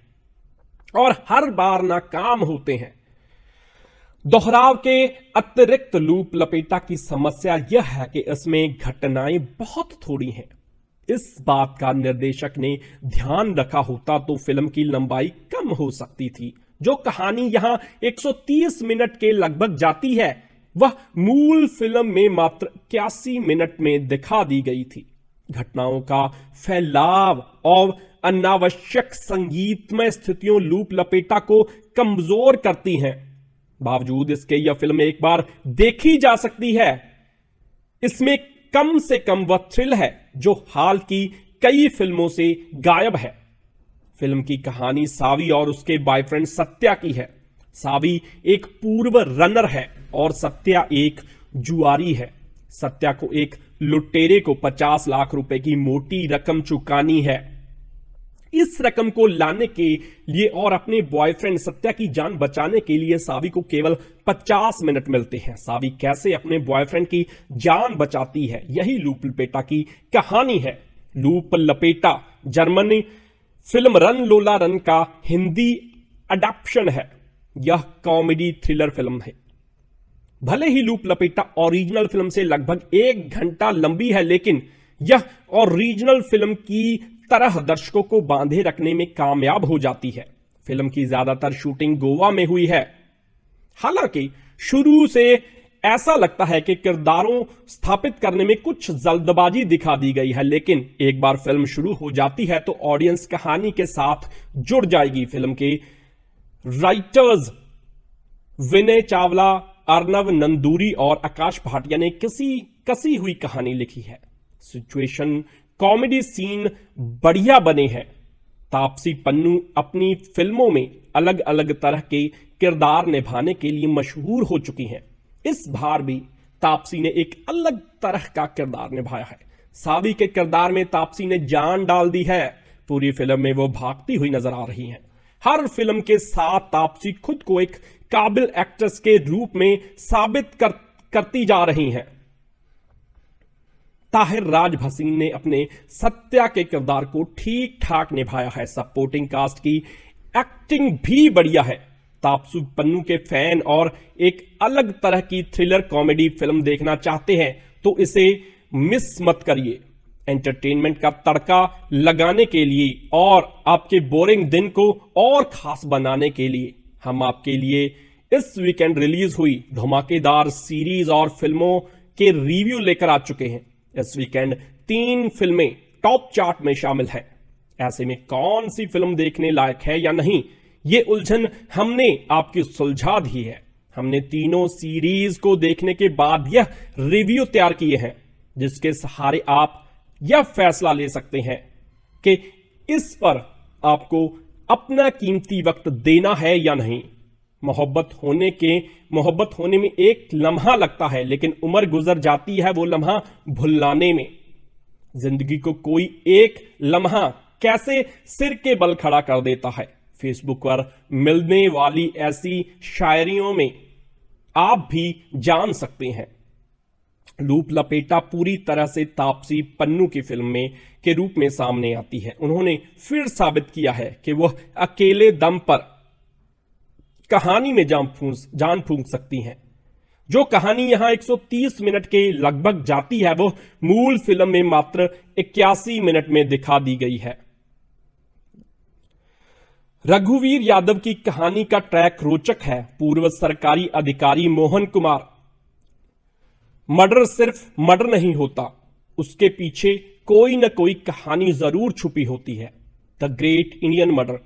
और हर बार नाकाम होते हैं दोहराव के अतिरिक्त लूप लपेटा की समस्या यह है कि इसमें घटनाएं बहुत थोड़ी हैं इस बात का निर्देशक ने ध्यान रखा होता तो फिल्म की लंबाई कम हो सकती थी जो कहानी यहां 130 मिनट के लगभग जाती है वह मूल फिल्म में मात्र इक्यासी मिनट में दिखा दी गई थी घटनाओं का फैलाव और अनावश्यक संगीतमय स्थितियों लूप लपेटा को कमजोर करती हैं बावजूद इसके यह फिल्म एक बार देखी जा सकती है इसमें कम से कम वह थ्रिल है जो हाल की कई फिल्मों से गायब है फिल्म की कहानी सावी और उसके बॉयफ्रेंड सत्या की है सावी एक पूर्व रनर है और सत्या एक जुआरी है सत्या को एक लुटेरे को 50 लाख रुपए की मोटी रकम चुकानी है इस रकम को लाने के लिए और अपने बॉयफ्रेंड सत्या की जान बचाने के लिए सावी को केवल 50 मिनट मिलते हैं सावी कैसे अपने बॉयफ्रेंड की जान बचाती है यही लूप लपेटा की कहानी है loop Lapeta Germany film run Lola run का हिंदी अडेप्शन है यह कॉमेडी थ्रिलर फिल्म है भले ही लूप लपेटा ओरिजिनल फिल्म से लगभग एक घंटा लंबी है लेकिन यह ओरिजिनल फिल्म की तरह दर्शकों को बांधे रखने में कामयाब हो जाती है फिल्म की ज्यादातर शूटिंग गोवा में हुई है हालांकि शुरू से ऐसा लगता है कि किरदारों स्थापित करने में कुछ जल्दबाजी दिखा दी गई है लेकिन एक बार फिल्म शुरू हो जाती है तो ऑडियंस कहानी के साथ जुड़ जाएगी फिल्म के राइटर्स विनय चावला अर्नव नंदूरी और आकाश भाटिया ने किसी कसी हुई कहानी लिखी है सिचुएशन कॉमेडी सीन बढ़िया बने हैं तापसी पन्नू अपनी फिल्मों में अलग अलग तरह के किरदार निभाने के लिए मशहूर हो चुकी हैं इस बार भी तापसी ने एक अलग तरह का किरदार निभाया है सावी के किरदार में तापसी ने जान डाल दी है पूरी फिल्म में वो भागती हुई नजर आ रही हैं हर फिल्म के साथ तापसी खुद को एक काबिल एक्ट्रेस के रूप में साबित कर, करती जा रही हैं ताहिर राज भसीन ने अपने सत्या के किरदार को ठीक ठाक निभाया है सपोर्टिंग कास्ट की एक्टिंग भी बढ़िया है तापसु पन्नू के फैन और एक अलग तरह की थ्रिलर कॉमेडी फिल्म देखना चाहते हैं तो इसे मिस मत करिए एंटरटेनमेंट का तड़का लगाने के लिए और आपके बोरिंग दिन को और खास बनाने के लिए हम आपके लिए इस वीकेंड रिलीज हुई धमाकेदार सीरीज और फिल्मों के रिव्यू लेकर आ चुके हैं इस वीकेंड तीन फिल्में टॉप चार्ट में शामिल हैं ऐसे में कौन सी फिल्म देखने लायक है या नहीं ये उलझन हमने आपकी सुलझा दी है हमने तीनों सीरीज को देखने के बाद यह रिव्यू तैयार किए हैं जिसके सहारे आप यह फैसला ले सकते हैं कि इस पर आपको अपना कीमती वक्त देना है या नहीं मोहब्बत होने के मोहब्बत होने में एक लम्हा लगता है लेकिन उम्र गुजर जाती है वो लम्हा भुलाने में जिंदगी को कोई एक लम्हा कैसे सिर के बल खड़ा कर देता है फेसबुक पर मिलने वाली ऐसी शायरियों में आप भी जान सकते हैं लूप लपेटा पूरी तरह से तापसी पन्नू की फिल्म में के रूप में सामने आती है उन्होंने फिर साबित किया है कि वह अकेले दम पर कहानी में जान फूक जान फूंक सकती हैं जो कहानी यहां 130 मिनट के लगभग जाती है वो मूल फिल्म में मात्र इक्यासी मिनट में दिखा दी गई है रघुवीर यादव की कहानी का ट्रैक रोचक है पूर्व सरकारी अधिकारी मोहन कुमार मर्डर सिर्फ मर्डर नहीं होता उसके पीछे कोई ना कोई कहानी जरूर छुपी होती है the great Indian murder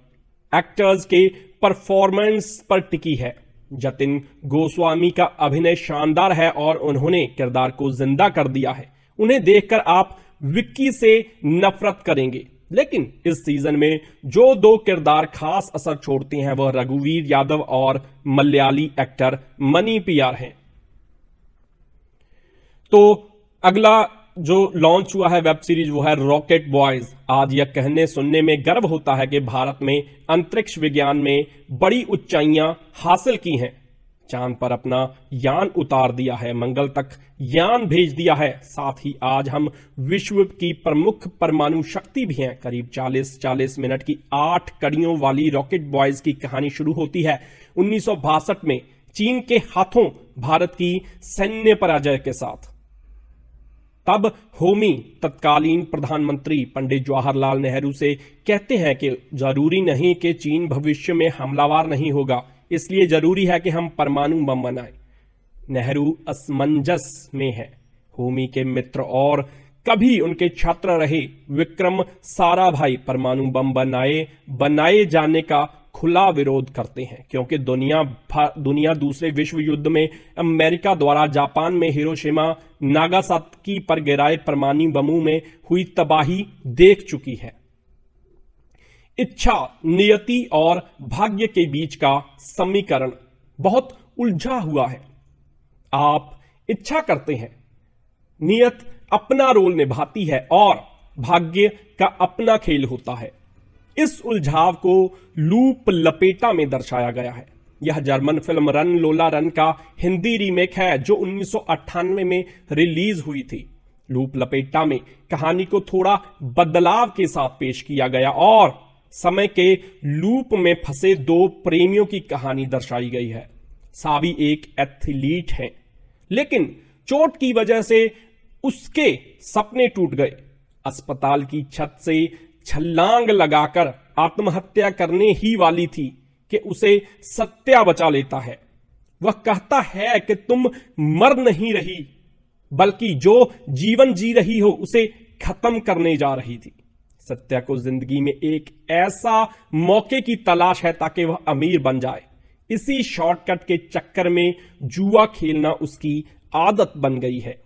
actors के परफॉर्मेंस पर टिकी है जतिन गोस्वामी का अभिनय शानदार है और उन्होंने किरदार को जिंदा कर दिया है उन्हें देखकर आप विक्की से नफरत करेंगे लेकिन इस सीजन में जो दो किरदार खास असर छोड़ते हैं वह रघुवीर यादव और मलयाली एक्टर मनी पियार हैं तो अगला जो लॉन्च हुआ है वेब सीरीज वो है रॉकेट बॉयज आज यह कहने सुनने में गर्व होता है कि भारत में अंतरिक्ष विज्ञान में बड़ी उच्चाइयां हासिल की हैं चांद पर अपना यान उतार दिया है मंगल तक यान भेज दिया है साथ ही आज हम विश्व की प्रमुख परमाणु शक्ति भी हैं करीब 40-40 मिनट की आठ कड़ियों वाली रॉकेट बॉयज की कहानी शुरू होती है उन्नीस में चीन के हाथों भारत की सैन्य पराजय के साथ तब होमी तत्कालीन प्रधानमंत्री पंडित जवाहरलाल नेहरू से कहते हैं कि जरूरी नहीं कि चीन भविष्य में हमलावार नहीं होगा इसलिए जरूरी है कि हम परमाणु बम बनाएं नेहरू असमंजस में है होमी के मित्र और कभी उनके छात्र रहे विक्रम साराभाई परमाणु बम बनाए बनाए जाने का खुला विरोध करते हैं क्योंकि दुनिया दुनिया दूसरे विश्व युद्ध में अमेरिका द्वारा जापान में हिरोशिमा नागासाकी पर गिराए परमाणु बमों में हुई तबाही देख चुकी है इच्छा नियति और भाग्य के बीच का समीकरण बहुत उलझा हुआ है आप इच्छा करते हैं नियत अपना रोल निभाती है और भाग्य का अपना खेल होता है इस उलझाव को लूप लपेटा में दर्शाया गया है यह German film run Lola run का हिंदी रीमेक है जो उन्नीस में रिलीज हुई थी लूप लपेटा में कहानी को थोड़ा बदलाव के साथ पेश किया गया और समय के लूप में फंसे दो प्रेमियों की कहानी दर्शाई गई है सावी एक एथलीट है लेकिन चोट की वजह से उसके सपने टूट गए अस्पताल की छत से छलांग लगाकर आत्महत्या करने ही वाली थी कि उसे सत्या बचा लेता है वह कहता है कि तुम मर नहीं रही बल्कि जो जीवन जी रही हो उसे खत्म करने जा रही थी सत्या को जिंदगी में एक ऐसा मौके की तलाश है ताकि वह अमीर बन जाए इसी शॉर्टकट के चक्कर में जुआ खेलना उसकी आदत बन गई है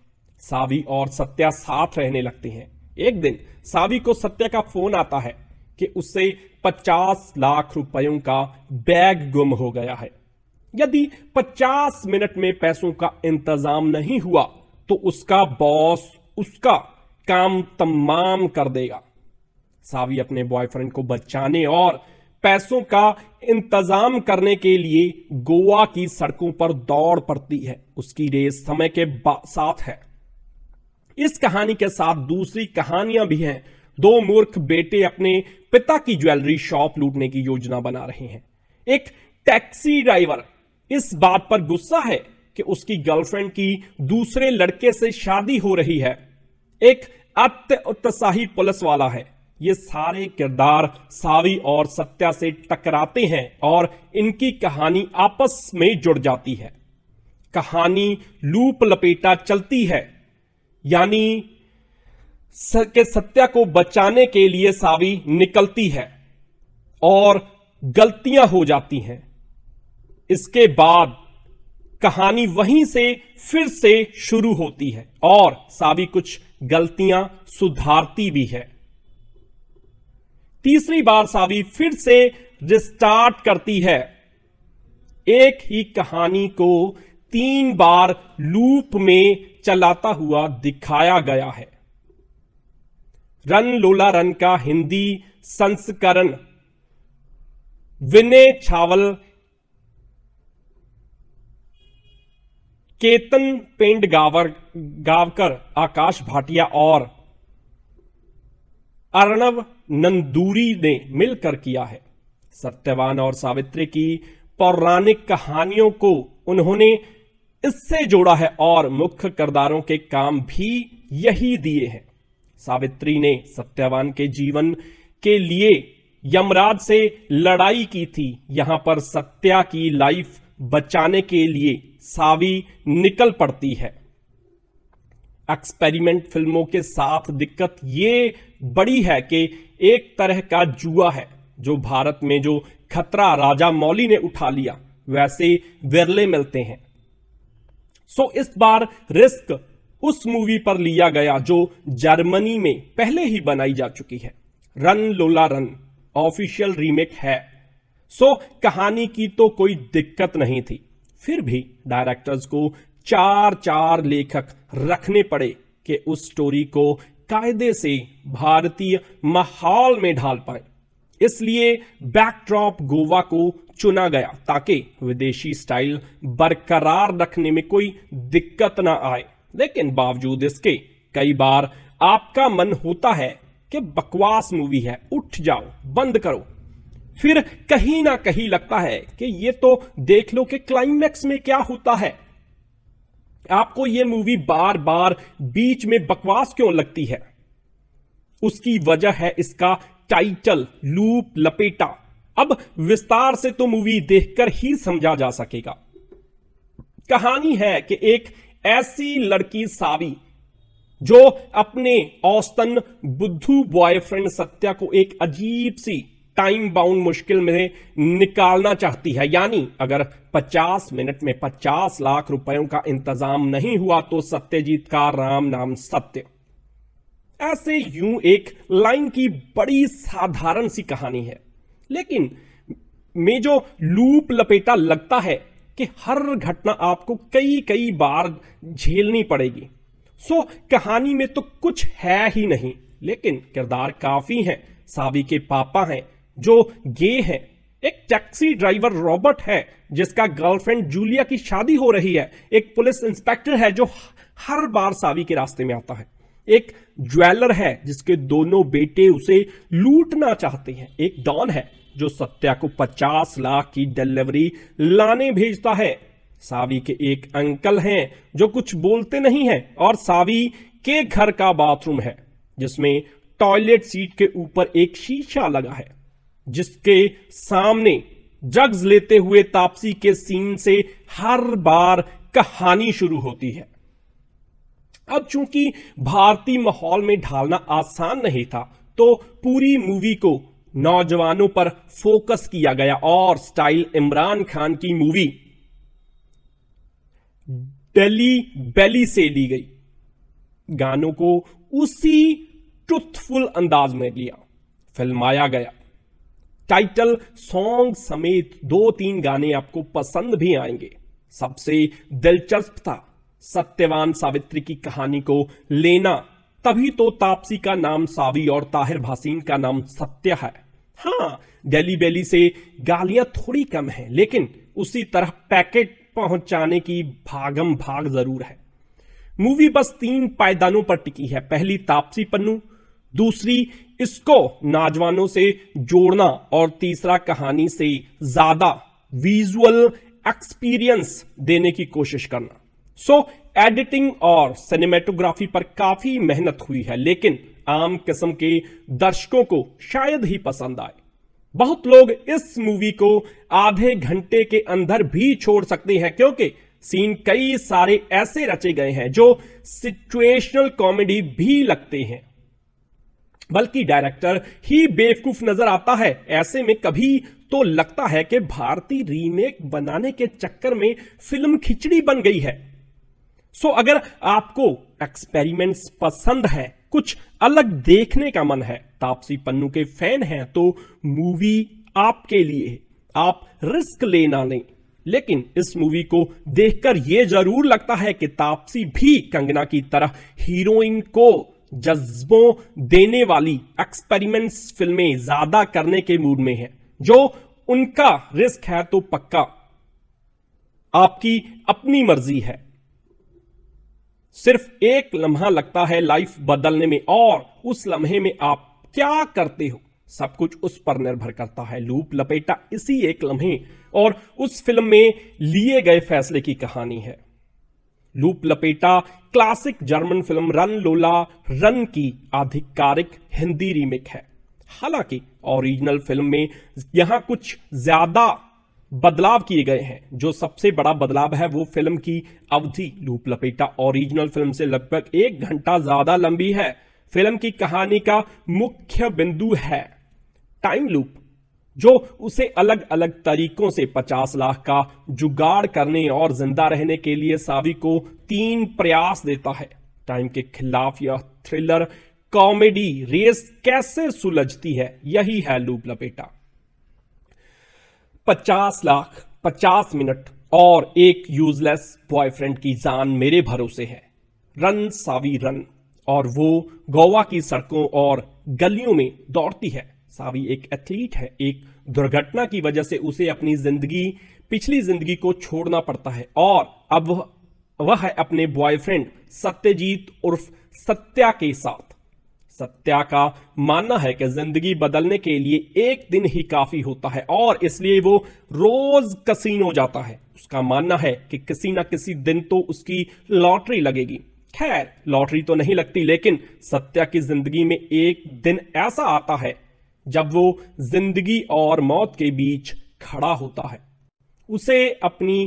सावी और सत्या साथ रहने लगते हैं एक दिन सावी को सत्य का फोन आता है कि उससे 50 लाख रुपयों का बैग गुम हो गया है यदि 50 मिनट में पैसों का इंतजाम नहीं हुआ तो उसका बॉस उसका काम तमाम कर देगा सावी अपने बॉयफ्रेंड को बचाने और पैसों का इंतजाम करने के लिए गोवा की सड़कों पर दौड़ पड़ती है उसकी रेस समय के साथ है इस कहानी के साथ दूसरी कहानियां भी हैं दो मूर्ख बेटे अपने पिता की ज्वेलरी शॉप लूटने की योजना बना रहे हैं एक टैक्सी ड्राइवर इस बात पर गुस्सा है कि उसकी गर्लफ्रेंड की दूसरे लड़के से शादी हो रही है एक उत्साही पुलिस वाला है ये सारे किरदार सावी और सत्या से टकराते हैं और इनकी कहानी आपस में जुड़ जाती है कहानी लूप लपेटा चलती है यानी के सत्य को बचाने के लिए सावी निकलती है और गलतियां हो जाती हैं इसके बाद कहानी वहीं से फिर से शुरू होती है और सावी कुछ गलतियां सुधारती भी है तीसरी बार सावी फिर से रिस्टार्ट करती है एक ही कहानी को तीन बार लूप में चलाता हुआ दिखाया गया है रन लोला रन का हिंदी संस्करण विनय छावल केतन पेंड गावर गावकर आकाश भाटिया और अर्णव नंदूरी ने मिलकर किया है सत्यवान और सावित्री की पौराणिक कहानियों को उन्होंने इससे जोड़ा है और मुख्य करदारों के काम भी यही दिए हैं सावित्री ने सत्यावान के जीवन के लिए यमराज से लड़ाई की थी यहां पर सत्या की लाइफ बचाने के लिए सावी निकल पड़ती है एक्सपेरिमेंट फिल्मों के साथ दिक्कत ये बड़ी है कि एक तरह का जुआ है जो भारत में जो खतरा राजा मौली ने उठा लिया वैसे विरले मिलते हैं सो इस बार रिस्क उस मूवी पर लिया गया जो जर्मनी में पहले ही बनाई जा चुकी है run Lola run official remake है सो कहानी की तो कोई दिक्कत नहीं थी फिर भी डायरेक्टर्स को चार चार लेखक रखने पड़े कि उस स्टोरी को कायदे से भारतीय माहौल में ढाल पाए इसलिए बैकड्रॉप गोवा को चुना गया ताकि विदेशी स्टाइल बरकरार रखने में कोई दिक्कत ना आए लेकिन बावजूद इसके कई बार आपका मन होता है कि बकवास मूवी है उठ जाओ बंद करो फिर कहीं ना कहीं लगता है कि ये तो देख लो कि क्लाइमैक्स में क्या होता है आपको ये मूवी बार बार बीच में बकवास क्यों लगती है उसकी वजह है इसका टाइटल लूप लपेटा अब विस्तार से तो मूवी देखकर ही समझा जा सकेगा कहानी है कि एक ऐसी लड़की सावी जो अपने औस्तन बुद्धू बॉयफ्रेंड सत्या को एक अजीब सी टाइम बाउंड मुश्किल में निकालना चाहती है यानी अगर 50 मिनट में 50 लाख रुपयों का इंतजाम नहीं हुआ तो सत्यजीत का राम नाम सत्य ऐसे यूं एक लाइन की बड़ी साधारण सी कहानी है लेकिन में जो लूप लपेटा लगता है कि हर घटना आपको कई कई बार झेलनी पड़ेगी सो कहानी में तो कुछ है ही नहीं लेकिन किरदार काफी हैं साबी के पापा हैं जो गे हैं एक टैक्सी ड्राइवर रॉबर्ट है जिसका गर्लफ्रेंड जूलिया की शादी हो रही है एक पुलिस इंस्पेक्टर है जो हर बार सावी के रास्ते में आता है एक ज्वेलर है जिसके दोनों बेटे उसे लूटना चाहते हैं एक डॉन है जो सत्या को पचास लाख की डिलीवरी लाने भेजता है सावी के एक अंकल हैं जो कुछ बोलते नहीं हैं और सावी के घर का बाथरूम है जिसमें टॉयलेट सीट के ऊपर एक शीशा लगा है जिसके सामने जग्स लेते हुए तापसी के सीन से हर बार कहानी शुरू होती है अब चूंकि भारतीय माहौल में ढालना आसान नहीं था तो पूरी मूवी को नौजवानों पर फोकस किया गया और स्टाइल इमरान खान की मूवी डेली बेली से ली गई गानों को उसी ट्रुथफुल अंदाज में लिया फिल्माया गया टाइटल सॉन्ग समेत दो तीन गाने आपको पसंद भी आएंगे सबसे दिलचस्प था सत्यवान सावित्री की कहानी को लेना तभी तो तापसी का नाम सावी और ताहिर भासीन का नाम सत्य है हाँ डेली बेली से गालियां थोड़ी कम है लेकिन उसी तरह पैकेट पहुंचाने की भागम भाग जरूर है मूवी बस तीन पायदानों पर टिकी है पहली तापसी पन्नू दूसरी इसको नाजवानों से जोड़ना और तीसरा कहानी से ज्यादा विजुअल एक्सपीरियंस देने की कोशिश करना सो एडिटिंग और सिनेमेटोग्राफी पर काफी मेहनत हुई है लेकिन आम किस्म के दर्शकों को शायद ही पसंद आए बहुत लोग इस मूवी को आधे घंटे के अंदर भी छोड़ सकते हैं क्योंकि सीन कई सारे ऐसे रचे गए हैं जो सिचुएशनल कॉमेडी भी लगते हैं बल्कि डायरेक्टर ही बेवकूफ नजर आता है ऐसे में कभी तो लगता है कि भारतीय रीमेक बनाने के चक्कर में फिल्म खिचड़ी बन गई है सो so, अगर आपको एक्सपेरिमेंट्स पसंद है कुछ अलग देखने का मन है तापसी पन्नू के फैन हैं तो मूवी आपके लिए आप रिस्क लेना लें लेकिन इस मूवी को देखकर यह जरूर लगता है कि तापसी भी कंगना की तरह हीरोइन को जज्बों देने वाली एक्सपेरिमेंट्स फिल्में ज्यादा करने के मूड में है जो उनका रिस्क है तो पक्का आपकी अपनी मर्जी है सिर्फ एक लम्हा लगता है लाइफ बदलने में और उस लम्हे में आप क्या करते हो सब कुछ उस पर निर्भर करता है लूप लपेटा इसी एक लम्हे और उस फिल्म में लिए गए फैसले की कहानी है loop Lapeta classic German film run Lola run की आधिकारिक हिंदी रीमेक है हालांकि ओरिजिनल फिल्म में यहां कुछ ज्यादा बदलाव किए गए हैं जो सबसे बड़ा बदलाव है वो फिल्म की अवधि लूप लपेटा ओरिजिनल फिल्म से लगभग एक घंटा ज्यादा लंबी है फिल्म की कहानी का मुख्य बिंदु है टाइम लूप जो उसे अलग अलग तरीकों से 50 लाख का जुगाड़ करने और जिंदा रहने के लिए सावी को तीन प्रयास देता है टाइम के खिलाफ यह थ्रिलर कॉमेडी रेस कैसे सुलझती है यही है लूप लपेटा पचास लाख पचास मिनट और एक यूजलेस बॉयफ्रेंड की जान मेरे भरोसे है रन सावी रन और वो गोवा की सड़कों और गलियों में दौड़ती है सावी एक एथलीट है एक दुर्घटना की वजह से उसे अपनी जिंदगी पिछली जिंदगी को छोड़ना पड़ता है और अब वह है अपने बॉयफ्रेंड सत्यजीत उर्फ सत्या के साथ सत्या का मानना है कि जिंदगी बदलने के लिए एक दिन ही काफी होता है और इसलिए वो रोज कसीनो जाता है उसका मानना है कि किसी ना किसी दिन तो उसकी लॉटरी लगेगी खैर लॉटरी तो नहीं लगती लेकिन सत्या की जिंदगी में एक दिन ऐसा आता है जब वो जिंदगी और मौत के बीच खड़ा होता है उसे अपनी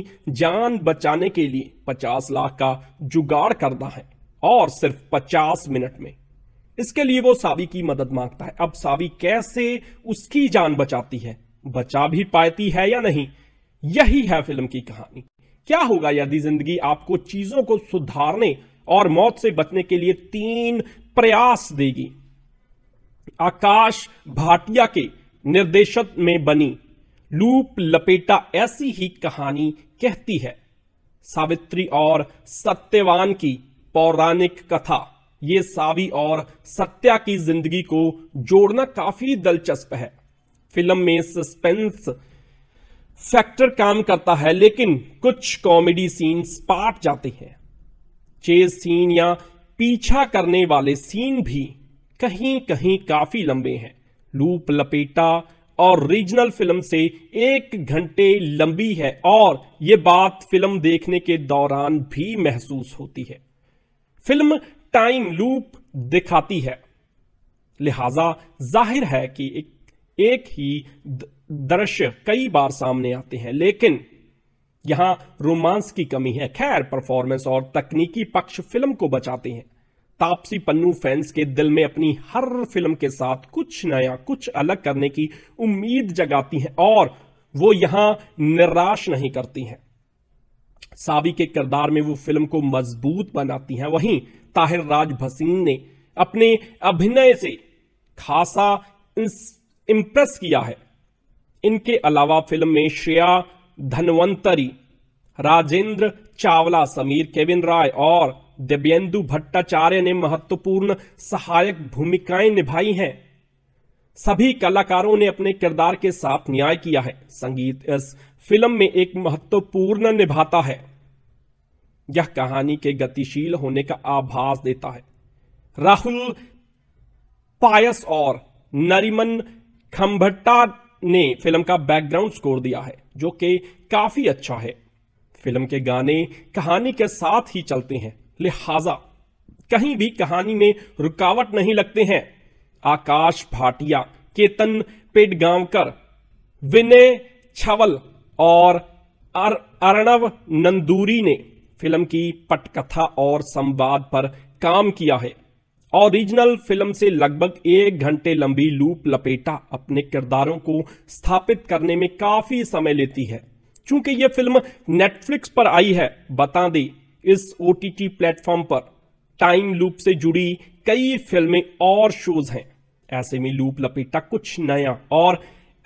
जान बचाने के लिए पचास लाख का जुगाड़ करना है और सिर्फ पचास मिनट में इसके लिए वो सावी की मदद मांगता है अब सावी कैसे उसकी जान बचाती है बचा भी पाती है या नहीं यही है फिल्म की कहानी क्या होगा यदि जिंदगी आपको चीजों को सुधारने और मौत से बचने के लिए तीन प्रयास देगी आकाश भाटिया के निर्देशक में बनी लूप लपेटा ऐसी ही कहानी कहती है सावित्री और सत्यवान की पौराणिक कथा ये सावी और सत्या की जिंदगी को जोड़ना काफी दिलचस्प है फिल्म में सस्पेंस फैक्टर काम करता है लेकिन कुछ कॉमेडी सीन्स पाट जाते हैं चेज सीन या पीछा करने वाले सीन भी कहीं कहीं काफी लंबे हैं लूप लपेटा और रीजनल फिल्म से एक घंटे लंबी है और ये बात फिल्म देखने के दौरान भी महसूस होती है फिल्म टाइम लूप दिखाती है लिहाजा जाहिर है कि एक, एक ही दृश्य कई बार सामने आते हैं लेकिन यहां रोमांस की कमी है खैर परफॉर्मेंस और तकनीकी पक्ष फिल्म को बचाते हैं तापसी पन्नू फैंस के दिल में अपनी हर फिल्म के साथ कुछ नया कुछ अलग करने की उम्मीद जगाती हैं और वो यहां निराश नहीं करती हैं सावी के किरदार में वो फिल्म को मजबूत बनाती हैं वहीं ताहिर राज भसीन ने अपने अभिनय से खासा इंप्रेस किया है इनके अलावा फिल्म में श्रेया धनवंतरी राजेंद्र चावला समीर केविन राय और दिव्यन्दु भट्टाचार्य ने महत्वपूर्ण सहायक भूमिकाएं निभाई हैं सभी कलाकारों ने अपने किरदार के साथ न्याय किया है संगीत इस फिल्म में एक महत्वपूर्ण निभाता है यह कहानी के गतिशील होने का आभास देता है राहुल पायस और नरिमन खम्भट्टा ने फिल्म का बैकग्राउंड स्कोर दिया है जो कि काफी अच्छा है फिल्म के गाने कहानी के साथ ही चलते हैं लिहाजा कहीं भी कहानी में रुकावट नहीं लगते हैं आकाश भाटिया केतन पेटगांवकर विनय छवल और अर, अर्णव नंदूरी ने फिल्म की पटकथा और संवाद पर काम किया है ओरिजिनल फिल्म से लगभग एक घंटे लंबी लूप लपेटा अपने किरदारों को स्थापित करने में काफी समय लेती है चूंकि यह फिल्म नेटफ्लिक्स पर आई है बता दें इस ओ टी प्लेटफॉर्म पर टाइम लूप से जुड़ी कई फिल्में और शोज हैं ऐसे में लूप लपेटा कुछ नया और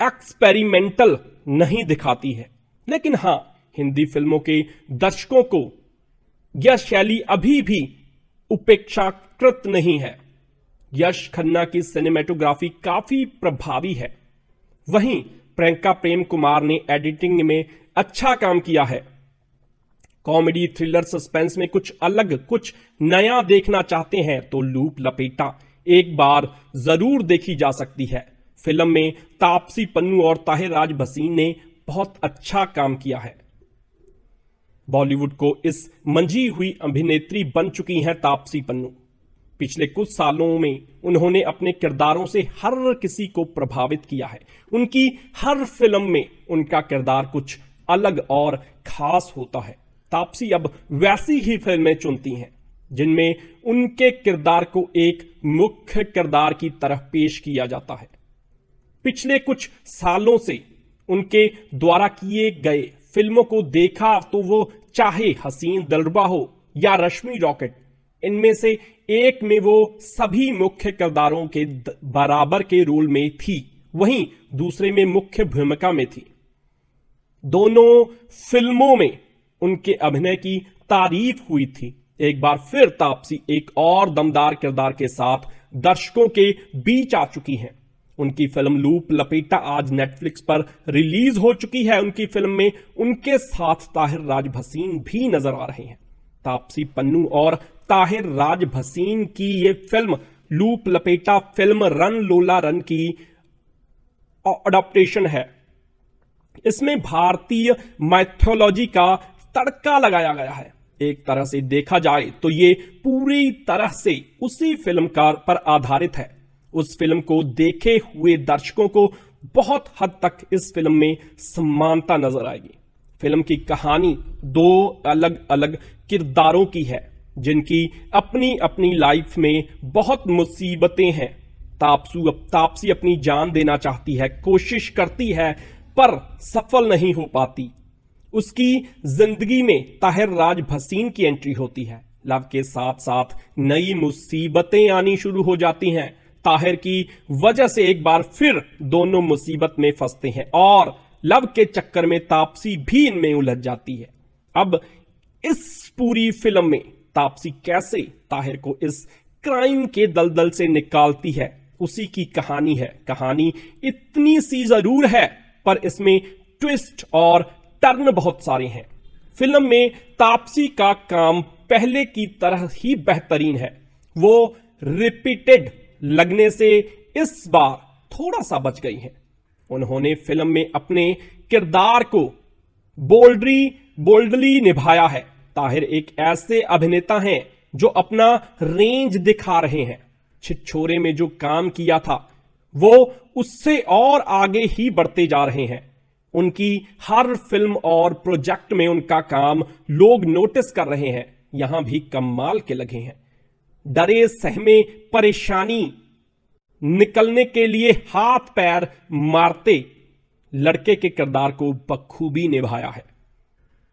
एक्सपेरिमेंटल नहीं दिखाती है लेकिन हाँ हिंदी फिल्मों के दर्शकों को यह शैली अभी भी उपेक्षाकृत नहीं है यश खन्ना की सिनेमेटोग्राफी काफी प्रभावी है वहीं प्रियंका प्रेम कुमार ने एडिटिंग में अच्छा काम किया है कॉमेडी थ्रिलर सस्पेंस में कुछ अलग कुछ नया देखना चाहते हैं तो लूप लपेटा एक बार जरूर देखी जा सकती है फिल्म में तापसी पन्नू और ताहिर राज भसीन ने बहुत अच्छा काम किया है बॉलीवुड को इस मंजी हुई अभिनेत्री बन चुकी हैं तापसी पन्नू पिछले कुछ सालों में उन्होंने अपने किरदारों से हर किसी को प्रभावित किया है उनकी हर फिल्म में उनका किरदार कुछ अलग और खास होता है तापसी अब वैसी ही फिल्में चुनती हैं जिनमें उनके किरदार को एक मुख्य किरदार की तरह पेश किया जाता है पिछले कुछ सालों से उनके द्वारा किए गए फिल्मों को देखा तो वो चाहे हसीन दलरबा हो या रश्मि रॉकेट इनमें से एक में वो सभी मुख्य किरदारों के बराबर के रोल में थी वहीं दूसरे में मुख्य भूमिका में थी दोनों फिल्मों में उनके अभिनय की तारीफ हुई थी एक बार फिर तापसी एक और दमदार किरदार के साथ दर्शकों के बीच आ चुकी हैं उनकी फिल्म लूप लपेटा आज नेटफ्लिक्स पर रिलीज हो चुकी है उनकी फिल्म में उनके साथ ताहिर राज भसीन भी नजर आ रहे हैं तापसी पन्नू और ताहिर राज भसीन की ये film loop Lapeta film run Lola run की अडॉप्टेशन है इसमें भारतीय मैथोलॉजी का तड़का लगाया गया है एक तरह से देखा जाए तो ये पूरी तरह से उसी फिल्म का पर आधारित है उस फिल्म को देखे हुए दर्शकों को बहुत हद तक इस फिल्म में समानता नजर आएगी फिल्म की कहानी दो अलग अलग किरदारों की है जिनकी अपनी अपनी लाइफ में बहुत मुसीबतें हैं तापसू अब तापसी अपनी जान देना चाहती है कोशिश करती है पर सफल नहीं हो पाती उसकी जिंदगी में ताहिर राज भसीन की एंट्री होती है लव के साथ साथ नई मुसीबतें आनी शुरू हो जाती हैं ताहिर की वजह से एक बार फिर दोनों मुसीबत में फंसते हैं और लव के चक्कर में तापसी भी इनमें उलझ जाती है अब इस पूरी फिल्म में तापसी कैसे ताहिर को इस क्राइम के दलदल से निकालती है उसी की कहानी है कहानी इतनी सी जरूर है पर इसमें ट्विस्ट और टर्न बहुत सारे हैं फिल्म में तापसी का काम पहले की तरह ही बेहतरीन है वो रिपीटेड लगने से इस बार थोड़ा सा बच गई हैं उन्होंने फिल्म में अपने किरदार को बोल्डरी बोल्डली निभाया है ताहिर एक ऐसे अभिनेता हैं जो अपना रेंज दिखा रहे हैं छिछोरे में जो काम किया था वो उससे और आगे ही बढ़ते जा रहे हैं उनकी हर फिल्म और प्रोजेक्ट में उनका काम लोग नोटिस कर रहे हैं यहां भी कमाल के लगे हैं डरे सहमे परेशानी निकलने के लिए हाथ पैर मारते लड़के के किरदार को बखूबी निभाया है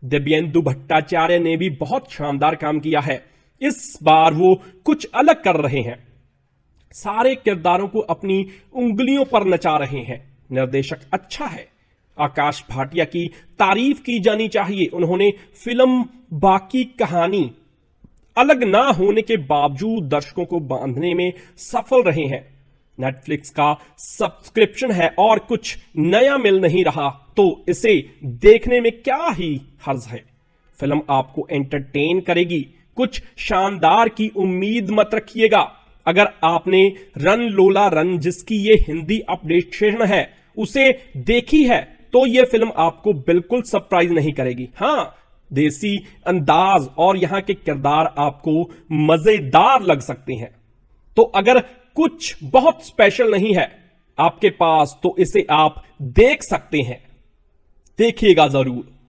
दिव्यन्दु भट्टाचार्य ने भी बहुत शानदार काम किया है इस बार वो कुछ अलग कर रहे हैं सारे किरदारों को अपनी उंगलियों पर नचा रहे हैं निर्देशक अच्छा है आकाश भाटिया की तारीफ की जानी चाहिए उन्होंने फिल्म बाकी कहानी अलग ना होने के बावजूद दर्शकों को बांधने में सफल रहे हैं नेटफ्लिक्स का सब्सक्रिप्शन है और कुछ नया मिल नहीं रहा तो इसे देखने में क्या ही हर्ज है फिल्म आपको एंटरटेन करेगी कुछ शानदार की उम्मीद मत रखिएगा अगर आपने रन लोला रन जिसकी ये हिंदी अपडेटेशन है उसे देखी है तो ये फिल्म आपको बिल्कुल सरप्राइज नहीं करेगी हाँ देसी अंदाज और यहां के किरदार आपको मजेदार लग सकते हैं तो अगर कुछ बहुत स्पेशल नहीं है आपके पास तो इसे आप देख सकते हैं देखिएगा जरूर